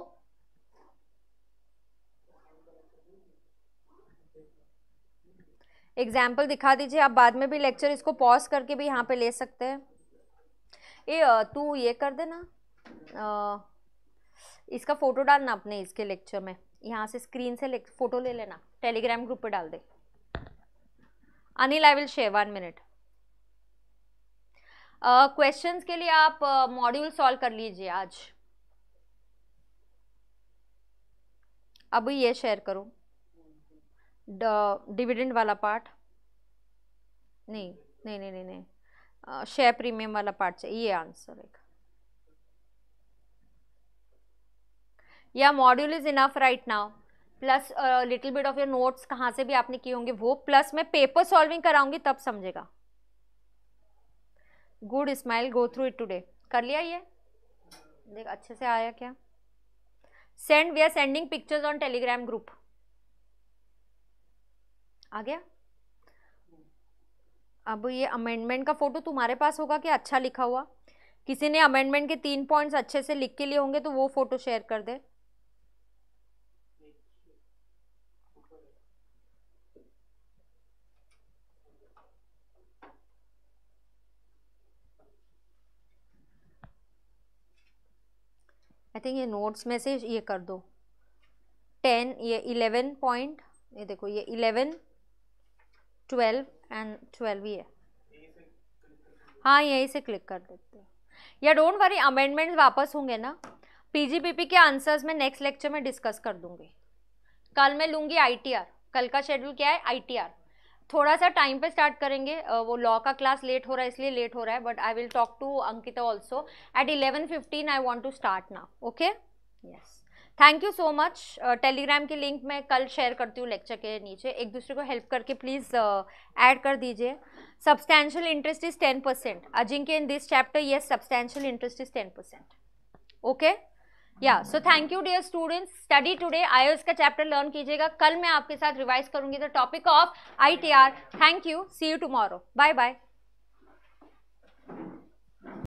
example दिखा दीजिए आप बाद में भी लेक्चर इसको पॉज करके भी यहाँ पे ले सकते हैं ए तू ये कर देना इसका फ़ोटो डालना अपने इसके लेक्चर में यहाँ से स्क्रीन से फ़ोटो ले लेना टेलीग्राम ग्रुप पर डाल दे Anil I will share one minute question के लिए आप मॉड्यूल uh, सॉल्व कर लीजिए आज अभी ये शेयर करूँ डिविडेंड वाला पार्ट नहीं नहीं नहीं नहीं नहीं शेयर प्रीमियम वाला पार्ट चाहिए ये आंसर एक या module is enough right now plus little bit of your notes कहाँ से भी आपने किए होंगे वो प्लस मैं पेपर सॉल्विंग कराऊंगी तब समझेगा good smile go through it today कर लिया ये देख अच्छे से आया क्या send we are sending pictures on Telegram group आ गया अब ये अमेंडमेंट का फ़ोटो तुम्हारे पास होगा कि अच्छा लिखा हुआ किसी ने अमेंडमेंट के तीन पॉइंट्स अच्छे से लिख के लिए होंगे तो वो फ़ोटो शेयर कर दे आई थिंक ये नोट्स में से ये कर दो टेन ये इलेवन पॉइंट ये देखो ये इलेवन ट्वेल्व एंड ट्वेल्व ही है हाँ यहीं से क्लिक कर देते हैं या डोंट वरी अमेंडमेंट्स वापस होंगे ना पीजीपीपी के आंसर्स में नेक्स्ट लेक्चर में डिस्कस कर दूंगी कल मैं लूँगी आईटीआर कल का शेड्यूल क्या है आईटीआर थोड़ा सा टाइम पे स्टार्ट करेंगे वो लॉ का क्लास लेट हो रहा है इसलिए लेट हो रहा है but I will talk to Ankita also at eleven fifteen I want to start ना okay yes thank you so much Telegram की लिंक मैं कल शेयर करती हूँ लेक्चर के नीचे एक दूसरे को हेल्प करके प्लीज़ ऐड uh, कर दीजिए substantial interest is ten percent Ajinkya in this chapter yes substantial interest is ten percent okay या so thank you dear students study today IOS का चैप्टर लर्न कीजिएगा कल मैं आपके साथ रिवाइज करूंगी the topic of R thank you see you tomorrow bye bye